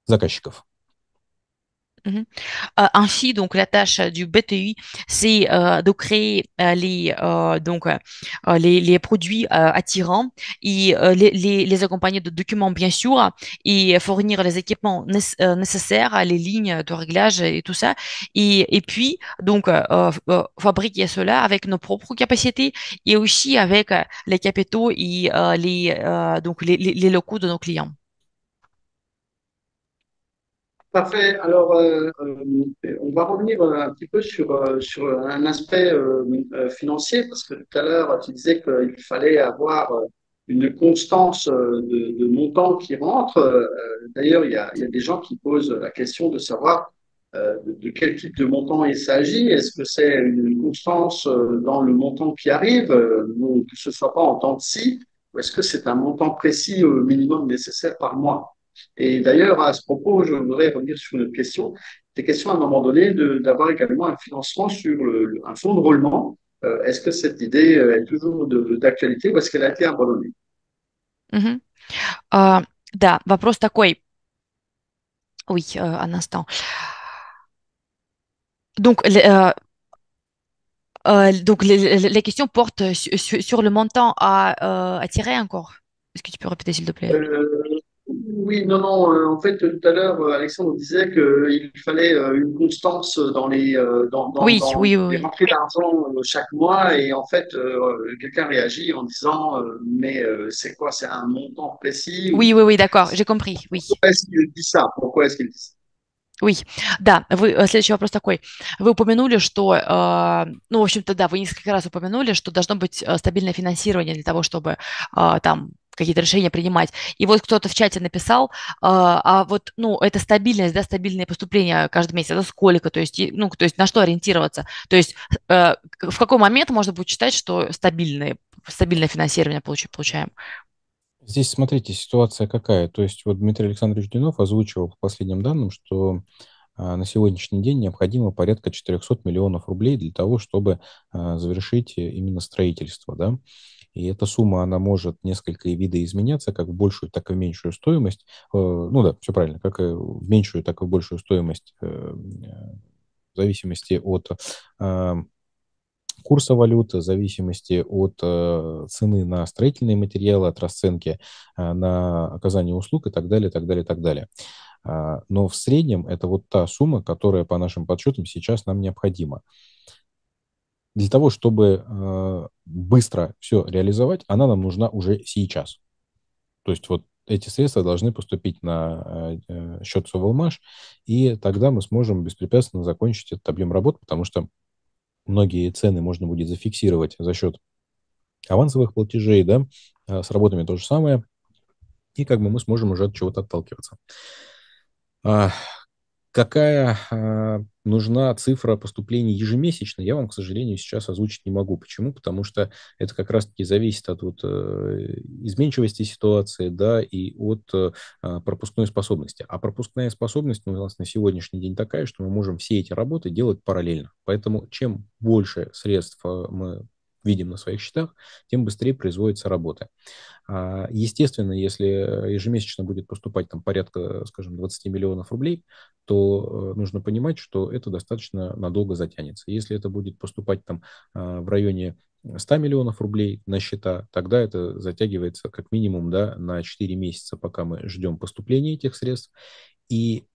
заказчиков. Mhm. Euh, ainsi, donc la tâche du BTI, c'est euh, de créer euh, les euh, donc euh, les, produits attirants et les, les, accompagner de documents bien sûr et fournir les équipements nécessaires, les lignes de réglage et tout ça. Et, et puis donc fabriquer cela avec nos propres capacités et aussi avec les capitaux et les donc les, les locaux de nos clients. Parfait. Alors, euh, euh, on va revenir euh, un petit peu sur, un aspect financier, parce que tout à l'heure, tu disais qu'il fallait avoir une constance de, montant qui rentre. D'ailleurs, il, y, a, des gens qui posent la question de savoir de, quel type de montant il s'agit. Est-ce que c'est une constance dans le montant qui arrive, que ce soit pas en tant que si, ou est-ce que c'est un montant précis au minimum nécessaire par mois et d'ailleurs, à ce propos, je voudrais revenir sur une question. Des questions à un moment donné d'avoir également un financement sur un fonds de roulement. Euh, est-ce que cette idée euh, est toujours d'actualité ou est-ce qu'elle a été abandonnée Oui, mhm. euh, вопрос такой. un instant. Donc, donc les, questions portent sur, le montant à, à, tirer encore. Est-ce que tu peux répéter, s'il te plaît oui, non, non. Euh, en fait, tout à l'heure, euh, Alexandre disait qu'il euh, fallait une constance dans les, dans, dans, oui, dans oui, les rentrées d'argent chaque mois. Et en fait, quelqu'un réagit en disant Mais c'est quoi C'est un montant précis Oui, ou... oui, oui, d'accord, j'ai compris. Oui. Pourquoi est-ce qu'il dit ça Pourquoi est-ce qu'il dit ça Ой, да, вы, следующий вопрос такой. Вы упомянули, что, э, ну, в общем-то, да, вы несколько раз упомянули, что должно быть э, стабильное финансирование для того, чтобы э, там какие-то решения принимать. И вот кто-то в чате написал, а, а вот, ну, это стабильность, да, стабильные поступления каждый месяц, это сколько, то есть, ну, то есть на что ориентироваться, то есть э, в какой момент можно будет считать, что стабильные, стабильное финансирование получаем? Здесь, смотрите, ситуация какая. То есть вот Дмитрий Александрович Динов озвучивал по последним данным, что а, на сегодняшний день необходимо порядка 400 миллионов рублей для того, чтобы а, завершить именно строительство. Да? И эта сумма, она может несколько видоизменяться, как в большую, так и в меньшую стоимость. Э, ну да, все правильно, как и в меньшую, так и в большую стоимость э, в зависимости от э, курса валюты, в зависимости от цены на строительные материалы, от расценки на оказание услуг и так далее, так далее, так далее. но в среднем это вот та сумма, которая по нашим подсчетам сейчас нам необходима для того, чтобы э, быстро все реализовать, она нам нужна уже сейчас. То есть вот эти средства должны поступить на э, э, счет Соволмаш, и тогда мы сможем беспрепятственно закончить этот объем работ, потому что многие цены можно будет зафиксировать за счет авансовых платежей, да, а с работами то же самое, и как бы мы сможем уже от чего-то отталкиваться. А, Какая э, нужна цифра поступлений ежемесячно, я вам, к сожалению, сейчас озвучить не могу. Почему? Потому что это как раз-таки зависит от вот, э, изменчивости ситуации да, и от э, а, пропускной способности. А пропускная способность у нас на сегодняшний день такая, что мы можем все эти работы делать параллельно. Поэтому чем больше средств а, мы видим на своих счетах, тем быстрее производится работа. А, естественно, если э, ежемесячно будет поступать там порядка, скажем, 20 миллионов рублей, то э, нужно понимать, что это достаточно надолго затянется. Если это будет поступать там а, в районе 100 миллионов рублей на счета, тогда это затягивается как минимум да, на 4 месяца, пока мы ждем поступления этих средств. И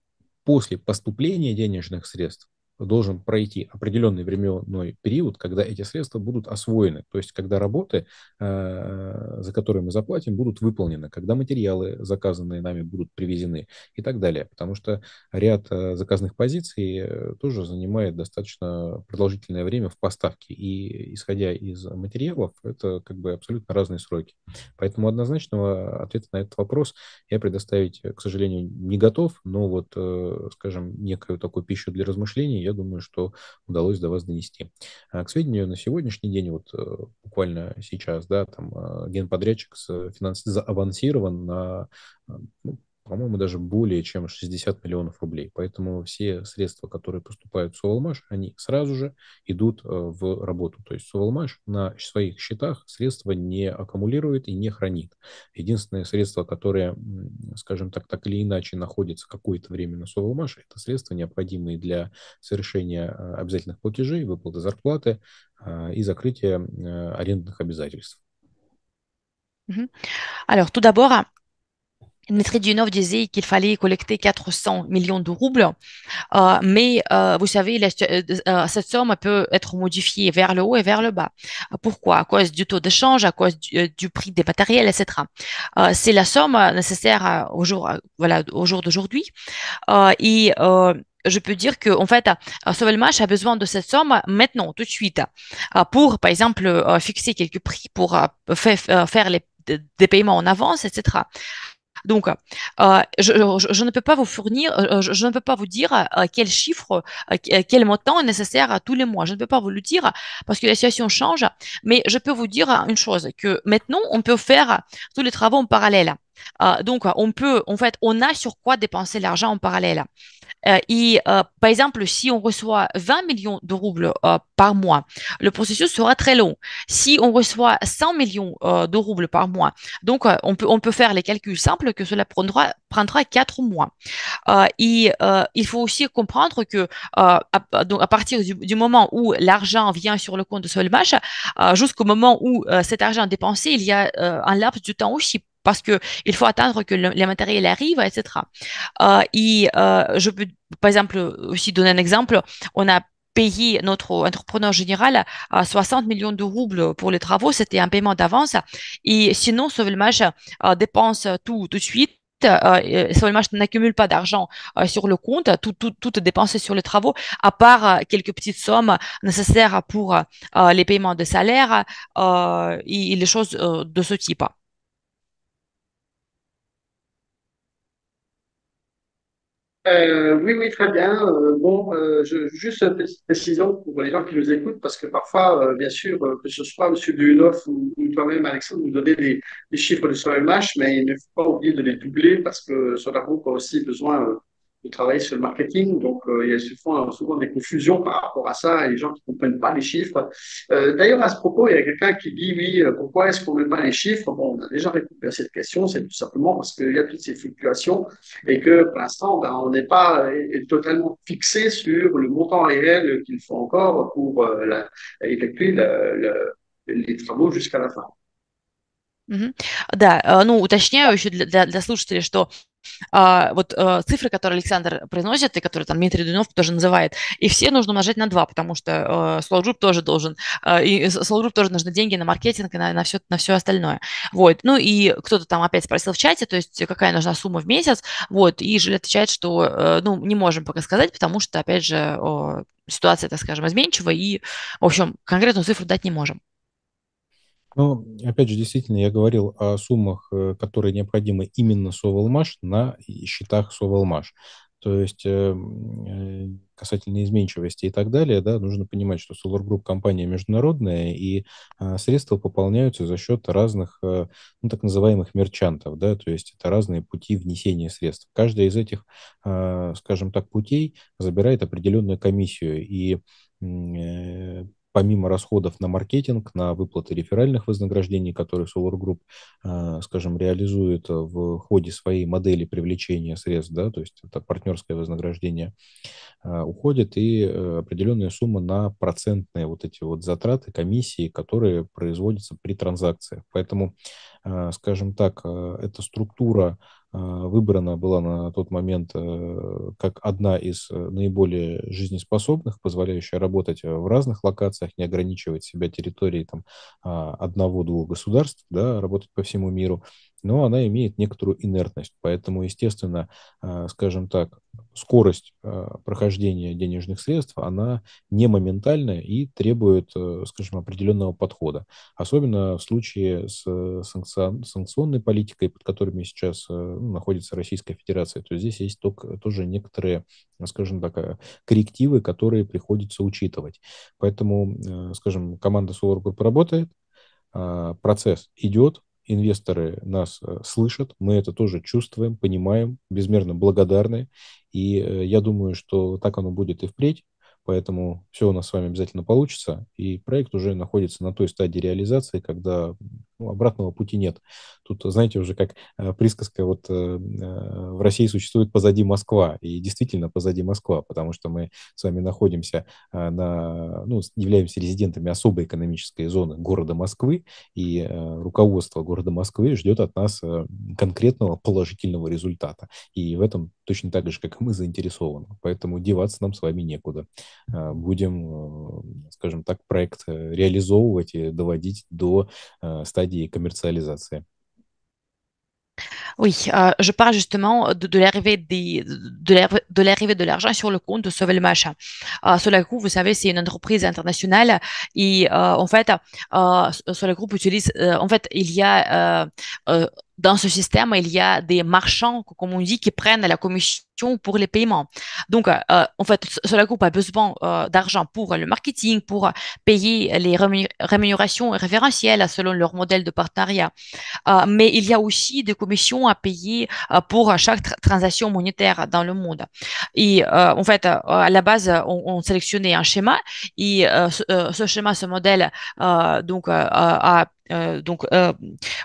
после поступления денежных средств должен пройти определенный временной период, когда эти средства будут освоены, то есть когда работы, э, за которые мы заплатим, будут выполнены, когда материалы, заказанные нами, будут привезены и так далее. Потому что ряд э, заказных позиций э, тоже занимает достаточно продолжительное время в поставке. И исходя из материалов, это как бы абсолютно разные сроки. Поэтому однозначного ответа на этот вопрос я предоставить, к сожалению, не готов, но вот, скажем, некую такую пищу для размышлений я я думаю, что удалось до вас донести. А, к сведению, на сегодняшний день, вот э, буквально сейчас, да, там э, генподрядчик э, финанс... заавансирован на ну, по-моему, даже более чем 60 миллионов рублей. Поэтому все средства, которые поступают в Сувалмаш, они сразу же идут э, в работу. То есть Сувалмаш на своих счетах средства не аккумулирует и не хранит. Единственное средство, которое, скажем так, так или иначе находится какое-то время на Сувалмаш, это средства, необходимые для совершения э, обязательных платежей, выплаты зарплаты э, и закрытия арендных обязательств. Alors, tout d'abord, Dunov disait qu'il fallait collecter 400 millions de roubles, euh, mais euh, vous savez, euh, euh, cette somme peut être modifiée vers le haut et vers le bas. Pourquoi À cause du taux d'échange, à cause euh, du, prix des matériels, etc. C'est la somme nécessaire au jour, voilà, au jour d'aujourd'hui. et je peux dire que en fait, Sovelmash a besoin de cette somme maintenant, tout de suite, pour, par exemple, fixer quelques prix, pour faire les des paiements en avance, etc. Donc, euh, euh, je, ne peux pas vous fournir, euh, je, ne peux pas vous dire quel chiffre, quel montant est nécessaire tous les mois. Je ne peux pas vous le dire parce que la situation change, mais je peux vous dire une chose, que maintenant, on peut faire tous les travaux en parallèle. Euh, donc, on peut, en fait, on a sur quoi dépenser l'argent en parallèle. Euh, et euh, par exemple, si on reçoit 20 millions de roubles par mois, le processus sera très long. Si on reçoit 100 millions de roubles par mois, donc on, peut, on peut faire les calculs simples que cela prendra, prendra 4 mois. et il faut aussi comprendre que donc à partir du, moment où l'argent vient sur le compte de Solmash, jusqu'au moment où cet argent est dépensé, il y a un laps de temps aussi parce que il faut attendre que les matériels arrivent, etc. Euh, et euh, je peux, par exemple, aussi donner un exemple. On a payé notre entrepreneur général à 60 millions de roubles pour les travaux. C'était un paiement d'avance. Et sinon, Sauvelmage euh, dépense tout tout de suite euh, n'accumule pas d'argent euh, sur le compte, tout, tout, tout est dépensé sur les travaux, à part euh, quelques petites sommes nécessaires pour les paiements de salaire et, et les choses de ce type. Euh, oui, oui, très bien. Euh, bon, euh, je, juste une précision pour les gens qui nous écoutent, parce que parfois, bien sûr, que ce soit M. Dunoff ou, ou toi-même, Alexandre, vous donnez des, chiffres de son mais il ne faut pas oublier de les doubler parce que Group a aussi besoin de travaillent sur le marketing. Donc, euh, il y a euh, souvent, des confusions par rapport à ça et les gens qui ne comprennent pas les chiffres. Euh, d'ailleurs, à ce propos, il y a quelqu'un qui dit, oui, pourquoi est-ce qu'on ne met pas les chiffres Bon, on a déjà à cette question, c'est tout simplement parce qu'il y a toutes ces fluctuations et que pour l'instant, ben, on n'est pas totalement fixé sur le montant réel qu'il faut encore pour effectuer les travaux jusqu'à la fin. Да, mhm. ну уточняю еще для, для слушателей, а, вот а, цифры, которые Александр произносит, и которые там Дмитрий Дунев тоже называет, и все нужно умножать на 2, потому что а, Slow Group тоже должен, а, и Slow Group тоже нужны деньги на маркетинг и на, на, все, на все остальное. Вот. Ну и кто-то там опять спросил в чате, то есть какая нужна сумма в месяц, вот, и Жиль отвечает, что, э, ну, не можем пока сказать, потому что, опять же, ситуация, так скажем, изменчива, и, в общем, конкретную цифру дать не можем. Ну, опять же, действительно, я говорил о суммах, э, которые необходимы именно Совалмаш на счетах Совалмаш. То есть эм, э, касательно изменчивости и так далее, да, нужно понимать, что Solar Group компания международная, и а, средства пополняются за счет разных, э, ну, так называемых мерчантов, да, то есть это разные пути внесения средств. Каждая из этих, а, скажем так, путей забирает определенную комиссию, и помимо расходов на маркетинг, на выплаты реферальных вознаграждений, которые Solar Group, э, скажем, реализует э, в ходе своей модели привлечения средств, да, то есть это партнерское вознаграждение, э, уходит и определенная сумма на процентные вот эти вот затраты, комиссии, которые производятся при транзакциях. Поэтому, скажем так, эта структура а, выбрана была на тот момент э, как одна из э, наиболее жизнеспособных, позволяющая работать э, в разных локациях, не ограничивать себя территорией там, а, одного-двух государств, да, работать по всему миру но она имеет некоторую инертность. Поэтому, естественно, э, скажем так, скорость э, прохождения денежных средств, она не моментальная и требует, э, скажем, определенного подхода. Особенно в случае с санкционной политикой, под которыми сейчас ну, находится Российская Федерация. То есть здесь есть только, тоже некоторые, скажем так, коррективы, которые приходится учитывать. Поэтому, скажем, команда Solar Group работает, процесс идет, инвесторы нас э, слышат, мы это тоже чувствуем, понимаем, безмерно благодарны. И э, я думаю, что так оно будет и впредь. Поэтому все у нас с вами обязательно получится. И проект уже находится на той стадии реализации, когда ну, обратного пути нет. Тут, знаете, уже как э, присказка, вот э, э, в России существует позади Москва, и действительно позади Москва, потому что мы с вами находимся на, ну, являемся резидентами особой экономической зоны города Москвы, и руководство города Москвы ждет от нас конкретного положительного результата. И в этом точно так же, как и мы, заинтересованы. Поэтому деваться нам с вами некуда. Будем, скажем так, проект реализовывать и доводить до стадии стадии Oui, euh, je parle justement de, l'arrivée de l'arrivée de l'argent sur le compte de Sauver euh, le Machin. Euh, Solagroup, vous savez, c'est une entreprise internationale et euh, en fait, euh, Group utilise, en fait, il y a dans ce système, il y a des marchands, comme on dit, qui prennent la commission pour les paiements. Donc, euh, euh, en fait, cela coupe a besoin euh, d'argent pour le marketing, pour payer les rémunérations référentielles selon leur modèle de partenariat. mais il y a aussi des commissions à payer pour chaque transaction monétaire dans le monde. Et en fait, à la base, on, sélectionnait un schéma et ce, ce, schéma, ce modèle, donc, a euh, donc, euh,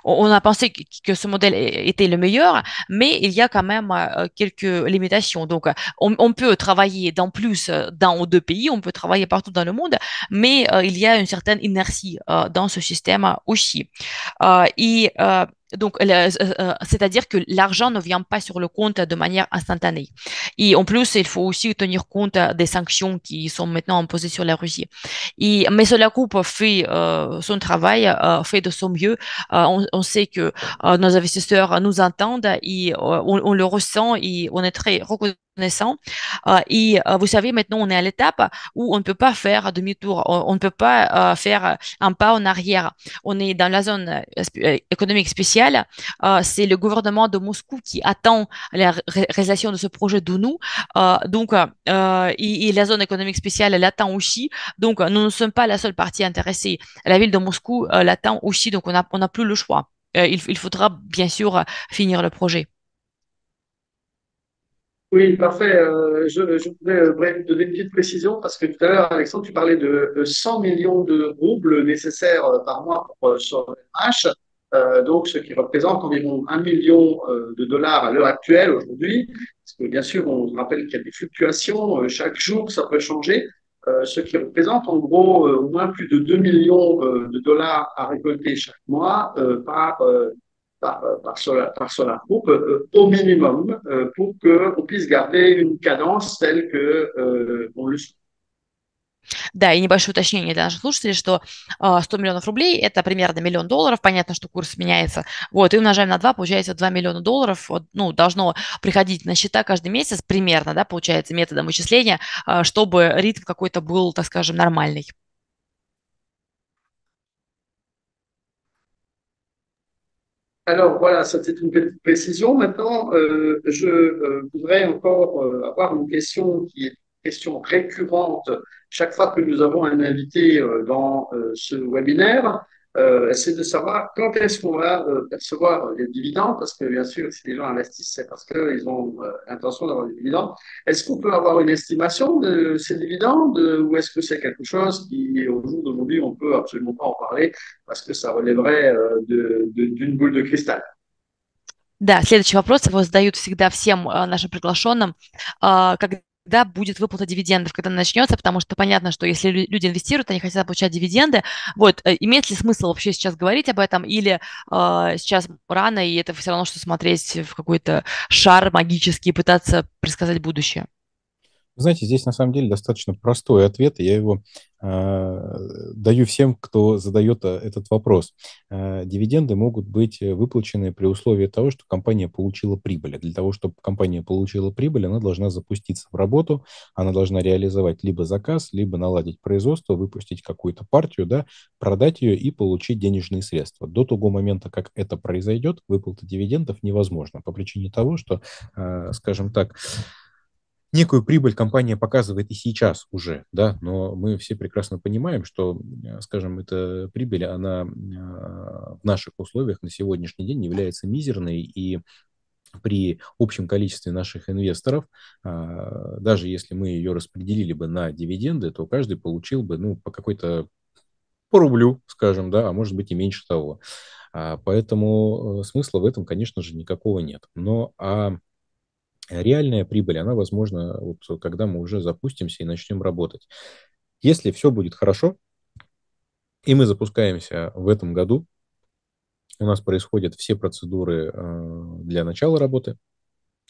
on a pensé que ce modèle était le meilleur, mais il y a quand même euh, quelques limitations. Donc, on, peut travailler dans plus dans deux pays, on peut travailler partout dans le monde, mais il y a une certaine inertie dans ce système aussi. et donc, euh, euh, c'est-à-dire que l'argent ne vient pas sur le compte de manière instantanée. Et en plus, il faut aussi tenir compte euh, des sanctions qui sont maintenant imposées sur la Russie. Et, mais cela coupe fait son travail, fait de son mieux. On, sait que nos investisseurs nous entendent et on, on, le ressent et on est très reconnaissants euh, et euh, vous savez, maintenant, on est à l'étape où on ne peut pas faire demi-tour, on ne peut pas euh, faire un pas en arrière. On est dans la zone économique spéciale. c'est le gouvernement de Moscou qui attend la réalisation de ce projet d'ONU. donc, et, la zone économique spéciale l'attend aussi. Donc, nous ne sommes pas la seule partie intéressée. La ville de Moscou l'attend aussi. Donc, on n'a on a plus le choix. il, il faudra bien sûr finir le projet. Oui, parfait. Euh, je, je, voudrais euh, donner une petite précision parce que tout à l'heure, Alexandre, tu parlais de, 100 millions de roubles nécessaires euh, par mois pour sur H, donc ce qui représente environ 1 million de dollars à l'heure actuelle aujourd'hui. Parce que bien sûr, on rappelle qu'il y a des fluctuations, chaque jour ça peut changer, ce qui représente en gros au moins plus de 2 millions de dollars à récolter chaque mois par par, euh, par, Solar, par Solar Group euh, au minimum euh, pour qu'on puisse garder une cadence telle que on le souhaite. Да, и небольшое уточнение для наших слушателей, что 100 а, миллионов рублей – это примерно миллион долларов. Понятно, что курс меняется. Вот, и умножаем на 2, получается 2 миллиона долларов. Ну, должно приходить на счета каждый месяц примерно, да, получается, методом вычисления, а, чтобы ритм какой-то был, так скажем, нормальный. Alors voilà, c'était une petite précision. Maintenant, euh, je euh, voudrais encore euh, avoir une question qui est une question récurrente chaque fois que nous avons un invité dans ce webinaire. Euh, c'est de savoir quand est-ce qu'on va euh, percevoir les dividendes, parce que bien sûr, si les gens investissent, c'est parce qu'ils ont euh, l'intention d'avoir des dividendes. Est-ce qu'on peut avoir une estimation de ces dividendes ou est-ce que c'est quelque chose qui, au jour d'aujourd'hui, on ne peut absolument pas en parler parce que ça relèverait d'une boule de cristal Да, следующий вопрос его задают всегда всем э, нашим приглашенным. когда будет выплата дивидендов, когда начнется, потому что понятно, что если люди инвестируют, они хотят получать дивиденды. Вот, э, имеет ли смысл вообще сейчас говорить об этом, или э, сейчас рано, и это все равно, что смотреть в какой-то шар магический и пытаться предсказать будущее? Знаете, здесь на самом деле достаточно простой ответ, и я его э, даю всем, кто задает а, этот вопрос. Э, дивиденды могут быть э, выплачены при условии того, что компания получила прибыль. А для того, чтобы компания получила прибыль, она должна запуститься в работу, она должна реализовать либо заказ, либо наладить производство, выпустить какую-то партию, да, продать ее и получить денежные средства. До того момента, как это произойдет, выплата дивидендов невозможна по причине того, что, э, скажем так, Некую прибыль компания показывает и сейчас уже, да, но мы все прекрасно понимаем, что, э, скажем, эта прибыль, она а, в наших условиях на сегодняшний день является мизерной, и при общем количестве наших инвесторов, а, даже если мы ее распределили бы на дивиденды, то каждый получил бы ну, по какой-то по рублю, скажем, да, а может быть и меньше того. А, поэтому э, смысла в этом, конечно же, никакого нет. Но а реальная прибыль, она возможна, вот, когда мы уже запустимся и начнем работать. Если все будет хорошо, и мы запускаемся в этом году, у нас происходят все процедуры э, для начала работы,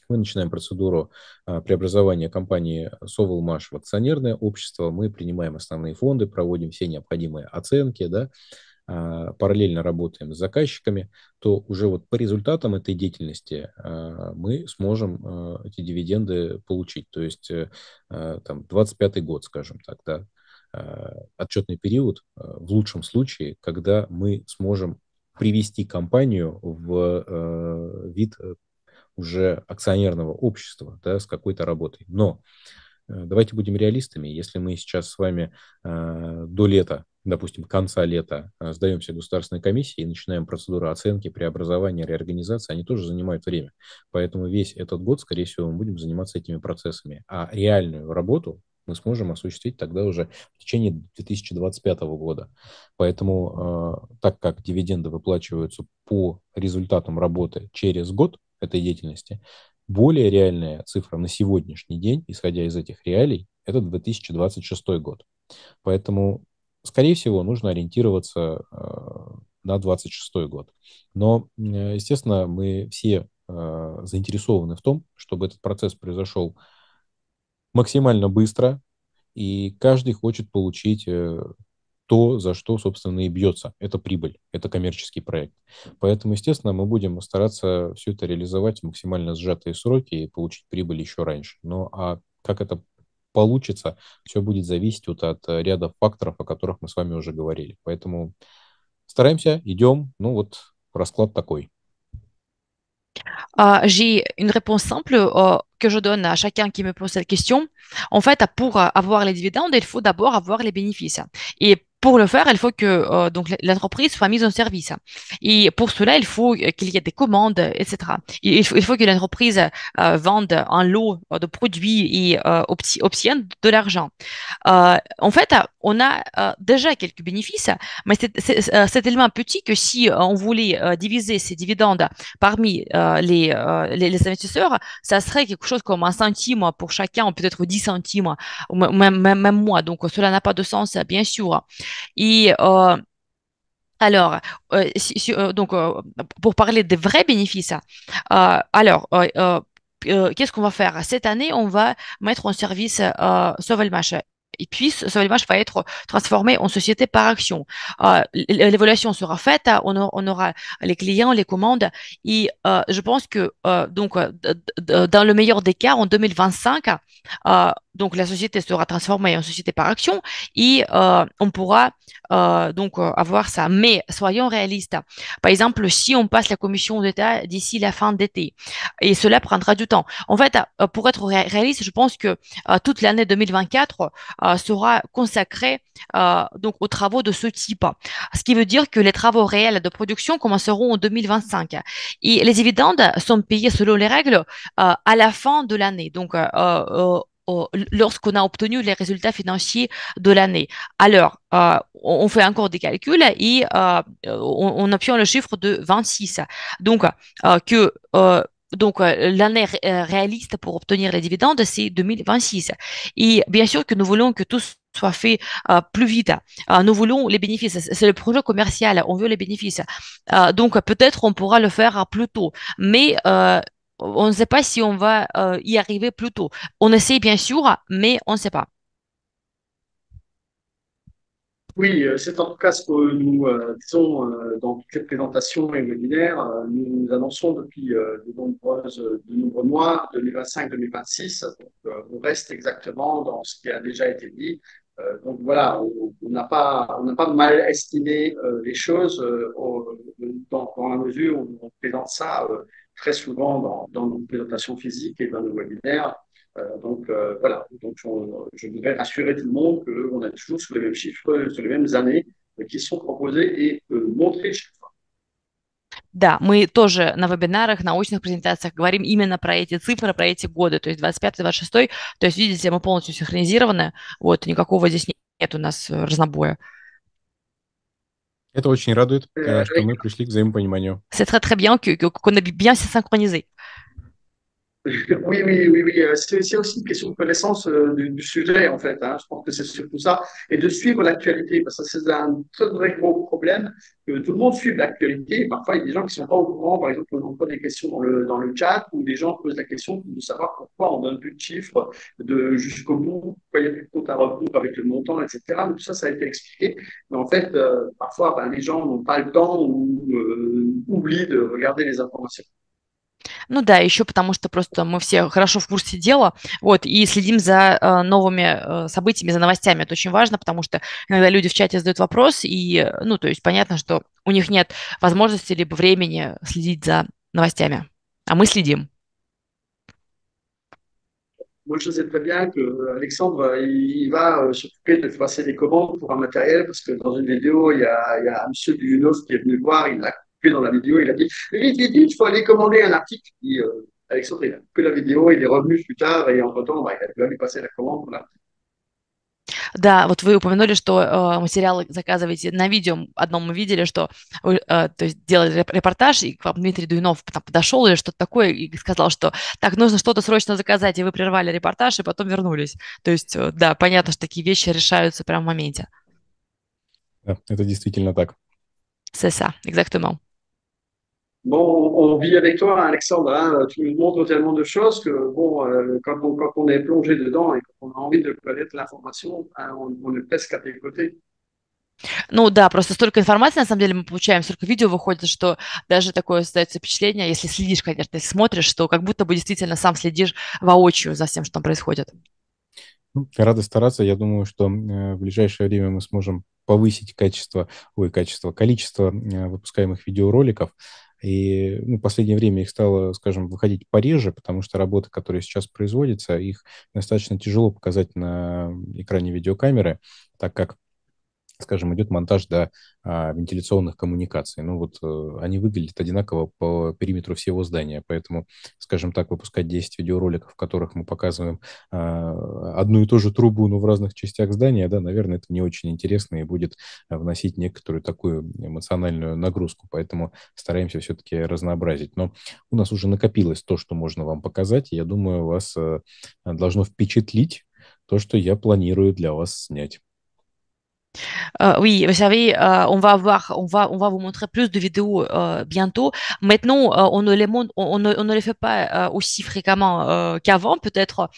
мы начинаем процедуру а, преобразования компании Соволмаш в акционерное общество. Мы принимаем основные фонды, проводим все необходимые оценки, да, а, параллельно работаем с заказчиками, то уже вот по результатам этой деятельности а, мы сможем а, эти дивиденды получить. То есть э, там 25 год, скажем так, да, отчетный период в лучшем случае, когда мы сможем привести компанию в вид э, уже акционерного общества да, с какой-то работой. Но э, давайте будем реалистами. Если мы сейчас с вами до лета допустим, конца лета э, сдаемся государственной комиссии и начинаем процедуру оценки, преобразования, реорганизации, они тоже занимают время. Поэтому весь этот год, скорее всего, мы будем заниматься этими процессами. А реальную работу мы сможем осуществить тогда уже в течение 2025 года. Поэтому, э, так как дивиденды выплачиваются по результатам работы через год этой деятельности, более реальная цифра на сегодняшний день, исходя из этих реалий, это 2026 год. Поэтому скорее всего, нужно ориентироваться э, на 26 год. Но, э, естественно, мы все э, заинтересованы в том, чтобы этот процесс произошел максимально быстро, и каждый хочет получить то, за что, собственно, и бьется. Это прибыль, это коммерческий проект. Поэтому, естественно, мы будем стараться все это реализовать в максимально сжатые сроки и получить прибыль еще раньше. Но ну, а как это получится, все будет зависеть вот от ряда факторов, о которых мы с вами уже говорили. Поэтому стараемся, идем. Ну вот расклад такой. Euh, j'ai une réponse simple euh, que je donne à chacun qui me pose cette question. En fait, pour avoir les dividendes, il faut d'abord avoir les bénéfices. Et pour le faire, il faut que euh, donc l'entreprise soit mise en service. Et pour cela, il faut euh, qu'il y ait des commandes, etc. Il faut, il faut que l'entreprise euh, vende un lot de produits et euh, obtienne de l'argent. en fait, on a déjà quelques bénéfices, mais c'est tellement petit que si on voulait diviser ces dividendes parmi les, les, investisseurs, ça serait quelque chose comme un centime pour chacun, peut-être 10 centimes, même, même, même moi. Donc cela n'a pas de sens, bien sûr. Et euh, alors, euh, euh, donc, pour parler des vrais bénéfices, alors, qu'est-ce qu'on va faire Cette année, on va mettre en service euh, Et puis, Sauvelmash va être transformé en société par action. L'évaluation sera faite, on, on, aura les clients, les commandes. Et je pense que, donc, dans le meilleur des cas, en 2025, donc la société sera transformée en société par action et euh, on pourra euh, donc euh, avoir ça. Mais soyons réalistes. Par exemple, si on passe la commission d'État d'ici la fin d'été, et cela prendra du temps. En fait, pour être réaliste, je pense que toute l'année 2024 sera consacrée donc aux travaux de ce type. Ce qui veut dire que les travaux réels de production commenceront en 2025 et les dividendes sont payés selon les règles à la fin de l'année. Donc lorsqu'on a obtenu les résultats financiers de l'année. Alors, euh, on fait encore des calculs et euh, on, obtient le chiffre de 26. Donc, euh, que donc l'année réaliste pour obtenir les dividendes, c'est 2026. Et bien sûr que nous voulons que tout soit fait plus vite. nous voulons les bénéfices. C'est le projet commercial. On veut les bénéfices. donc peut-être on pourra le faire plus tôt. Mais on ne sait pas si on va euh, y arriver plus tôt. On essaie bien sûr, mais on ne sait pas. Oui, euh, c'est en tout cas ce que nous euh, disons dans toutes les présentations et webinaires. Nous, nous annonçons depuis de, nombreux mois, 2025-2026. on reste exactement dans ce qui a déjà été dit. donc voilà, on n'a pas, pas mal estimé les choses dans, dans, la mesure où on présente ça très souvent dans, dans nos présentations physiques et dans nos webinaires. Euh, donc euh, voilà, donc on, je voudrais rassurer tout le monde qu'on a toujours sur les mêmes chiffres, sur les mêmes années euh, qui sont proposés et montrés chaque fois. Да, мы тоже на вебинарах, научных презентациях говорим именно про эти цифры, про эти годы, то есть 25 26 то есть, видите, мы полностью синхронизированы, вот, никакого здесь нет у нас разнобоя. Э, э, C'est très très bien que qu'on ait bien synchronisé. Oui, oui, oui, oui. Euh, c'est aussi une question de connaissance euh, du, sujet, en fait. Hein. Je pense que c'est surtout ça. Et de suivre l'actualité, parce que c'est un très, gros problème que tout le monde suive l'actualité. Parfois, il y a des gens qui ne sont pas au courant. Par exemple, on envoie des questions dans le, dans le chat ou des gens posent la question de savoir pourquoi on donne plus de chiffres de jusqu'au bout, pourquoi il y a plus de compte à rebours avec le montant, etc. Mais tout ça, ça a été expliqué. Mais en fait, euh, parfois, ben, les gens n'ont pas le temps ou oublient de regarder les informations. Ну да, еще потому что просто мы все хорошо в курсе дела, вот, и следим за э, новыми э, событиями, за новостями. Это очень важно, потому что иногда люди в чате задают вопрос, и, э, ну, то есть понятно, что у них нет возможности либо времени следить за новостями, а мы следим. Moi, je sais très bien que euh, Alexandre, euh, il va euh, s'occuper de passer les commandes pour un matériel parce que dans une vidéo, il y a, il y a M. Dunos qui est venu voir, il a coupé dans la vidéo, il a dit Vite, vite, vite, il faut aller commander un article. Et, euh, Alexandre, il a coupé la vidéo, il est revenu plus tard, et entre-temps, bah, il a lui passer la commande pour l'article. Да, вот вы упомянули, что э, материалы заказываете на видео. Одном мы видели, что вы э, то есть делали репортаж, и к вам Дмитрий Дуйнов там подошел или что-то такое, и сказал, что так, нужно что-то срочно заказать, и вы прервали репортаж, и потом вернулись. То есть, э, да, понятно, что такие вещи решаются прямо в моменте. Да, это действительно так. C'est ça, а, exactement. Bon, on vit avec toi, Alexandre. Hein, tu nous montres tellement de choses que, bon, euh, quand, on, quand, on, est plongé dedans et qu'on a envie de connaître l'information, hein, on, ne pèse qu'à tes côtés. Ну да, просто столько информации, на самом деле, мы получаем, столько видео выходит, что даже такое создается впечатление, если следишь, конечно, если смотришь, что как будто бы действительно сам следишь воочию за всем, что там происходит. Ну, Рады стараться. Я думаю, что э, в ближайшее время мы сможем повысить качество, ой, качество, количество э, выпускаемых видеороликов. И ну, в последнее время их стало, скажем, выходить пореже, потому что работы, которые сейчас производятся, их достаточно тяжело показать на экране видеокамеры, так как скажем, идет монтаж до а, вентиляционных коммуникаций. Ну вот э, они выглядят одинаково по периметру всего здания, поэтому, скажем так, выпускать 10 видеороликов, в которых мы показываем а, одну и ту же трубу, но в разных частях здания, да, наверное, это не очень интересно и будет вносить некоторую такую эмоциональную нагрузку, поэтому стараемся все-таки разнообразить. Но у нас уже накопилось то, что можно вам показать, и я думаю, вас э, должно впечатлить то, что я планирую для вас снять. Euh, oui, vous savez, euh, on va avoir, on va, on va vous montrer plus de vidéos euh, bientôt. Maintenant, on ne les montre, on, ne, les fait pas aussi fréquemment qu'avant. Peut-être,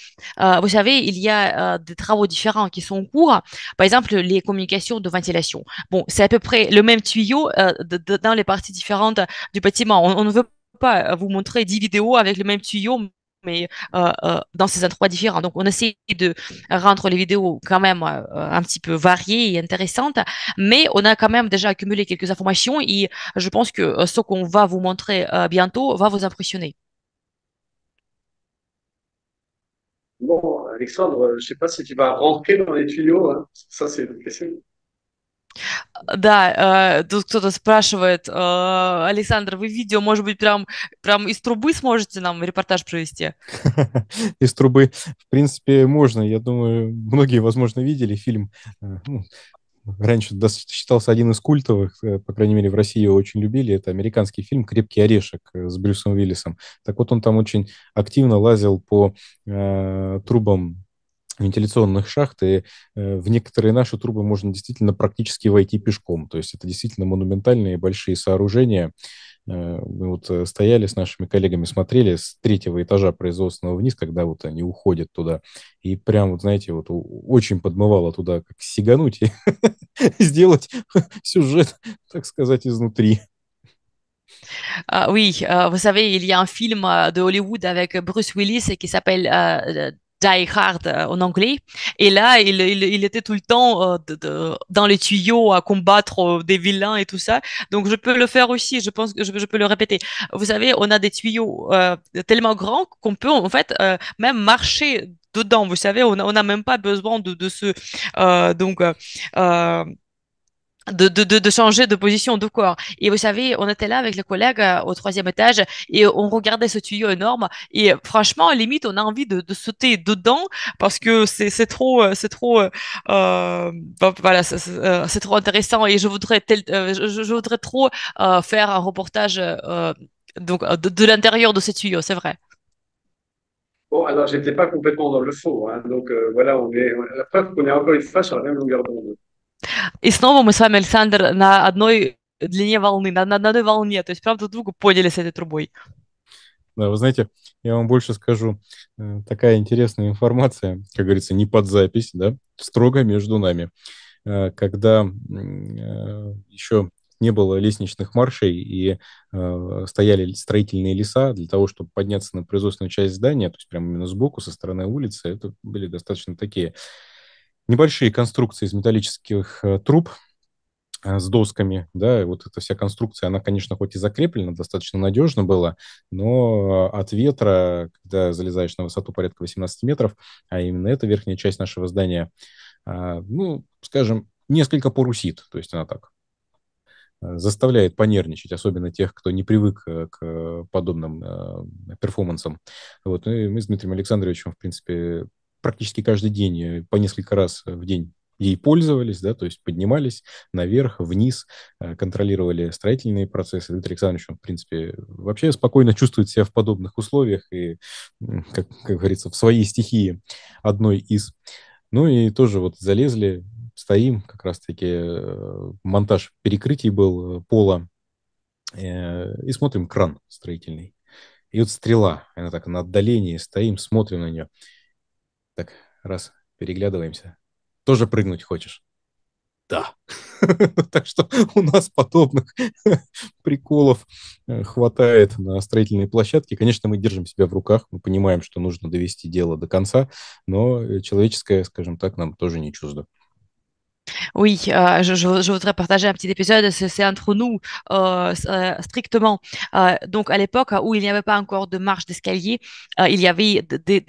vous savez, il y a des travaux différents qui sont en cours. Par exemple, les communications de ventilation. Bon, c'est à peu près le même tuyau dans les parties différentes du bâtiment. On, on ne veut pas vous montrer 10 vidéos avec le même tuyau mais euh, euh, dans ces endroits différents. Donc, on essaie de rendre les vidéos quand même euh, un petit peu variées et intéressantes, mais on a quand même déjà accumulé quelques informations et je pense que ce qu'on va vous montrer bientôt va vous impressionner. Bon, Alexandre, je ne sais pas si tu vas rentrer dans les tuyaux, hein. ça c'est une question. Да, э, тут кто-то спрашивает, э, Александр, вы видео, может быть, прям, прям из трубы сможете нам репортаж провести? [LAUGHS] Из трубы, в принципе, можно. Я думаю, многие, возможно, видели фильм э, ну, раньше считался один из культовых, э, по крайней мере, в России его очень любили. Это американский фильм «Крепкий орешек» э, с Брюсом Уиллисом. Так вот, он там очень активно лазил по э, трубам вентиляционных шахт, и э, в некоторые наши трубы можно действительно практически войти пешком. То есть это действительно монументальные большие сооружения. Э, мы вот э, стояли с нашими коллегами, смотрели с третьего этажа производственного вниз, когда вот они уходят туда, и прям, вот знаете, вот очень подмывало туда как сигануть и [LAUGHS] сделать [LAUGHS] сюжет, так сказать, изнутри. Uh, oui, uh, vous savez, il y a un film de Hollywood avec Bruce Willis qui s'appelle uh, Die Hard euh, en anglais. Et là, il, il, il était tout le temps euh, de, dans les tuyaux à combattre euh, des vilains et tout ça. Donc, je peux le faire aussi. Je pense que je, peux le répéter. Vous savez, on a des tuyaux euh, tellement grands qu'on peut en fait euh, même marcher dedans. Vous savez, on n'a on a même pas besoin de, de ce donc de, de, changer de position de corps. Et vous savez, on était là avec les collègues euh, au troisième étage et on regardait ce tuyau énorme et franchement, limite, on a envie de, de sauter dedans parce que c'est trop, c'est trop, euh, euh, bah, voilà, c'est trop intéressant et je voudrais, je, voudrais trop faire un reportage donc de, l'intérieur de ce tuyau, c'est vrai. Bon, alors j'étais pas complètement dans le faux, hein. donc voilà, on est, la qu'on est encore une fois sur la même longueur d'onde. И снова мы с вами, Александр, на одной длине волны, на, на одной волне. То есть прям друг другу подняли с этой трубой. Да, вы знаете, я вам больше скажу, э, такая интересная информация, как говорится, не под запись, да, строго между нами. Э, когда э, еще не было лестничных маршей и э, стояли строительные леса для того, чтобы подняться на производственную часть здания, то есть прямо именно сбоку, со стороны улицы, это были достаточно такие небольшие конструкции из металлических э, труб э, с досками, да, вот эта вся конструкция, она, конечно, хоть и закреплена, достаточно надежно была, но э, от ветра, когда залезаешь на высоту порядка 18 метров, а именно эта верхняя часть нашего здания, ну, скажем, несколько порусит, то есть она так заставляет понервничать, особенно тех, кто не привык к подобным перформансам. Вот. Ну и мы с Дмитрием Александровичем, в принципе, практически каждый день, э, по несколько раз э, в день ей пользовались, да, то есть поднимались наверх, вниз, э, контролировали строительные процессы. Дмитрий Александрович, он, в принципе, вообще спокойно чувствует себя в подобных условиях и, как, как говорится, в своей стихии одной из. Ну и тоже вот залезли, стоим, как раз-таки монтаж перекрытий был пола, и смотрим кран строительный. И вот стрела, она так на отдалении, стоим, смотрим на нее. Так, раз, переглядываемся. Тоже прыгнуть хочешь? Да. [LAUGHS] так что у нас подобных [LAUGHS] приколов э, хватает на строительной площадке. Конечно, мы держим себя в руках, мы понимаем, что нужно довести дело до конца, но э, человеческое, скажем так, нам тоже не чуждо. Oui, euh, je, voudrais partager un petit épisode, c'est entre nous, euh, euh, strictement. donc, à l'époque où il n'y avait pas encore de marche d'escalier, il y avait des,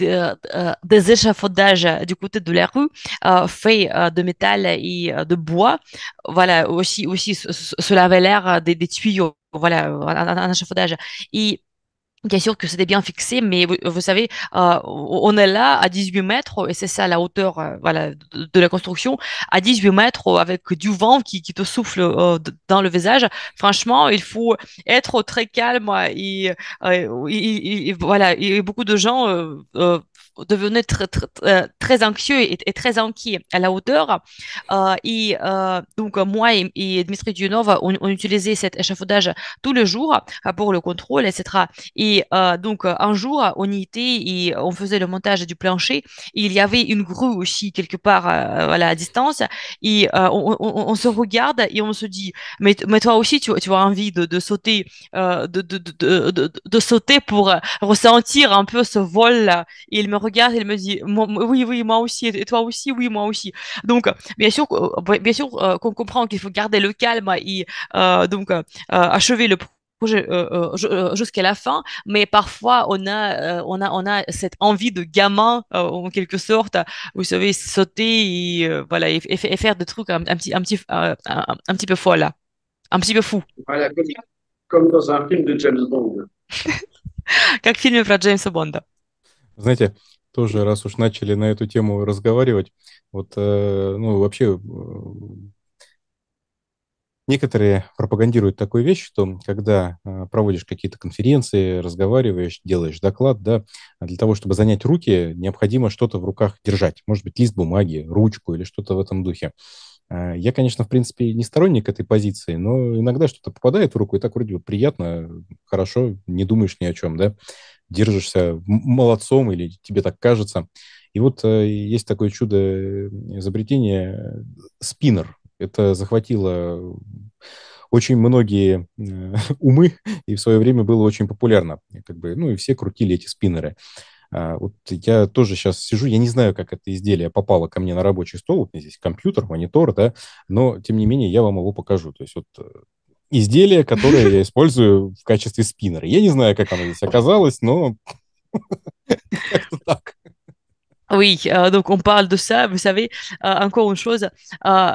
des, échafaudages du côté de la rue, faits de métal et de bois. Voilà, aussi, aussi cela avait l'air des, tuyaux voilà, un, échafaudage. Et Bien sûr que c'était bien fixé, mais vous, savez, euh, on est là à 18 mètres, et c'est ça la hauteur euh, voilà, de, la construction, à 18 mètres avec du vent qui, qui te souffle euh, dans le visage. Franchement, il faut être très calme et voilà, et beaucoup de gens devenait très, euh, très, anxieux et, très inquiet à la hauteur. Euh, et euh, donc, moi et, et Dionov, on, utilisait cet échafaudage tous les jours pour le contrôle, etc. Et donc, un jour, on y était et on faisait le montage du plancher. il y avait une grue aussi quelque part à à distance. Et on, se regarde et on se dit, mais, mais toi aussi, tu, tu as envie de, de sauter, de de, de, de, sauter pour ressentir un peu ce vol. Et il me regarde il elle me dit oui, oui, moi aussi, et toi aussi, oui, moi aussi. Donc, bien sûr, euh, bien sûr euh, qu'on comprend qu'il faut garder le calme et euh, donc achever le projet jusqu'à la fin, mais parfois on a, on a, on a cette envie de gamin en quelque sorte, vous savez, sauter et voilà et, faire des trucs un, petit, un petit, un, petit peu folle, un petit peu fou. comme, dans un film de James Bond. Как [LAUGHS] film фильме James Bond тоже, раз уж начали на эту тему разговаривать, вот, э, ну, вообще, э, некоторые пропагандируют такую вещь, что когда э, проводишь какие-то конференции, разговариваешь, делаешь доклад, да, для того, чтобы занять руки, необходимо что-то в руках держать. Может быть, лист бумаги, ручку или что-то в этом духе. Я, конечно, в принципе, не сторонник этой позиции, но иногда что-то попадает в руку, и так вроде бы приятно, хорошо, не думаешь ни о чем, да держишься молодцом или тебе так кажется. И вот э, есть такое чудо э, изобретение э, спиннер. Это захватило очень многие [LAUGHS] умы, и в свое время было очень популярно. Как бы, ну и все крутили эти спиннеры. А вот я тоже сейчас сижу, я не знаю, как это изделие попало ко мне на рабочий стол. Вот у меня здесь компьютер, монитор, да, но тем не менее я вам его покажу. То есть вот [LAUGHS] Oui, euh, donc on parle de ça. Vous savez, euh, encore une chose, euh,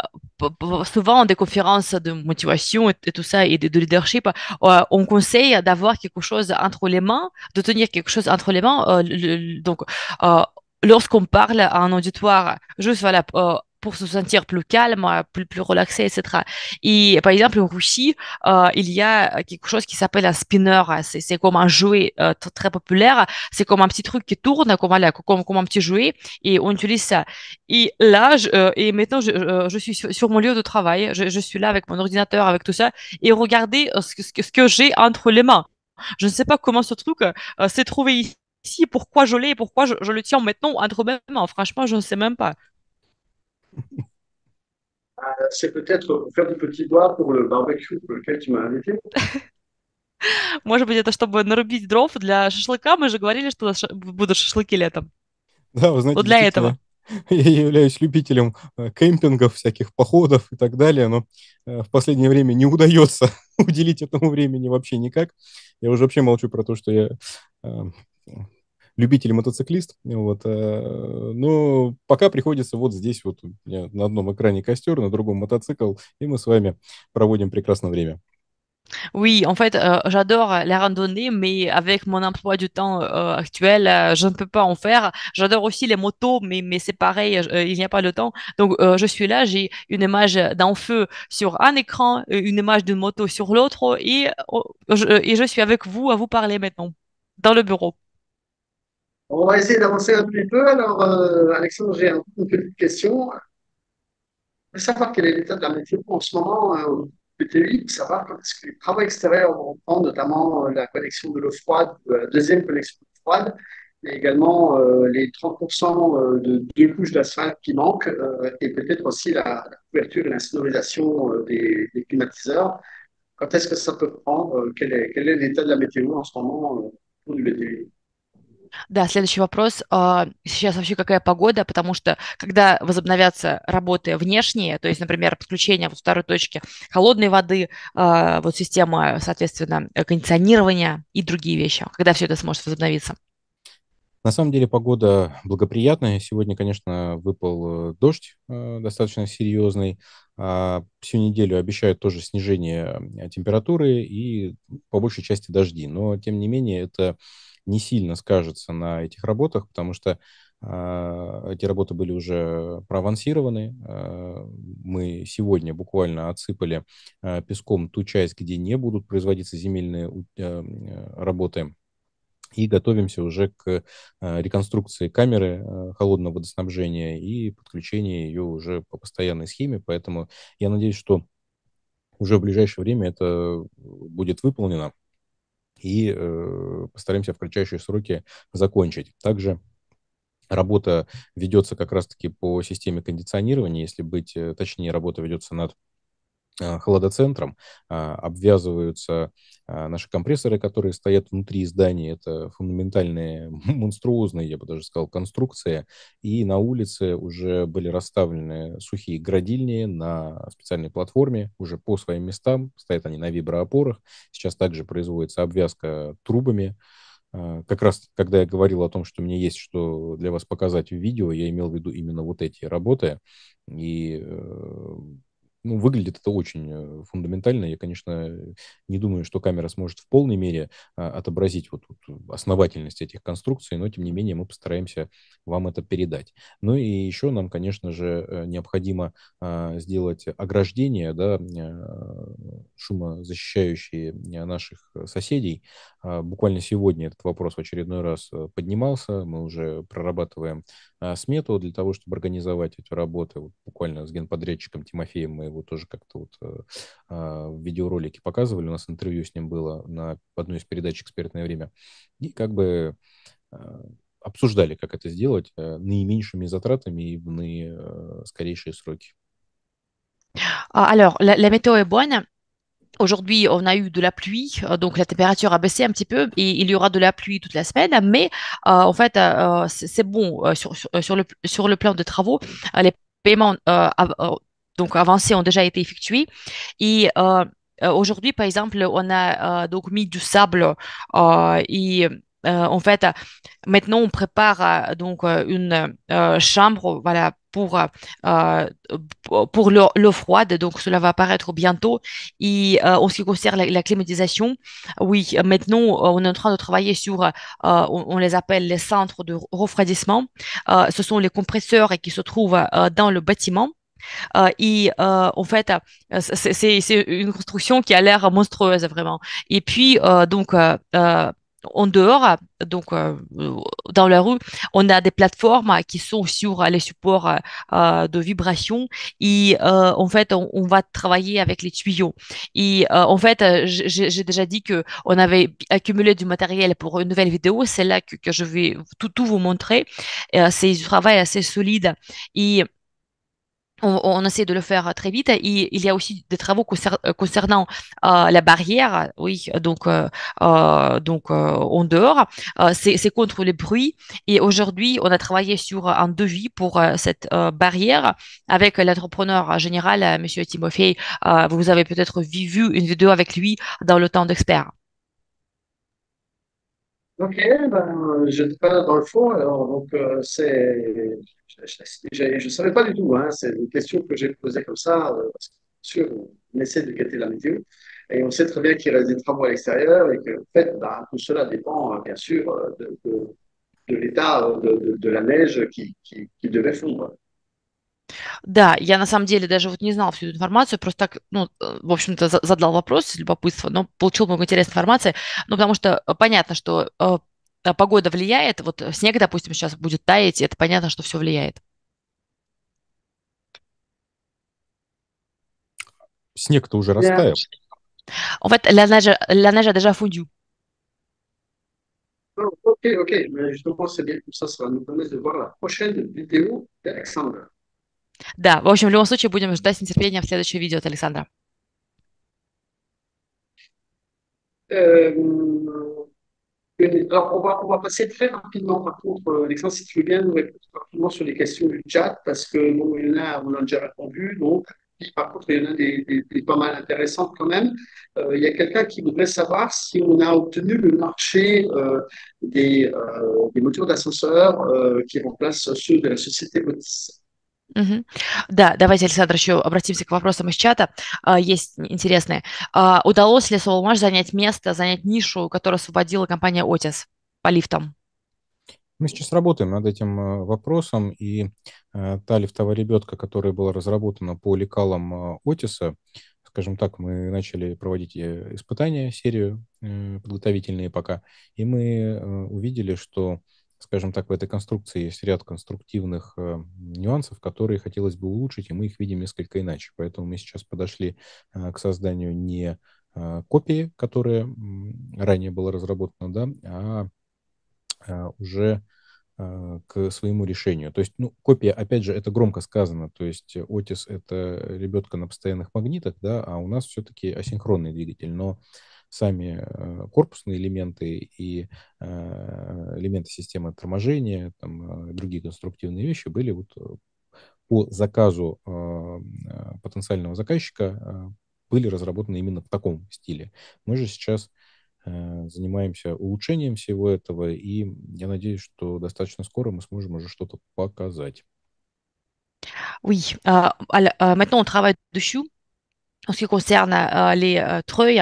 souvent des conférences de motivation et, tout ça et de, leadership, on conseille d'avoir quelque chose entre les mains, de tenir quelque chose entre les mains. donc, lorsqu'on parle à un auditoire, juste voilà, pour se sentir plus calme, euh, plus, plus relaxé, etc. Et par exemple, en Russie, euh, il y a euh, quelque chose qui s'appelle un spinner. C'est, comme un jouet très populaire. C'est comme un petit truc qui tourne, comme, un petit jouet, et on utilise ça. Et là, je, et maintenant, je, suis sur, mon lieu de travail. Je, suis là avec mon ordinateur, avec tout ça, et regardez ce, que j'ai entre les mains. Je ne sais pas comment ce truc s'est trouvé ici. Pourquoi je l'ai Pourquoi je, je, le tiens maintenant entre mes mains Franchement, je ne sais même pas. Ah, c'est peut-être faire du petit doigt pour le barbecue pour lequel tu m'as invité. [LAUGHS] Может быть, это чтобы нарубить дров для шашлыка. Мы же говорили, что будут шашлыки летом. Да, вы знаете. Вот для этого. [LAUGHS] Я являюсь любителем э, кемпингов, всяких походов и так далее, но э, в последнее время не удается [LAUGHS] уделить этому времени вообще никак. Я уже вообще молчу про то, что я э, любитель мотоциклист. Вот, э, но пока приходится вот здесь вот у меня на одном экране костер, на другом мотоцикл, и мы с вами проводим прекрасное время. Oui, en fait, euh, j'adore les randonnées, mais avec mon emploi du temps euh, actuel, euh, je ne peux pas en faire. J'adore aussi les motos, mais, mais c'est pareil, il n'y a pas le temps. Donc, je suis là, j'ai une image d'un feu sur un écran, une image d'une moto sur l'autre, et, oh, et je suis avec vous à vous parler maintenant, dans le bureau. On va essayer d'avancer un petit peu. Alors, euh, Alexandre, j'ai une petite question. Je veux savoir quel est l'état de la météo en ce moment euh, au au pour savoir quand est-ce que les travaux extérieurs vont reprendre, notamment euh, la connexion de l'eau froide, la deuxième connexion de l'eau froide, mais également les 30% de deux couches d'asphalte qui manquent, et peut-être aussi la, couverture et la des, climatiseurs. Quand est-ce que ça peut prendre quel est, l'état de la météo en ce moment au du Да, следующий вопрос. А, сейчас вообще какая погода? Потому что когда возобновятся работы внешние, то есть, например, подключение вот второй точки холодной воды, а, вот система, соответственно, э, кондиционирования и другие вещи, когда все это сможет возобновиться? На самом деле погода благоприятная. Сегодня, конечно, выпал э, дождь э, достаточно серьезный. А всю неделю обещают тоже снижение температуры и по большей части дожди. Но, тем не менее, это не сильно скажется на этих работах, потому что а, эти работы были уже проавансированы. А, мы сегодня буквально отсыпали а, песком ту часть, где не будут производиться земельные работы и готовимся уже к реконструкции камеры холодного водоснабжения и подключения ее уже по постоянной схеме. Поэтому я надеюсь, что уже в ближайшее время это будет выполнено и э, постараемся в кратчайшие сроки закончить. Также работа ведется как раз-таки по системе кондиционирования, если быть э, точнее, работа ведется над а, холодоцентром, а, обвязываются а, наши компрессоры, которые стоят внутри здания. Это фундаментальные, [LAUGHS] монструозные, я бы даже сказал, конструкции. И на улице уже были расставлены сухие градильни на специальной платформе, уже по своим местам. Стоят они на виброопорах. Сейчас также производится обвязка трубами. Как раз, когда я говорил о том, что мне есть что для вас показать в видео, я имел в виду именно вот эти работы. И э, ну, выглядит это очень э, фундаментально. Я, конечно, не думаю, что камера сможет в полной мере а, отобразить вот, вот основательность этих конструкций, но, тем не менее, мы постараемся вам это передать. Ну и еще нам, конечно же, э, необходимо а, сделать ограждение, да, э, шумозащищающие наших соседей, а, буквально сегодня этот вопрос в очередной раз э, поднимался. Мы уже прорабатываем а, смету для того, чтобы организовать эти работы. Вот буквально с генподрядчиком Тимофеем мы его тоже как-то вот э, а, в видеоролике показывали. У нас интервью с ним было на одной из передач «Экспертное время». И как бы обсуждали, как это сделать э, наименьшими затратами и в наискорейшие сроки. Alors, la, la météo est bonne. Aujourd'hui, on a eu de la pluie, euh, donc la température a baissé un petit peu et il y aura de la pluie toute la semaine, mais euh, en fait, euh, c'est bon sur, le, sur le plan de travaux. les paiements donc avancés ont déjà été effectués et aujourd'hui, par exemple, on a donc mis du sable et euh, en fait, maintenant, on prépare euh, donc euh, une chambre, voilà, pour, pour l'eau froide. Donc, cela va apparaître bientôt. Et en ce qui concerne la, climatisation, oui, maintenant, on est en train de travailler sur, on, les appelle les centres de refroidissement. ce sont les compresseurs qui se trouvent dans le bâtiment. et en fait, c'est une construction qui a l'air monstrueuse vraiment. Et puis donc en dehors, donc euh, dans la rue, on a des plateformes qui sont sur les supports euh, de vibration et euh, en fait, on, va travailler avec les tuyaux. Et en fait, j'ai déjà dit que on avait accumulé du matériel pour une nouvelle vidéo, c'est là que, je vais tout, vous montrer. C'est du travail assez solide et on, essaie de le faire très vite. il y a aussi des travaux euh, concernant euh, la barrière, oui, donc, euh, donc en dehors. c'est contre les bruits. Et aujourd'hui, on a travaillé sur un devis pour cette barrière avec l'entrepreneur général, Monsieur Timofey. vous avez peut-être vu, une vidéo avec lui dans le temps d'expert. Ok, ben, je sais parle dans le fond. donc, c'est je ne savais pas du tout. Hein, c'est une question que j'ai posée comme ça. Euh, parce que, sûr, on essaie de gâter la météo. Et on sait très bien qu'il reste des travaux à l'extérieur et que, en fait, bah, tout cela dépend, euh, bien sûr, euh, de, de, de l'état de, de, la neige qui, qui, qui devait fondre. Да, я на самом деле даже вот не знала всю эту информацию, просто так, ну, э, в общем-то, задал вопрос любопытство, но получил много интересной информации, ну, потому что э, понятно, что э, А, погода влияет, вот э, снег, допустим, сейчас будет таять, и это понятно, что все влияет. Снег-то уже растаял. В fait, la neige, la neige a déjà fondu. Ok, ok, mais justement, c'est bien, ça, ça nous permet de voir la prochaine vidéo d'Alexandre. Да, в общем, в любом случае будем ждать с нетерпением следующее видео от Александра. Euh... Alors, on va, on va passer très rapidement, par contre, euh, Alexandre, si tu veux bien nous répondre rapidement sur les questions du chat, parce que nous il y en a, on a déjà répondu, donc, par contre, il y en a des, pas mal intéressantes quand même. Euh, il y a quelqu'un qui voudrait savoir si on a obtenu le marché euh, des, des, moteurs d'ascenseur qui remplacent ceux de la société Otis. Угу. Да, давайте, Александр, еще обратимся к вопросам из чата. А, есть интересные. А, удалось ли Соломаш занять место, занять нишу, которую освободила компания Otis по лифтам? Мы сейчас работаем над этим э, вопросом, и э, та лифтовая лебедка, которая была разработана по лекалам э, Отиса, скажем так, мы начали проводить испытания, серию подготовительные пока, и мы увидели, что скажем так, в этой конструкции есть ряд конструктивных э, нюансов, которые хотелось бы улучшить, и мы их видим несколько иначе. Поэтому мы сейчас подошли э, к созданию не э, копии, которая ранее была разработана, да, а, а уже э, к своему решению. То есть, ну, копия, опять же, это громко сказано, то есть Otis — это лебедка на постоянных магнитах, да, а у нас все-таки асинхронный двигатель, но сами э, корпусные элементы и э, элементы системы торможения, там, э, другие конструктивные вещи были вот по заказу потенциального заказчика были разработаны именно в таком стиле. Мы же сейчас занимаемся улучшением всего этого, и я надеюсь, что достаточно скоро мы сможем уже что-то показать. Oui, euh, maintenant on travaille dessus en ce qui concerne euh, les euh, treuils,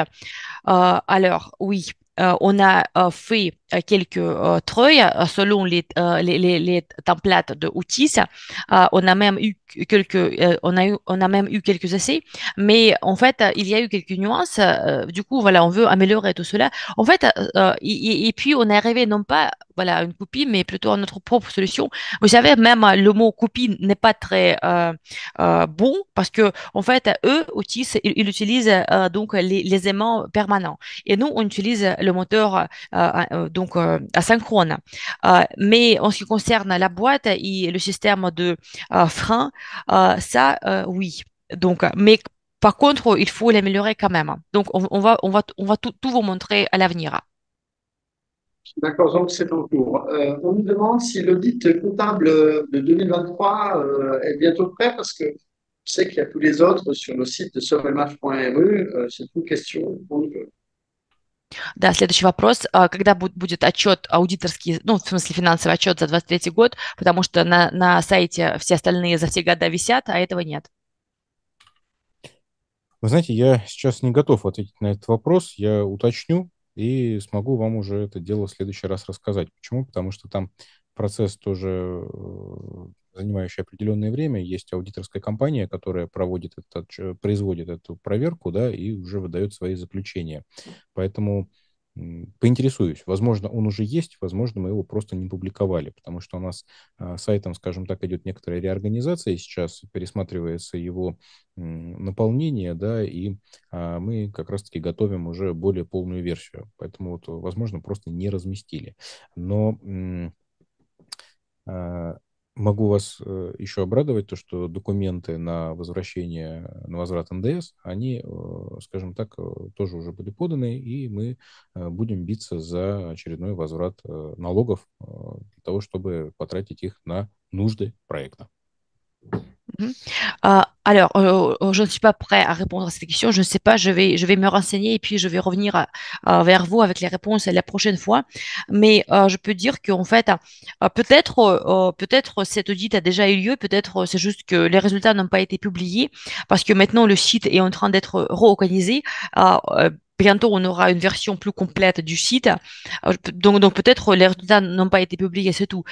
euh, alors oui, on a fait euh, quelques euh, treuils euh, selon les, les, les, templates de outils on a même eu quelques, on a eu, on a même eu quelques essais, mais en fait, il y a eu quelques nuances. du coup, voilà, on veut améliorer tout cela. En fait, et, puis on est arrivé non pas voilà à une copie, mais plutôt à notre propre solution. Vous savez, même le mot copie n'est pas très bon parce que en fait, eux, Otis, ils, utilisent donc les, aimants permanents, et nous, on utilise le moteur donc euh, asynchrone. Euh, mais en ce qui concerne la boîte et le système de euh, frein, ça, oui. Donc, mais par contre, il faut l'améliorer quand même. Donc, on, va, on va, on va tout, vous montrer à l'avenir. D'accord, donc c'est en cours. on nous demande si l'audit comptable de 2023 est bientôt prêt, parce que je sais qu'il y a tous les autres sur le site de sovelmage.ru. c'est une question. Donc, Да, следующий вопрос. А, когда будет отчет аудиторский, ну, в смысле финансовый отчет за 23 год, потому что на, на сайте все остальные за все года висят, а этого нет? Вы знаете, я сейчас не готов ответить на этот вопрос. Я уточню и смогу вам уже это дело в следующий раз рассказать. Почему? Потому что там процесс тоже э, занимающая определенное время, есть аудиторская компания, которая проводит этот, производит эту проверку, да, и уже выдает свои заключения. Поэтому поинтересуюсь. Возможно, он уже есть, возможно, мы его просто не публиковали, потому что у нас а, сайтом, скажем так, идет некоторая реорганизация сейчас, пересматривается его наполнение, да, и а, мы как раз-таки готовим уже более полную версию. Поэтому, вот, возможно, просто не разместили. Но а, Могу вас э, еще обрадовать, то, что документы на возвращение, э, на возврат НДС, они, э, скажем так, тоже уже были поданы, и мы будем биться за очередной возврат налогов для того, чтобы потратить их на нужды проекта. Mhm. Euh, alors, euh, euh, je ne suis pas prêt à répondre à cette question. Je ne sais pas. Je vais, je vais me renseigner et puis je vais revenir vers vous avec les réponses la prochaine fois. Mais je peux dire qu'en fait, peut-être, peut-être cette audit a déjà eu lieu. Peut-être c'est juste que les résultats n'ont pas été publiés parce que maintenant le site est en train d'être réorganisé bientôt on aura une version plus complète du site. Donc, donc peut-être les résultats n'ont pas été publiés, c'est tout.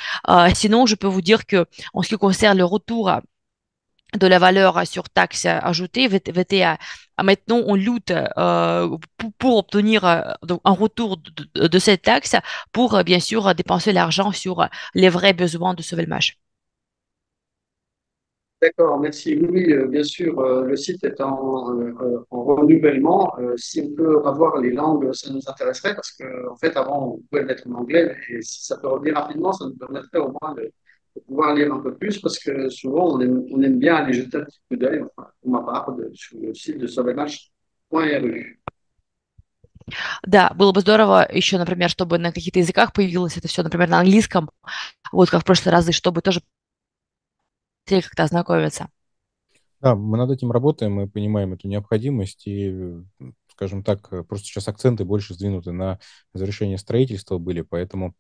sinon, je peux vous dire que en ce qui concerne le retour de la valeur sur taxe ajoutée, à ah, Maintenant, on lutte euh, pour, obtenir euh, un retour de, cette taxe pour, euh, bien sûr, dépenser l'argent sur les vrais besoins de ce velmage. D'accord, merci. Oui, bien sûr, le site est en, renouvellement. si on peut avoir les langues, ça nous intéresserait parce qu'en en fait, avant, on pouvait le mettre en anglais, et si ça peut revenir rapidement, ça nous permettrait au moins de pour pouvoir lire un peu plus parce que souvent, on aime, on aime bien aller jeter un petit coup d'œil, enfin, pour ma part, de, sur le site de sauvemage.ru. Да, было бы здорово еще, например, чтобы на каких-то языках появилось это все, например, на английском, вот как в прошлые разы, чтобы тоже как-то ознакомиться. Да, мы над этим работаем, мы понимаем эту необходимость, и, скажем так, просто сейчас акценты больше сдвинуты на завершение строительства были, поэтому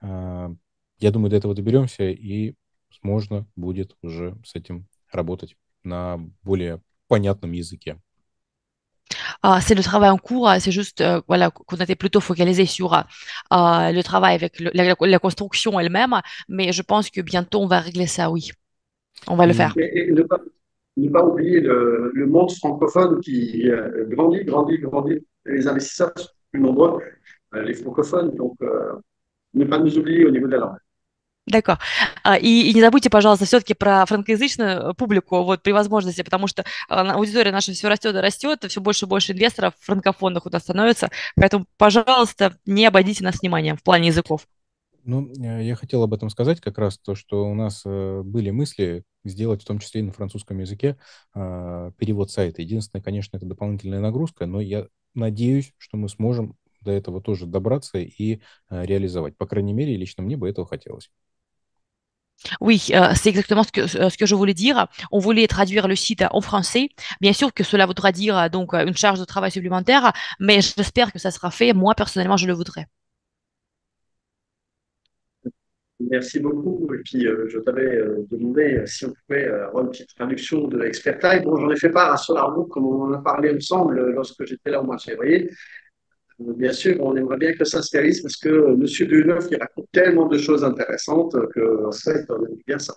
а, я думаю, до этого и можно будет уже с этим работать на более понятном языке. c'est le travail en cours, c'est juste э, voilà, qu'on était plutôt focalisé sur euh, euh, le travail avec la, construction elle-même, mais je pense que bientôt on va régler ça, oui. On va le faire. ne, pas, oublier le, monde francophone qui euh, grandit, grandit, grandit. Les investisseurs sont plus nombreux, les francophones, donc ne pas nous oublier au niveau de la langue. D'accord. А, и, и не забудьте, пожалуйста, все-таки про франкоязычную э, публику вот, при возможности, потому что э, аудитория наша все растет и растет, все больше и больше инвесторов франкофонных у нас становится. Поэтому, пожалуйста, не обойдите нас вниманием в плане языков. Ну, э, я хотел об этом сказать как раз, то, что у нас были мысли сделать в том числе и на французском языке перевод сайта. Единственное, конечно, это дополнительная нагрузка, но я надеюсь, что мы сможем до этого тоже добраться и реализовать. По крайней мере, лично мне бы этого хотелось. Oui, euh, c'est exactement ce que, euh, ce que je voulais dire. On voulait traduire le site en français. Bien sûr que cela voudra dire euh, donc une charge de travail supplémentaire, mais j'espère que ça sera fait. Moi, personnellement, je le voudrais. Merci beaucoup. Et puis, je t'avais demandé si on pouvait avoir une petite traduction de l'expertise. Bon, j'en ai fait part à Solarbook, comme on en a parlé ensemble lorsque j'étais là au mois de février. Euh, bien sûr, on aimerait bien que ça se réalise parce que euh, M. Dunov, il raconte tellement de choses intéressantes que, en fait, on aime bien ça.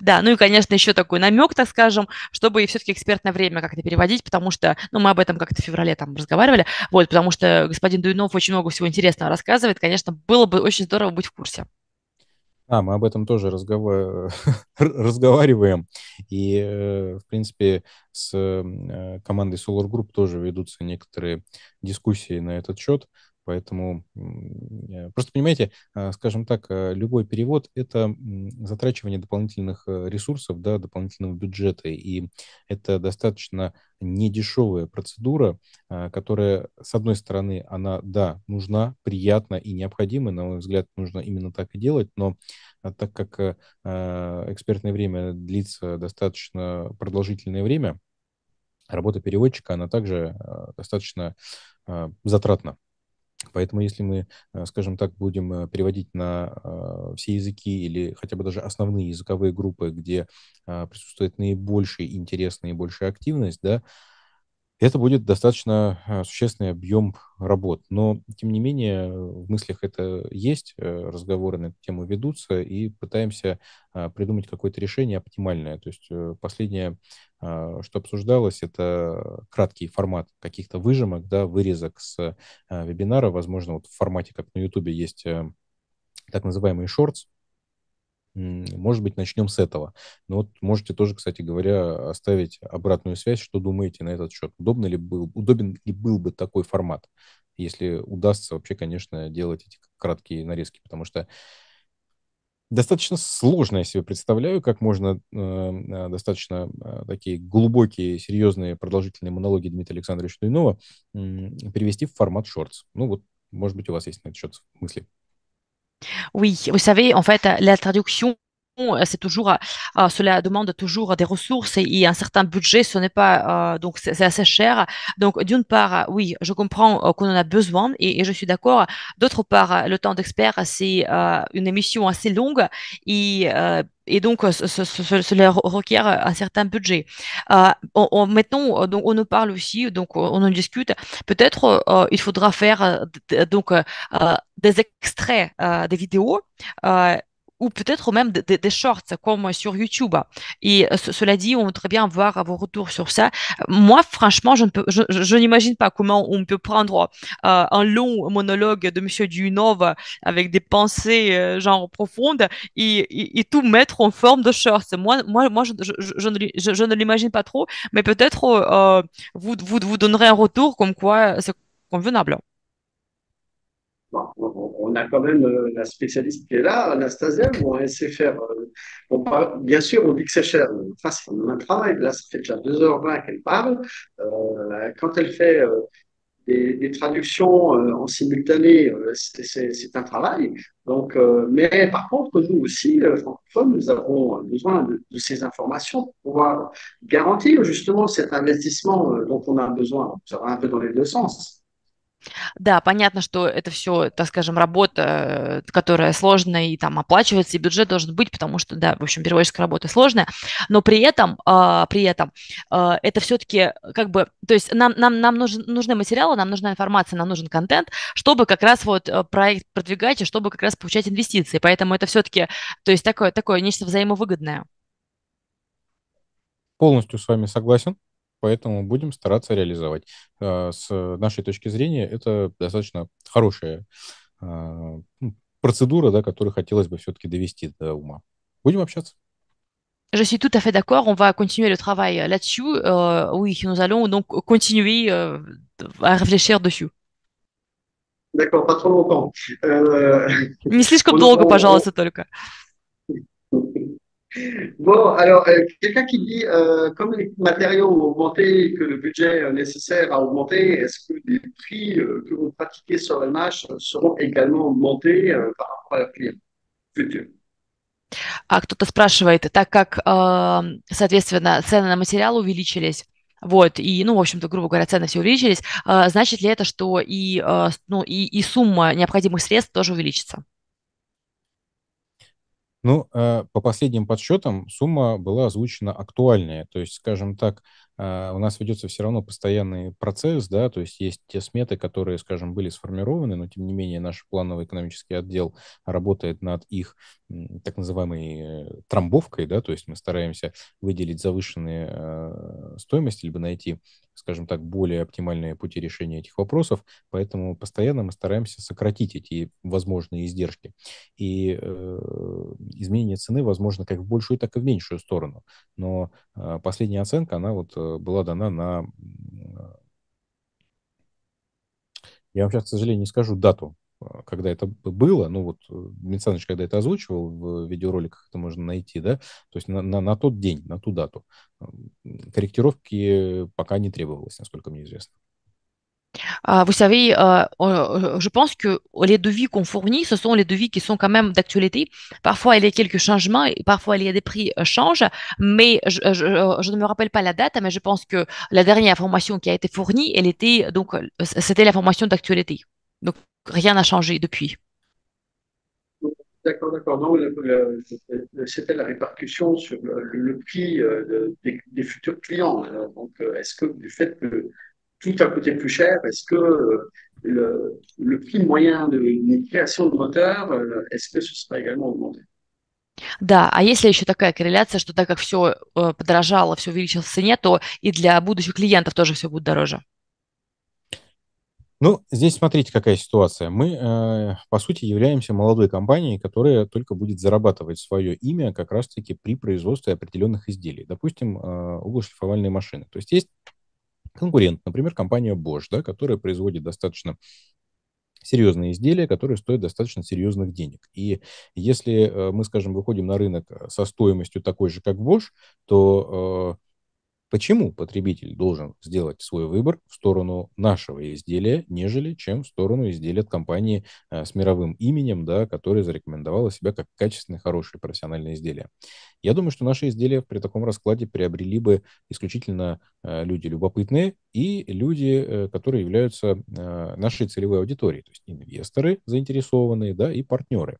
Да, ну и, конечно, еще такой намек, так скажем, чтобы все-таки экспертное время как-то переводить, потому что, ну, мы об этом как-то в феврале там разговаривали, вот, потому что господин Дуинов очень много всего интересного рассказывает, конечно, было бы очень здорово быть в курсе. А, мы об этом тоже разговор... [LAUGHS] разговариваем. И, э, в принципе, с э, командой Solar Group тоже ведутся некоторые дискуссии на этот счет. Поэтому, просто понимаете, а, скажем так, а, любой перевод – это затрачивание дополнительных э, ресурсов, да, дополнительного бюджета. И это достаточно недешевая процедура, а, которая, с одной стороны, она, да, нужна, приятна и необходима, на мой взгляд, нужно именно так и делать, но так как э, экспертное время длится достаточно продолжительное время, работа переводчика, она также э, достаточно затратна. Поэтому если мы, э, скажем так, будем э, переводить на э, все языки или хотя бы даже основные языковые группы, где присутствует наибольший интерес, наибольшая активность, да, это будет достаточно а, существенный объем работ. Но, тем не менее, в мыслях это есть, э, разговоры на эту тему ведутся, и пытаемся а, придумать какое-то решение оптимальное. То есть э, последнее, а, что обсуждалось, это краткий формат каких-то выжимок, да, вырезок с вебинара. Возможно, вот в формате, как на YouTube, есть э, так называемые шортс, может быть, начнем с этого. Но вот можете тоже, кстати говоря, оставить обратную связь, что думаете на этот счет. Удобно ли был, удобен ли был бы такой формат, если удастся вообще, конечно, делать эти краткие нарезки, потому что достаточно сложно я себе представляю, как можно эм, э, достаточно э, такие глубокие, серьезные, продолжительные монологи Дмитрия Александровича Дуйнова э, перевести в формат шортс. Ну вот, может быть, у вас есть на этот счет мысли. Oui, vous savez, en fait, la traduction euh, c'est toujours euh, euh, cela demande toujours des ressources et, un certain budget ce n'est pas donc c'est assez cher donc d'une part oui je comprends qu'on en a besoin et, je suis d'accord d'autre part le temps d'expert c'est une émission assez longue et et donc, cela requiert un certain budget. on, on, maintenant, donc, on nous parle aussi, donc, on en discute. Peut-être, il faudra faire donc des extraits des vidéos ou peut-être même des, des, shorts comme euh, sur YouTube. Et euh, cela dit, on voudrait bien voir vos retours sur ça. Moi, franchement, je ne peux, je, n'imagine pas comment on peut prendre euh, un long monologue de Monsieur Dunov avec des pensées genre profondes et, et, tout mettre en forme de shorts. Moi, moi, moi, je, je ne, ne l'imagine pas trop, mais peut-être vous, vous, vous donnerez un retour comme quoi c'est convenable a quand même euh, la spécialiste qui est là, Anastasia, bon, elle sait faire. Euh, bien sûr, on dit que c'est cher, mais enfin, c'est un travail. Là, ça fait déjà 2h20 qu'elle parle. Euh, quand elle fait des, traductions en simultané, c'est un travail. Donc, mais par contre, nous aussi, francophones, nous avons besoin de, de, ces informations pour pouvoir garantir justement cet investissement dont on a besoin. Ça va un peu dans les deux sens. Да, понятно, что это все, так скажем, работа, э, которая сложная и там оплачивается, и бюджет должен быть, потому что, да, в общем, переводческая работа сложная, но при этом, э, при этом э, это все-таки как бы, то есть нам, нам, нам нужен, нужны материалы, нам нужна информация, нам нужен контент, чтобы как раз вот э, проект продвигать и чтобы как раз получать инвестиции, поэтому это все-таки, то есть такое, такое нечто взаимовыгодное. Полностью с вами согласен поэтому будем стараться реализовать. Э, с нашей точки зрения это достаточно хорошая э, ну, процедура, да, которую хотелось бы все-таки довести до ума. Будем общаться. Je suis tout à fait d'accord. On va continuer le travail э, là-dessus. Euh, oui, nous allons donc continuer euh, à réfléchir dessus. D'accord, pas trop longtemps. Euh... Не слишком долго, пожалуйста, только. Bon, alors, euh, quelqu'un qui dit, euh, comme les matériaux ont augmenté, que le budget nécessaire a augmenté, est-ce que les prix euh, que vous pratiquez sur MH seront également augmentés par rapport à la prix future А кто-то спрашивает, так как, соответственно, цены на материал увеличились, вот, и, ну, в общем-то, грубо говоря, цены все увеличились, значит ли это, что и, ну, и, и сумма необходимых средств тоже увеличится? Ну, э, по последним подсчетам сумма была озвучена актуальная. То есть, скажем так, а, у нас ведется все равно постоянный процесс, да, то есть есть те сметы, которые, скажем, были сформированы, но тем не менее наш плановый экономический отдел работает над их так называемой э, трамбовкой, да, то есть мы стараемся выделить завышенные а, стоимости, либо найти, скажем так, более оптимальные пути решения этих вопросов, поэтому постоянно мы стараемся сократить эти возможные издержки. И э, изменение цены возможно как в большую, так и в меньшую сторону, но а, последняя оценка, она вот э, Э, была дана на... Э, я вам сейчас, к сожалению, не скажу дату, э, когда это было, ну вот Минсаныч, когда это озвучивал в видеороликах, это можно найти, да, то есть на, на, на тот день, на ту дату. Корректировки пока не требовалось, насколько мне известно. Euh, vous savez, euh, euh, je pense que les devis qu'on fournit, ce sont les devis qui sont quand même d'actualité. Parfois, il y a quelques changements, et parfois, il y a des prix changent, mais je, ne me rappelle pas la date, mais je pense que la dernière information qui a été fournie, elle était donc c'était l'information d'actualité. Donc rien n'a changé depuis. D'accord, d'accord. Non, c'était la répercussion sur le, prix des, futurs clients. Donc, est-ce que du fait que tout un côté plus cher Est-ce que euh, le, le, prix moyen d'une création de moteur, euh, est-ce que ce sera également augmenté да, а если еще такая корреляция, что так как все э, подорожало, все увеличилось в цене, то и для будущих клиентов тоже все будет дороже? Ну, здесь смотрите, какая ситуация. Мы, э, по сути, являемся молодой компанией, которая только будет зарабатывать свое имя как раз-таки при производстве определенных изделий. Допустим, э, углошлифовальные машины. То есть есть конкурент, например, компания Bosch, да, которая производит достаточно серьезные изделия, которые стоят достаточно серьезных денег. И если э, мы, скажем, выходим на рынок э, со стоимостью такой же, как Bosch, то э, Почему потребитель должен сделать свой выбор в сторону нашего изделия, нежели чем в сторону изделия от компании э, с мировым именем, да, которая зарекомендовала себя как качественное, хорошее профессиональное изделие? Я думаю, что наши изделия при таком раскладе приобрели бы исключительно э, люди любопытные и люди, э, которые являются нашей целевой аудиторией, то есть инвесторы заинтересованные да, и партнеры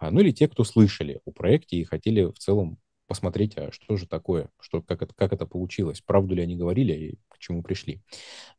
а, ну или те, кто слышали о проекте и хотели в целом посмотреть, а что же такое, что, как, это, как это получилось, правду ли они говорили и к чему пришли.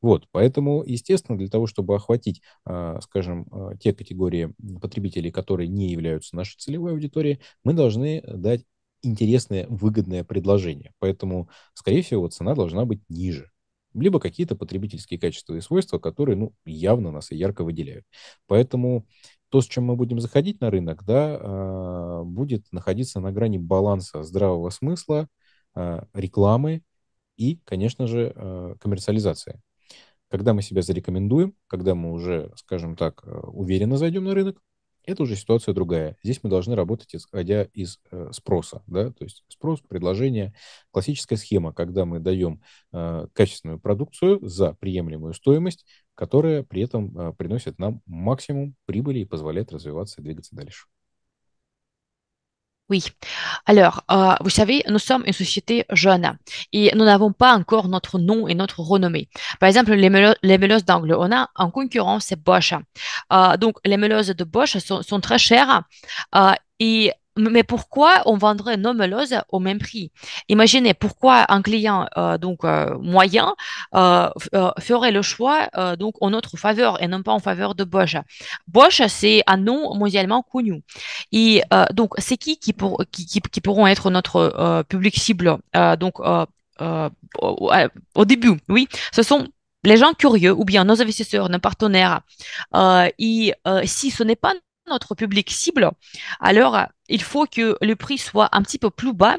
Вот, поэтому, естественно, для того, чтобы охватить, а, скажем, а, те категории потребителей, которые не являются нашей целевой аудиторией, мы должны дать интересное, выгодное предложение. Поэтому, скорее всего, цена должна быть ниже, либо какие-то потребительские качества и свойства, которые ну, явно нас и ярко выделяют. Поэтому то, с чем мы будем заходить на рынок, да, а, будет находиться на грани баланса здравого смысла, а, рекламы и, конечно же, а, коммерциализации. Когда мы себя зарекомендуем, когда мы уже, скажем так, э, уверенно зайдем на рынок, это уже ситуация другая. Здесь мы должны работать, исходя из э, спроса. Да? То есть спрос, предложение, классическая схема, когда мы даем э, качественную продукцию за приемлемую стоимость, которая при этом э, приносит нам максимум прибыли и позволяет развиваться и двигаться дальше. Oui. Alors, euh, vous savez, nous sommes une société jeune et nous n'avons pas encore notre nom et notre renommée. Par exemple, les, les méloses d'angle, on a en concurrence Bosch. Euh, donc, les méloses de Bosch sont, très chères euh, et mais pourquoi on vendrait nos au même prix Imaginez pourquoi un client euh, donc euh, moyen euh, ferait le choix donc en notre faveur et non pas en faveur de Bosch. Bosch c'est un nom mondialement connu et donc c'est qui qui, pour, qui, qui, pourront être notre public cible donc au, début oui ce sont les gens curieux ou bien nos investisseurs, nos partenaires, et si ce n'est pas notre public cible, alors il faut que le prix soit un petit peu plus bas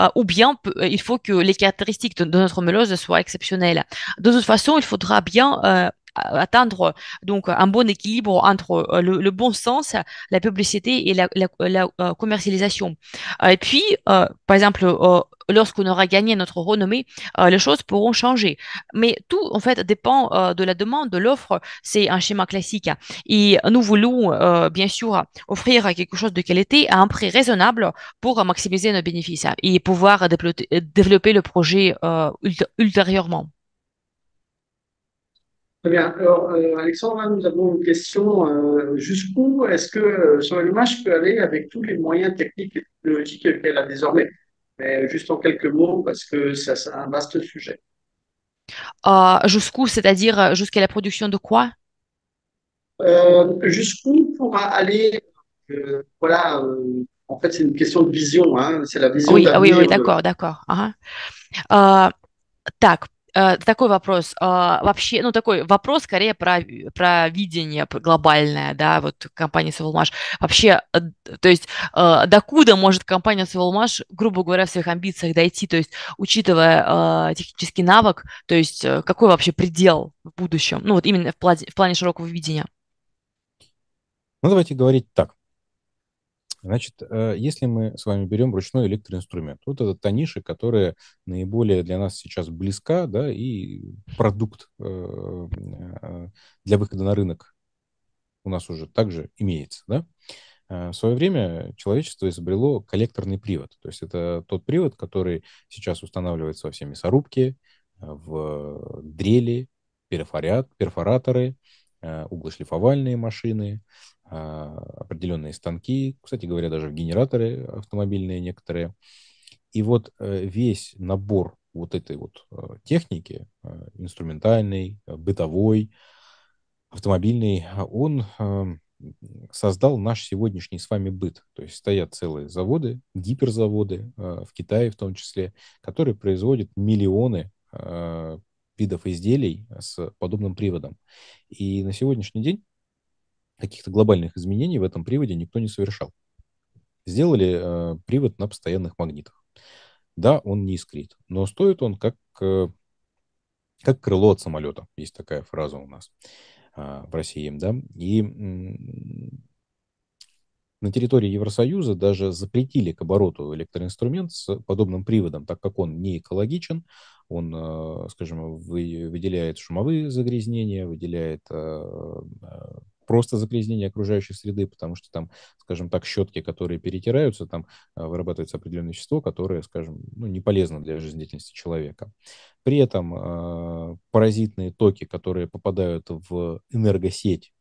euh, ou bien il faut que les caractéristiques de, notre mélange soient exceptionnelles. De toute façon, il faudra bien euh, euh, atteindre donc un bon équilibre entre euh, le, bon sens, la publicité et la, euh, commercialisation. Et puis, par exemple, lorsqu'on aura gagné notre renommée, les choses pourront changer. Mais tout, en fait, dépend de la demande, de l'offre. C'est un schéma classique. Et nous voulons, bien sûr, offrir quelque chose de qualité à un prix raisonnable pour maximiser nos bénéfices et pouvoir développer le projet ultérieurement. Alors, euh, Alexandre, nous avons une question. Euh, jusqu'où est-ce que euh, son peut aller avec tous les moyens techniques et technologiques qu'elle a désormais Mais juste en quelques mots, parce que c'est un vaste sujet. Jusqu'où, c'est-à-dire jusqu'à la production de quoi Jusqu'où pourra aller, voilà, en fait, c'est une question de vision, hein. c'est la vision. Oui, ah oui, d'accord, d'accord. Ah, ah. Tac Э, такой вопрос. А, вообще, ну, такой вопрос скорее про, про видение глобальное, да, вот компании Севелмаш. Вообще, э, то есть, э, докуда может компания Севелмаш, грубо говоря, в своих амбициях дойти, то есть, учитывая а, технический навык, то есть, какой вообще предел в будущем, ну, вот именно в плане, в плане широкого видения? Ну, давайте говорить так. Значит, э, если мы с вами берем ручной электроинструмент, вот это та ниша, которая наиболее для нас сейчас близка, да, и продукт э, э, для выхода на рынок у нас уже также имеется, да. В свое время человечество изобрело коллекторный привод, то есть это тот привод, который сейчас устанавливается во все мясорубки, в дрели, перфорят, перфораторы, углошлифовальные машины, а, определенные станки, кстати говоря, даже в генераторы автомобильные некоторые. И вот э, весь набор вот этой вот э, техники, э, инструментальной, бытовой, автомобильной, он эм, создал наш сегодняшний с вами быт. То есть стоят целые заводы, гиперзаводы, в Китае в том числе, которые производят миллионы видов изделий с подобным приводом. И на сегодняшний день каких-то глобальных изменений в этом приводе никто не совершал. Сделали э, привод на постоянных магнитах. Да, он не искрит, но стоит он как, э, как крыло от самолета. Есть такая фраза у нас э, в России. Да? И э, на территории Евросоюза даже запретили к обороту электроинструмент с подобным приводом, так как он не экологичен, он, э, скажем, вы выделяет шумовые загрязнения, выделяет э, э, просто загрязнение окружающей среды, потому что там, скажем так, щетки, которые перетираются, там э, вырабатывается определенное вещество, которое, скажем, ну, не полезно для жизнедеятельности человека. При этом э, паразитные токи, которые попадают в энергосеть,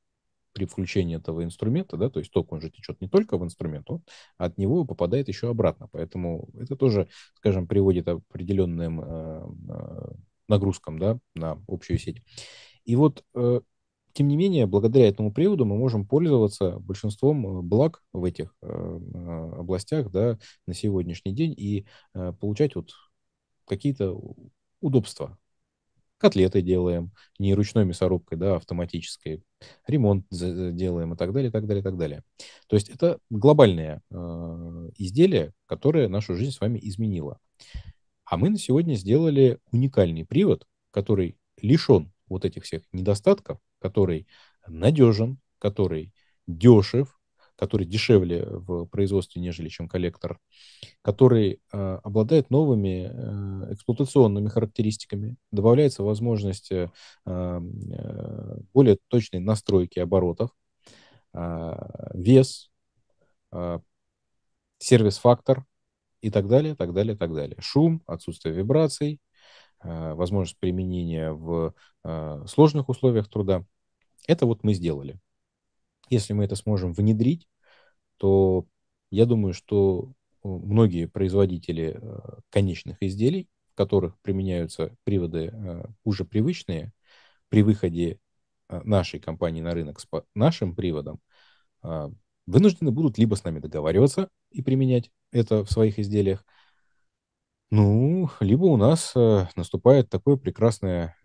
при включении этого инструмента, да, то есть ток, он же течет не только в инструмент, он от него попадает еще обратно. Поэтому это тоже, скажем, приводит определенным эм, э, нагрузкам да, на общую сеть. И вот э, тем не менее, благодаря этому приводу мы можем пользоваться большинством э, благ в этих э, э, областях да, на сегодняшний день и получать вот какие-то удобства. Котлеты делаем, не ручной мясорубкой, да, автоматической, ремонт делаем и так далее, и так далее, и так далее. То есть это глобальное изделие, которое нашу жизнь с вами изменило. А мы на сегодня сделали уникальный привод, который лишен вот этих всех недостатков, который надежен, который дешев, который дешевле в производстве, нежели чем коллектор, который э, обладает новыми э, эксплуатационными характеристиками, добавляется возможность э, э, более точной настройки оборотов, э, вес, э, сервис-фактор и так далее, так далее, так далее. Шум, отсутствие вибраций, возможность применения в сложных условиях труда. Это вот мы сделали. Если мы это сможем внедрить, то я думаю, что э, многие производители э, конечных изделий, в которых применяются приводы э, уже привычные, при выходе нашей компании на рынок с нашим приводом, вынуждены будут либо с нами договариваться и применять это в своих изделиях, ну, либо у нас наступает такое прекрасное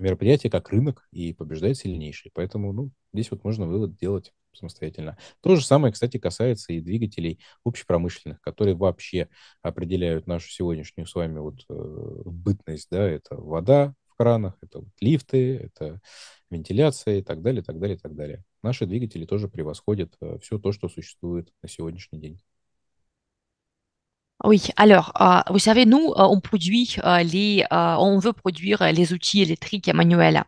мероприятие как рынок, и побеждает сильнейший. Поэтому ну, здесь вот можно вывод делать самостоятельно. То же самое, кстати, касается и двигателей общепромышленных, которые вообще определяют нашу сегодняшнюю с вами вот э, бытность. Да? Это вода в кранах, это вот лифты, это вентиляция и так далее, так далее, так далее. Наши двигатели тоже превосходят э, все то, что существует на сегодняшний день. Oui, alors, euh, vous savez, nous, euh, on produit euh, les, euh, on veut produire les outils électriques manuels.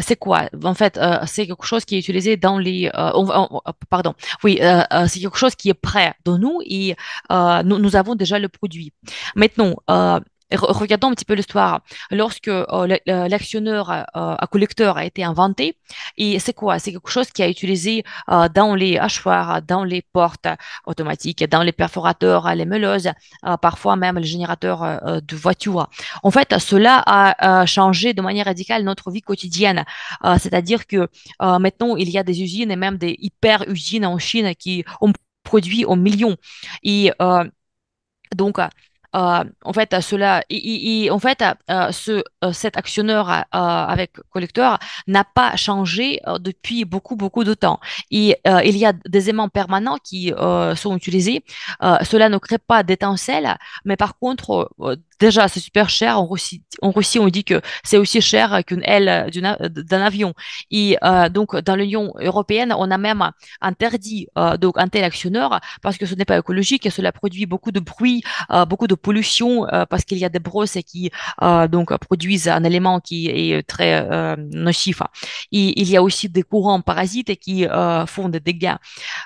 c'est quoi? En fait, c'est quelque chose qui est utilisé dans les, pardon, oui, c'est quelque chose qui est prêt de nous et nous, nous avons déjà le produit. Maintenant, regardons un petit peu l'histoire. Lorsque euh, l'actionneur à euh, euh, collecteur a été inventé, et c'est quoi C'est quelque chose qui a été utilisé dans les hachoirs, dans les portes automatiques, dans les perforateurs, les meuleuses, parfois même les générateurs de voitures. En fait, cela a changé de manière radicale notre vie quotidienne. C'est-à-dire que maintenant, il y a des usines et même des hyper-usines en Chine qui ont produit en millions. Et donc, euh, en fait, cela, en fait, euh, euh, ce, cet actionneur avec collecteur n'a pas changé depuis beaucoup, beaucoup de temps. Et il y a des aimants permanents qui sont utilisés. cela ne crée pas d'étincelles, mais par contre, Déjà, c'est super cher. En Russie, on dit que c'est aussi cher qu'une aile d'un avion. Et euh, donc, dans l'Union européenne, on a même interdit euh, donc un tel actionneur parce que ce n'est pas écologique et cela produit beaucoup de bruit, euh, beaucoup de pollution parce qu'il y a des brosses qui donc produisent un élément qui est très nocif. Et il y a aussi des courants parasites qui font des dégâts.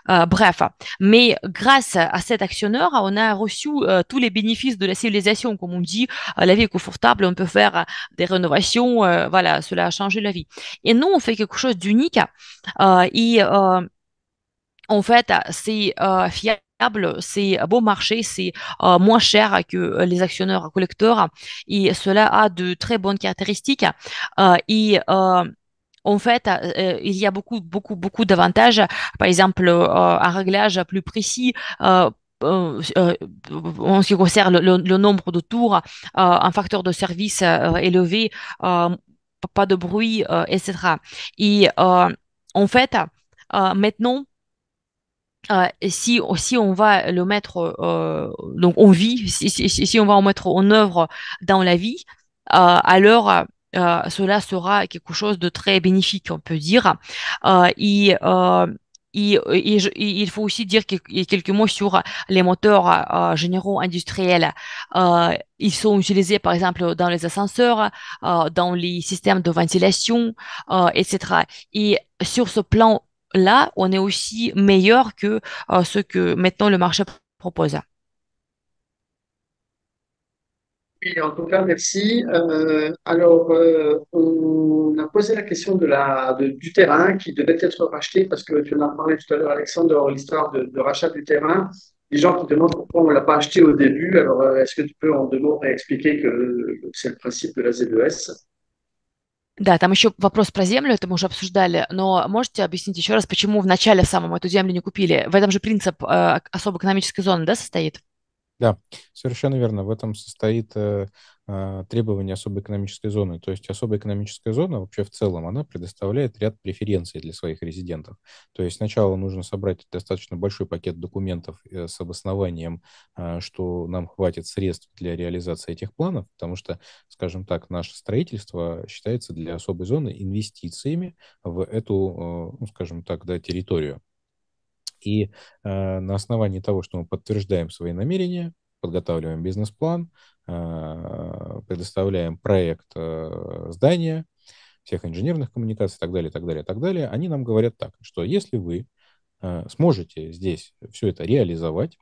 bref, mais grâce à cet actionneur, on a reçu tous les bénéfices de la civilisation, comme on dit euh, la vie est confortable, on peut faire euh, des rénovations, euh, voilà, cela a changé la vie. Et nous, on fait quelque chose d'unique et en fait, c'est fiable c'est bon marché, c'est moins cher que les actionneurs collecteurs et cela a de très bonnes caractéristiques et en fait, il y a beaucoup, beaucoup, beaucoup d'avantages. Par exemple, un réglage plus précis euh, euh, en ce qui concerne le, nombre de tours, euh, un facteur de service élevé, pas de bruit, etc. Et en fait, maintenant, si, on va le mettre, donc on vit, si, on va en mettre en œuvre dans la vie, alors cela sera quelque chose de très bénéfique, on peut dire. et il faut aussi dire quelques mots sur les moteurs euh, euh, généraux industriels. Euh, ils sont utilisés, par exemple, dans les ascenseurs, dans les systèmes de ventilation, etc. Et sur ce plan-là, on est aussi meilleur que ce que maintenant le marché propose. Oui en tout cas, merci. alors, on a posé la question de la, de, du terrain qui devait être racheté parce que tu en as parlé tout à l'heure, Alexandre, l'histoire de, de, rachat du terrain. Les gens qui demandent pourquoi on ne l'a pas acheté au début. Alors, euh, est-ce que tu peux en deux mots expliquer que c'est le principe de la ZES Да, там еще вопрос про землю, это мы уже обсуждали, но можете объяснить еще раз, почему в начале самом эту землю не купили? В этом же принцип э, особо экономической зоны, да, состоит? Да, совершенно верно. В этом состоит э, А, требования особой экономической зоны. То есть особая экономическая зона вообще в целом, она предоставляет ряд преференций для своих резидентов. То есть сначала нужно собрать достаточно большой пакет документов э, с обоснованием, а, что нам хватит средств для реализации этих планов, потому что, скажем так, наше строительство считается для особой зоны инвестициями в эту, э, ну, скажем так, да, территорию. И э, на основании того, что мы подтверждаем свои намерения, подготавливаем бизнес-план, а, предоставляем проект э, здания, всех инженерных коммуникаций и так далее, и так далее, и так далее, они нам говорят так, что если вы э, сможете здесь все это реализовать,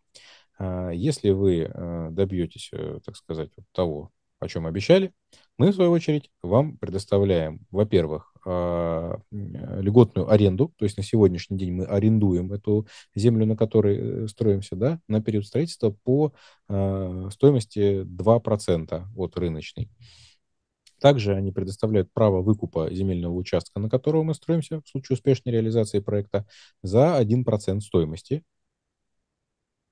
а, если вы э, добьетесь, так сказать, того, о чем обещали, мы, в свою очередь, вам предоставляем, во-первых, а, э, льготную аренду, то есть на сегодняшний день мы арендуем эту землю, на которой э, строимся, да, на период строительства по а, стоимости 2% от рыночной. Также они предоставляют право выкупа земельного участка, на которого мы строимся в случае успешной реализации проекта, за 1% стоимости.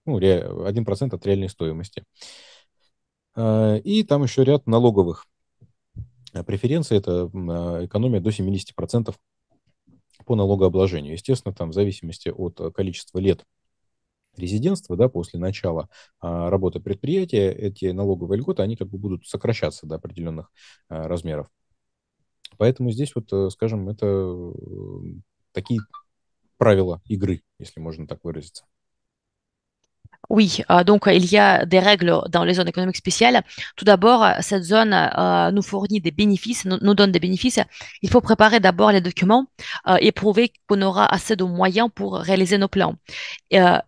Ну, 1% от реальной стоимости. А, и там еще ряд налоговых а Преференции – это а, экономия до 70% по налогообложению. Естественно, там в зависимости от а, количества лет резидентства, да, после начала работы предприятия, эти налоговые льготы, они как бы будут сокращаться до определенных размеров. Поэтому здесь вот, э, скажем, это э, такие правила игры, если можно так выразиться. Oui, euh, donc euh, il y a des règles dans les zones économiques spéciales. Tout d'abord, euh, cette zone nous fournit des bénéfices, nous, donne des bénéfices. Il faut préparer d'abord les documents et prouver qu'on aura assez de moyens pour réaliser nos plans.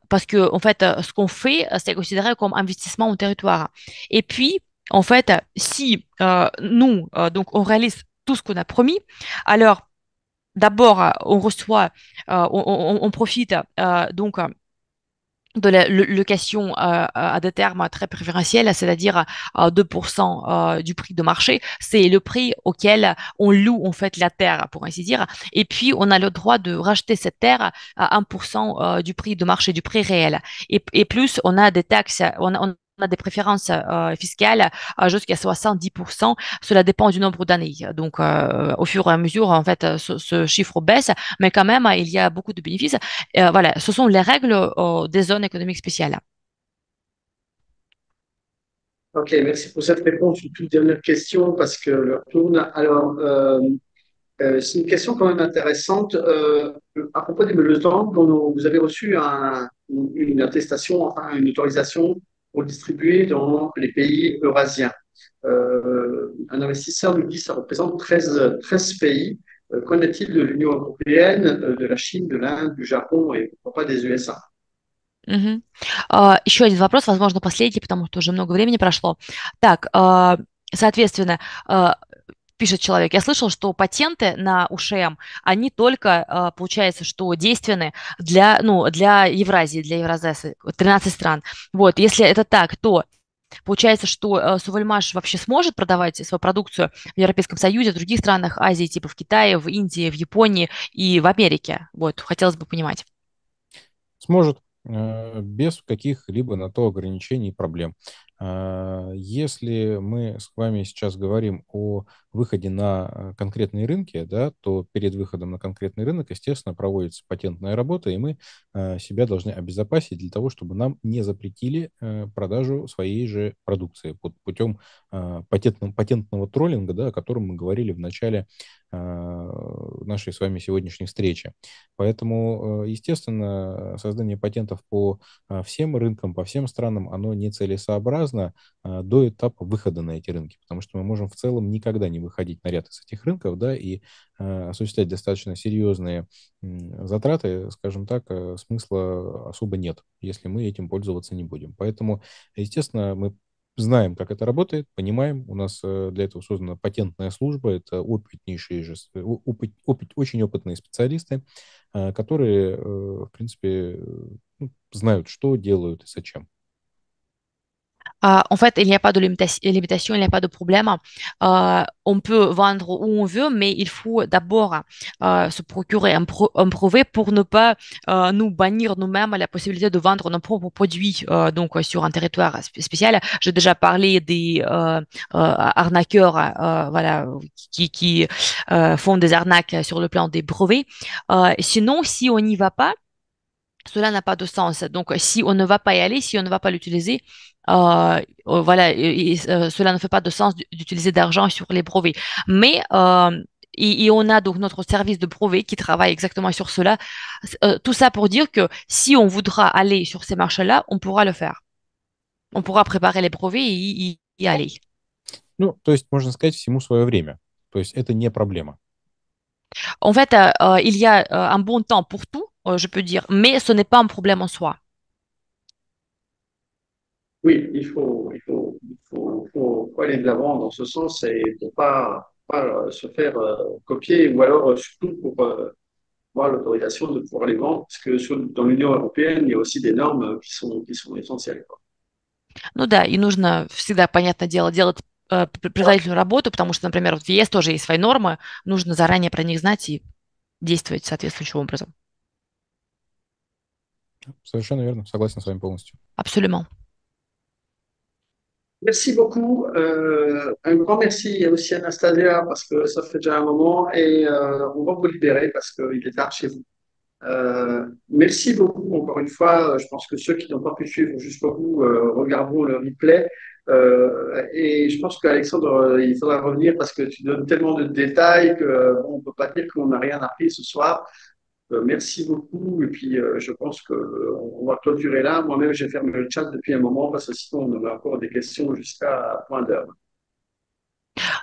parce que en fait, ce qu'on fait, c'est considéré comme investissement au territoire. Et puis, en fait, si nous, donc, on réalise tout ce qu'on a promis, alors d'abord, on reçoit, on, on, profite donc de la location euh, euh, à, des termes très préférentiels, c'est-à-dire à euh, 2% du prix de marché, c'est le prix auquel on loue en fait la terre, pour ainsi dire. Et puis on a le droit de racheter cette terre à 1% du prix de marché, du prix réel. Et, plus on a des taxes, on, on a des préférences euh, fiscales euh, jusqu'à 70%. Cela dépend du nombre d'années. Donc, euh, au fur et à mesure, en fait, ce, chiffre baisse, mais quand même, il y a beaucoup de bénéfices. voilà, ce sont les règles des zones économiques spéciales. Ok, merci pour cette réponse. Une toute dernière question parce que le tourne. Alors, c'est une question quand même intéressante. à propos des meubles de vous avez reçu une attestation, une autorisation pour distribuer dans les pays eurasiens. Euh, un investisseur nous dit que ça représente 13, 13 pays. Euh, qu'en est-il de l'Union européenne, euh, de la Chine, de l'Inde, du Japon et pourquoi pas des USA угу. а, Еще один вопрос, возможно, последний, потому что уже много времени прошло. Так, а, соответственно, пишет человек, я слышал, что патенты на УШМ, они только, э, получается, что действенны для, ну, для Евразии, для Евразии, 13 стран. Вот, если это так, то Получается, что э, Сувальмаш вообще сможет продавать свою продукцию в Европейском Союзе, в других странах Азии, типа в Китае, в Индии, в Японии и в Америке. Вот, хотелось бы понимать. Сможет э, без каких-либо на то ограничений и проблем. А, если мы с вами сейчас говорим о выходе на э, конкретные рынки, да, то перед выходом на конкретный рынок, естественно, проводится патентная работа, и мы э, себя должны обезопасить для того, чтобы нам не запретили э, продажу своей же продукции под путем патентного, патентного троллинга, да, о котором мы говорили в начале нашей с вами сегодняшней встречи. Поэтому, естественно, создание патентов по всем рынкам, по всем странам, оно нецелесообразно связано а, до этапа выхода на эти рынки, потому что мы можем в целом никогда не выходить на ряд из этих рынков, да, и а, осуществлять достаточно серьезные затраты, скажем так, а, смысла особо нет, если мы этим пользоваться не будем. Поэтому, естественно, мы знаем, как это работает, понимаем. У нас э, для этого создана патентная служба. Это опытнейшие же, э, опыт, опыт, очень опытные специалисты, которые, э, в принципе, ну, знают, что делают и зачем. Euh, en fait, il n'y a pas de limitation, il n'y a pas de problème. Euh, on peut vendre où on veut, mais il faut d'abord euh, se procurer un, brevet pour ne pas nous bannir nous-mêmes la possibilité de vendre nos propres produits donc, sur un territoire spécial. J'ai déjà parlé des arnaqueurs voilà, qui font des arnaques sur le plan des brevets. sinon, si on n'y va pas, cela n'a pas de sens. Donc, euh, si on ne va pas y aller, si on ne va pas l'utiliser, euh, euh, voilà, cela ne fait pas de sens d'utiliser d'argent sur les brevets. Mais et, on a donc notre service de brevets qui travaille exactement sur cela. tout ça pour dire que si on voudra aller sur ces marchés-là, on pourra le faire. On pourra préparer les brevets et y, aller. Ну, то есть, можно сказать, En fait, il y a un bon temps pour tout euh, je peux dire, mais ce n'est pas un problème en soi. Oui, il faut, il faut, il faut, faut aller de l'avant dans ce sens et pour ne pas, pas, euh, se faire euh, copier ou alors surtout pour euh, avoir l'autorisation de pouvoir les vendre, parce que sur, dans l'Union européenne, il y a aussi des normes qui sont, qui sont essentielles. Quoi. Ну да, и нужно всегда, понятное дело, делать э, предварительную работу, потому что, например, в ЕС тоже есть свои нормы, нужно заранее про них знать и действовать соответствующим образом. Совершенно верно, согласен с вами полностью. Absolument. Merci beaucoup. Euh, un grand merci aussi à Anastasia parce que ça fait déjà un moment et euh, on va vous libérer parce qu'il est tard chez vous. Euh, merci beaucoup encore une fois. Je pense que ceux qui n'ont pas pu suivre jusqu'au bout regarderont le replay. et je pense qu'Alexandre, il faudra revenir parce que tu donnes tellement de détails qu'on ne peut pas dire qu'on n'a rien appris ce soir. Euh, merci beaucoup. Et puis, euh, je pense qu'on euh, va clôturer là. Moi-même, j'ai fermé le chat depuis un moment parce que sinon, on aura encore des questions jusqu'à point d'heure.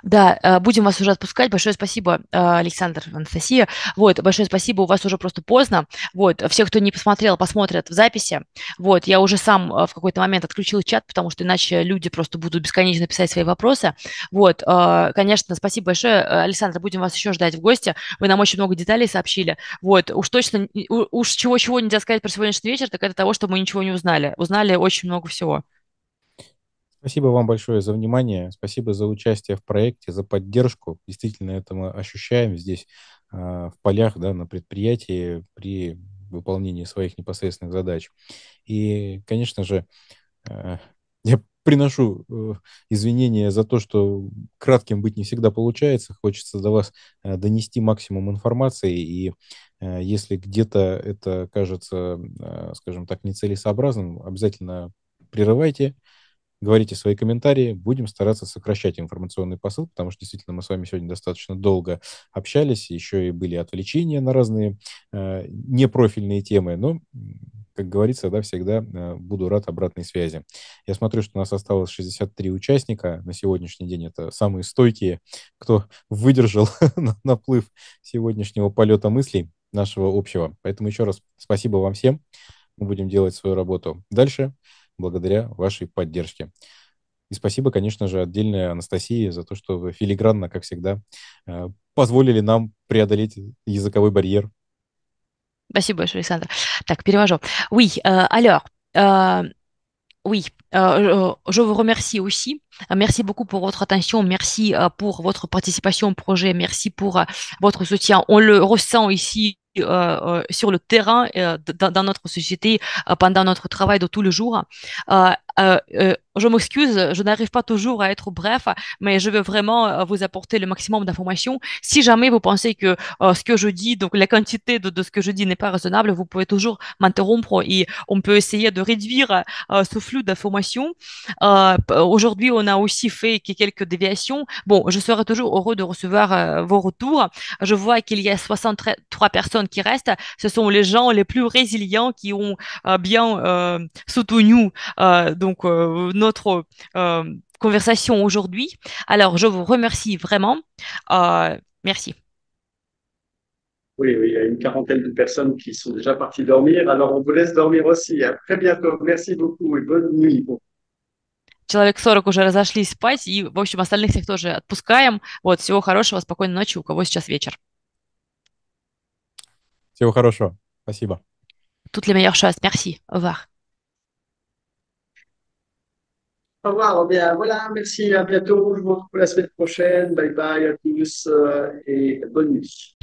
Да, э, будем вас уже отпускать. Большое спасибо, э, Александр, Анастасия. Вот, большое спасибо, у вас уже просто поздно. Вот, все, кто не посмотрел, посмотрят в записи. Вот, я уже сам э, в какой-то момент отключил чат, потому что иначе люди просто будут бесконечно писать свои вопросы. Вот, конечно, спасибо большое, Александр, будем вас еще ждать в гости. Вы нам очень много деталей сообщили. Вот, уж точно, уж чего-чего нельзя сказать про сегодняшний вечер, так это того, что мы ничего не узнали. Узнали очень много всего. Спасибо вам большое за внимание, спасибо за участие в проекте, за поддержку. Действительно, это мы ощущаем здесь, а, в полях, да, на предприятии при выполнении своих непосредственных задач. И, конечно же, э, я приношу э, извинения за то, что кратким быть не всегда получается. Хочется до вас э, донести максимум информации, и если где-то это кажется, скажем так, нецелесообразным, обязательно прерывайте, говорите свои комментарии, будем стараться сокращать информационный посыл, потому что действительно мы с вами сегодня достаточно долго общались, еще и были отвлечения на разные э, непрофильные темы, но как говорится, да, всегда э, буду рад обратной связи. Я смотрю, что у нас осталось 63 участника. На сегодняшний день это самые стойкие, кто [LAUGHS] выдержал [LAUGHS] наплыв сегодняшнего полета мыслей нашего общего. Поэтому еще раз спасибо вам всем. Мы будем делать свою работу дальше благодаря вашей поддержке. И спасибо, конечно же, отдельное Анастасии за то, что вы филигранно, как всегда, э, позволили нам преодолеть языковой барьер. Спасибо большое, Александр. Так, перевожу. Oui, euh, alors, euh, oui, Euh, je vous remercie aussi. Euh, merci beaucoup pour votre attention. Merci euh, pour votre participation au projet. Merci pour votre soutien. On le ressent ici sur le terrain, dans, notre société, pendant notre travail de tous les jours. je m'excuse, je n'arrive pas toujours à être bref, mais je veux vraiment vous apporter le maximum d'informations. Si jamais vous pensez que ce que je dis, donc la quantité de, de ce que je dis n'est pas raisonnable, vous pouvez toujours m'interrompre et on peut essayer de réduire ce flux d'informations euh, aujourd'hui, on a aussi fait quelques déviations. Bon, je serai toujours heureux de recevoir euh, vos retours. Je vois qu'il y a 63 personnes qui restent. Ce sont les gens les plus résilients qui ont euh, bien soutenu donc notre conversation aujourd'hui. Alors, je vous remercie vraiment. merci. Oui, il y a une quarantaine de personnes qui sont déjà parties dormir. Alors, on vous laisse dormir aussi. À très bientôt. Merci beaucoup et bonne nuit. Человек 40 уже разошлись спать, и, в общем, остальных всех тоже отпускаем. Вот, всего хорошего, спокойной ночи, у кого сейчас вечер. Всего хорошего, спасибо. Toutes les meilleures choses, merci, au revoir. Au revoir, bien, voilà, merci, à bientôt, je vous retrouve la semaine prochaine, bye bye à tous, euh, et bonne nuit.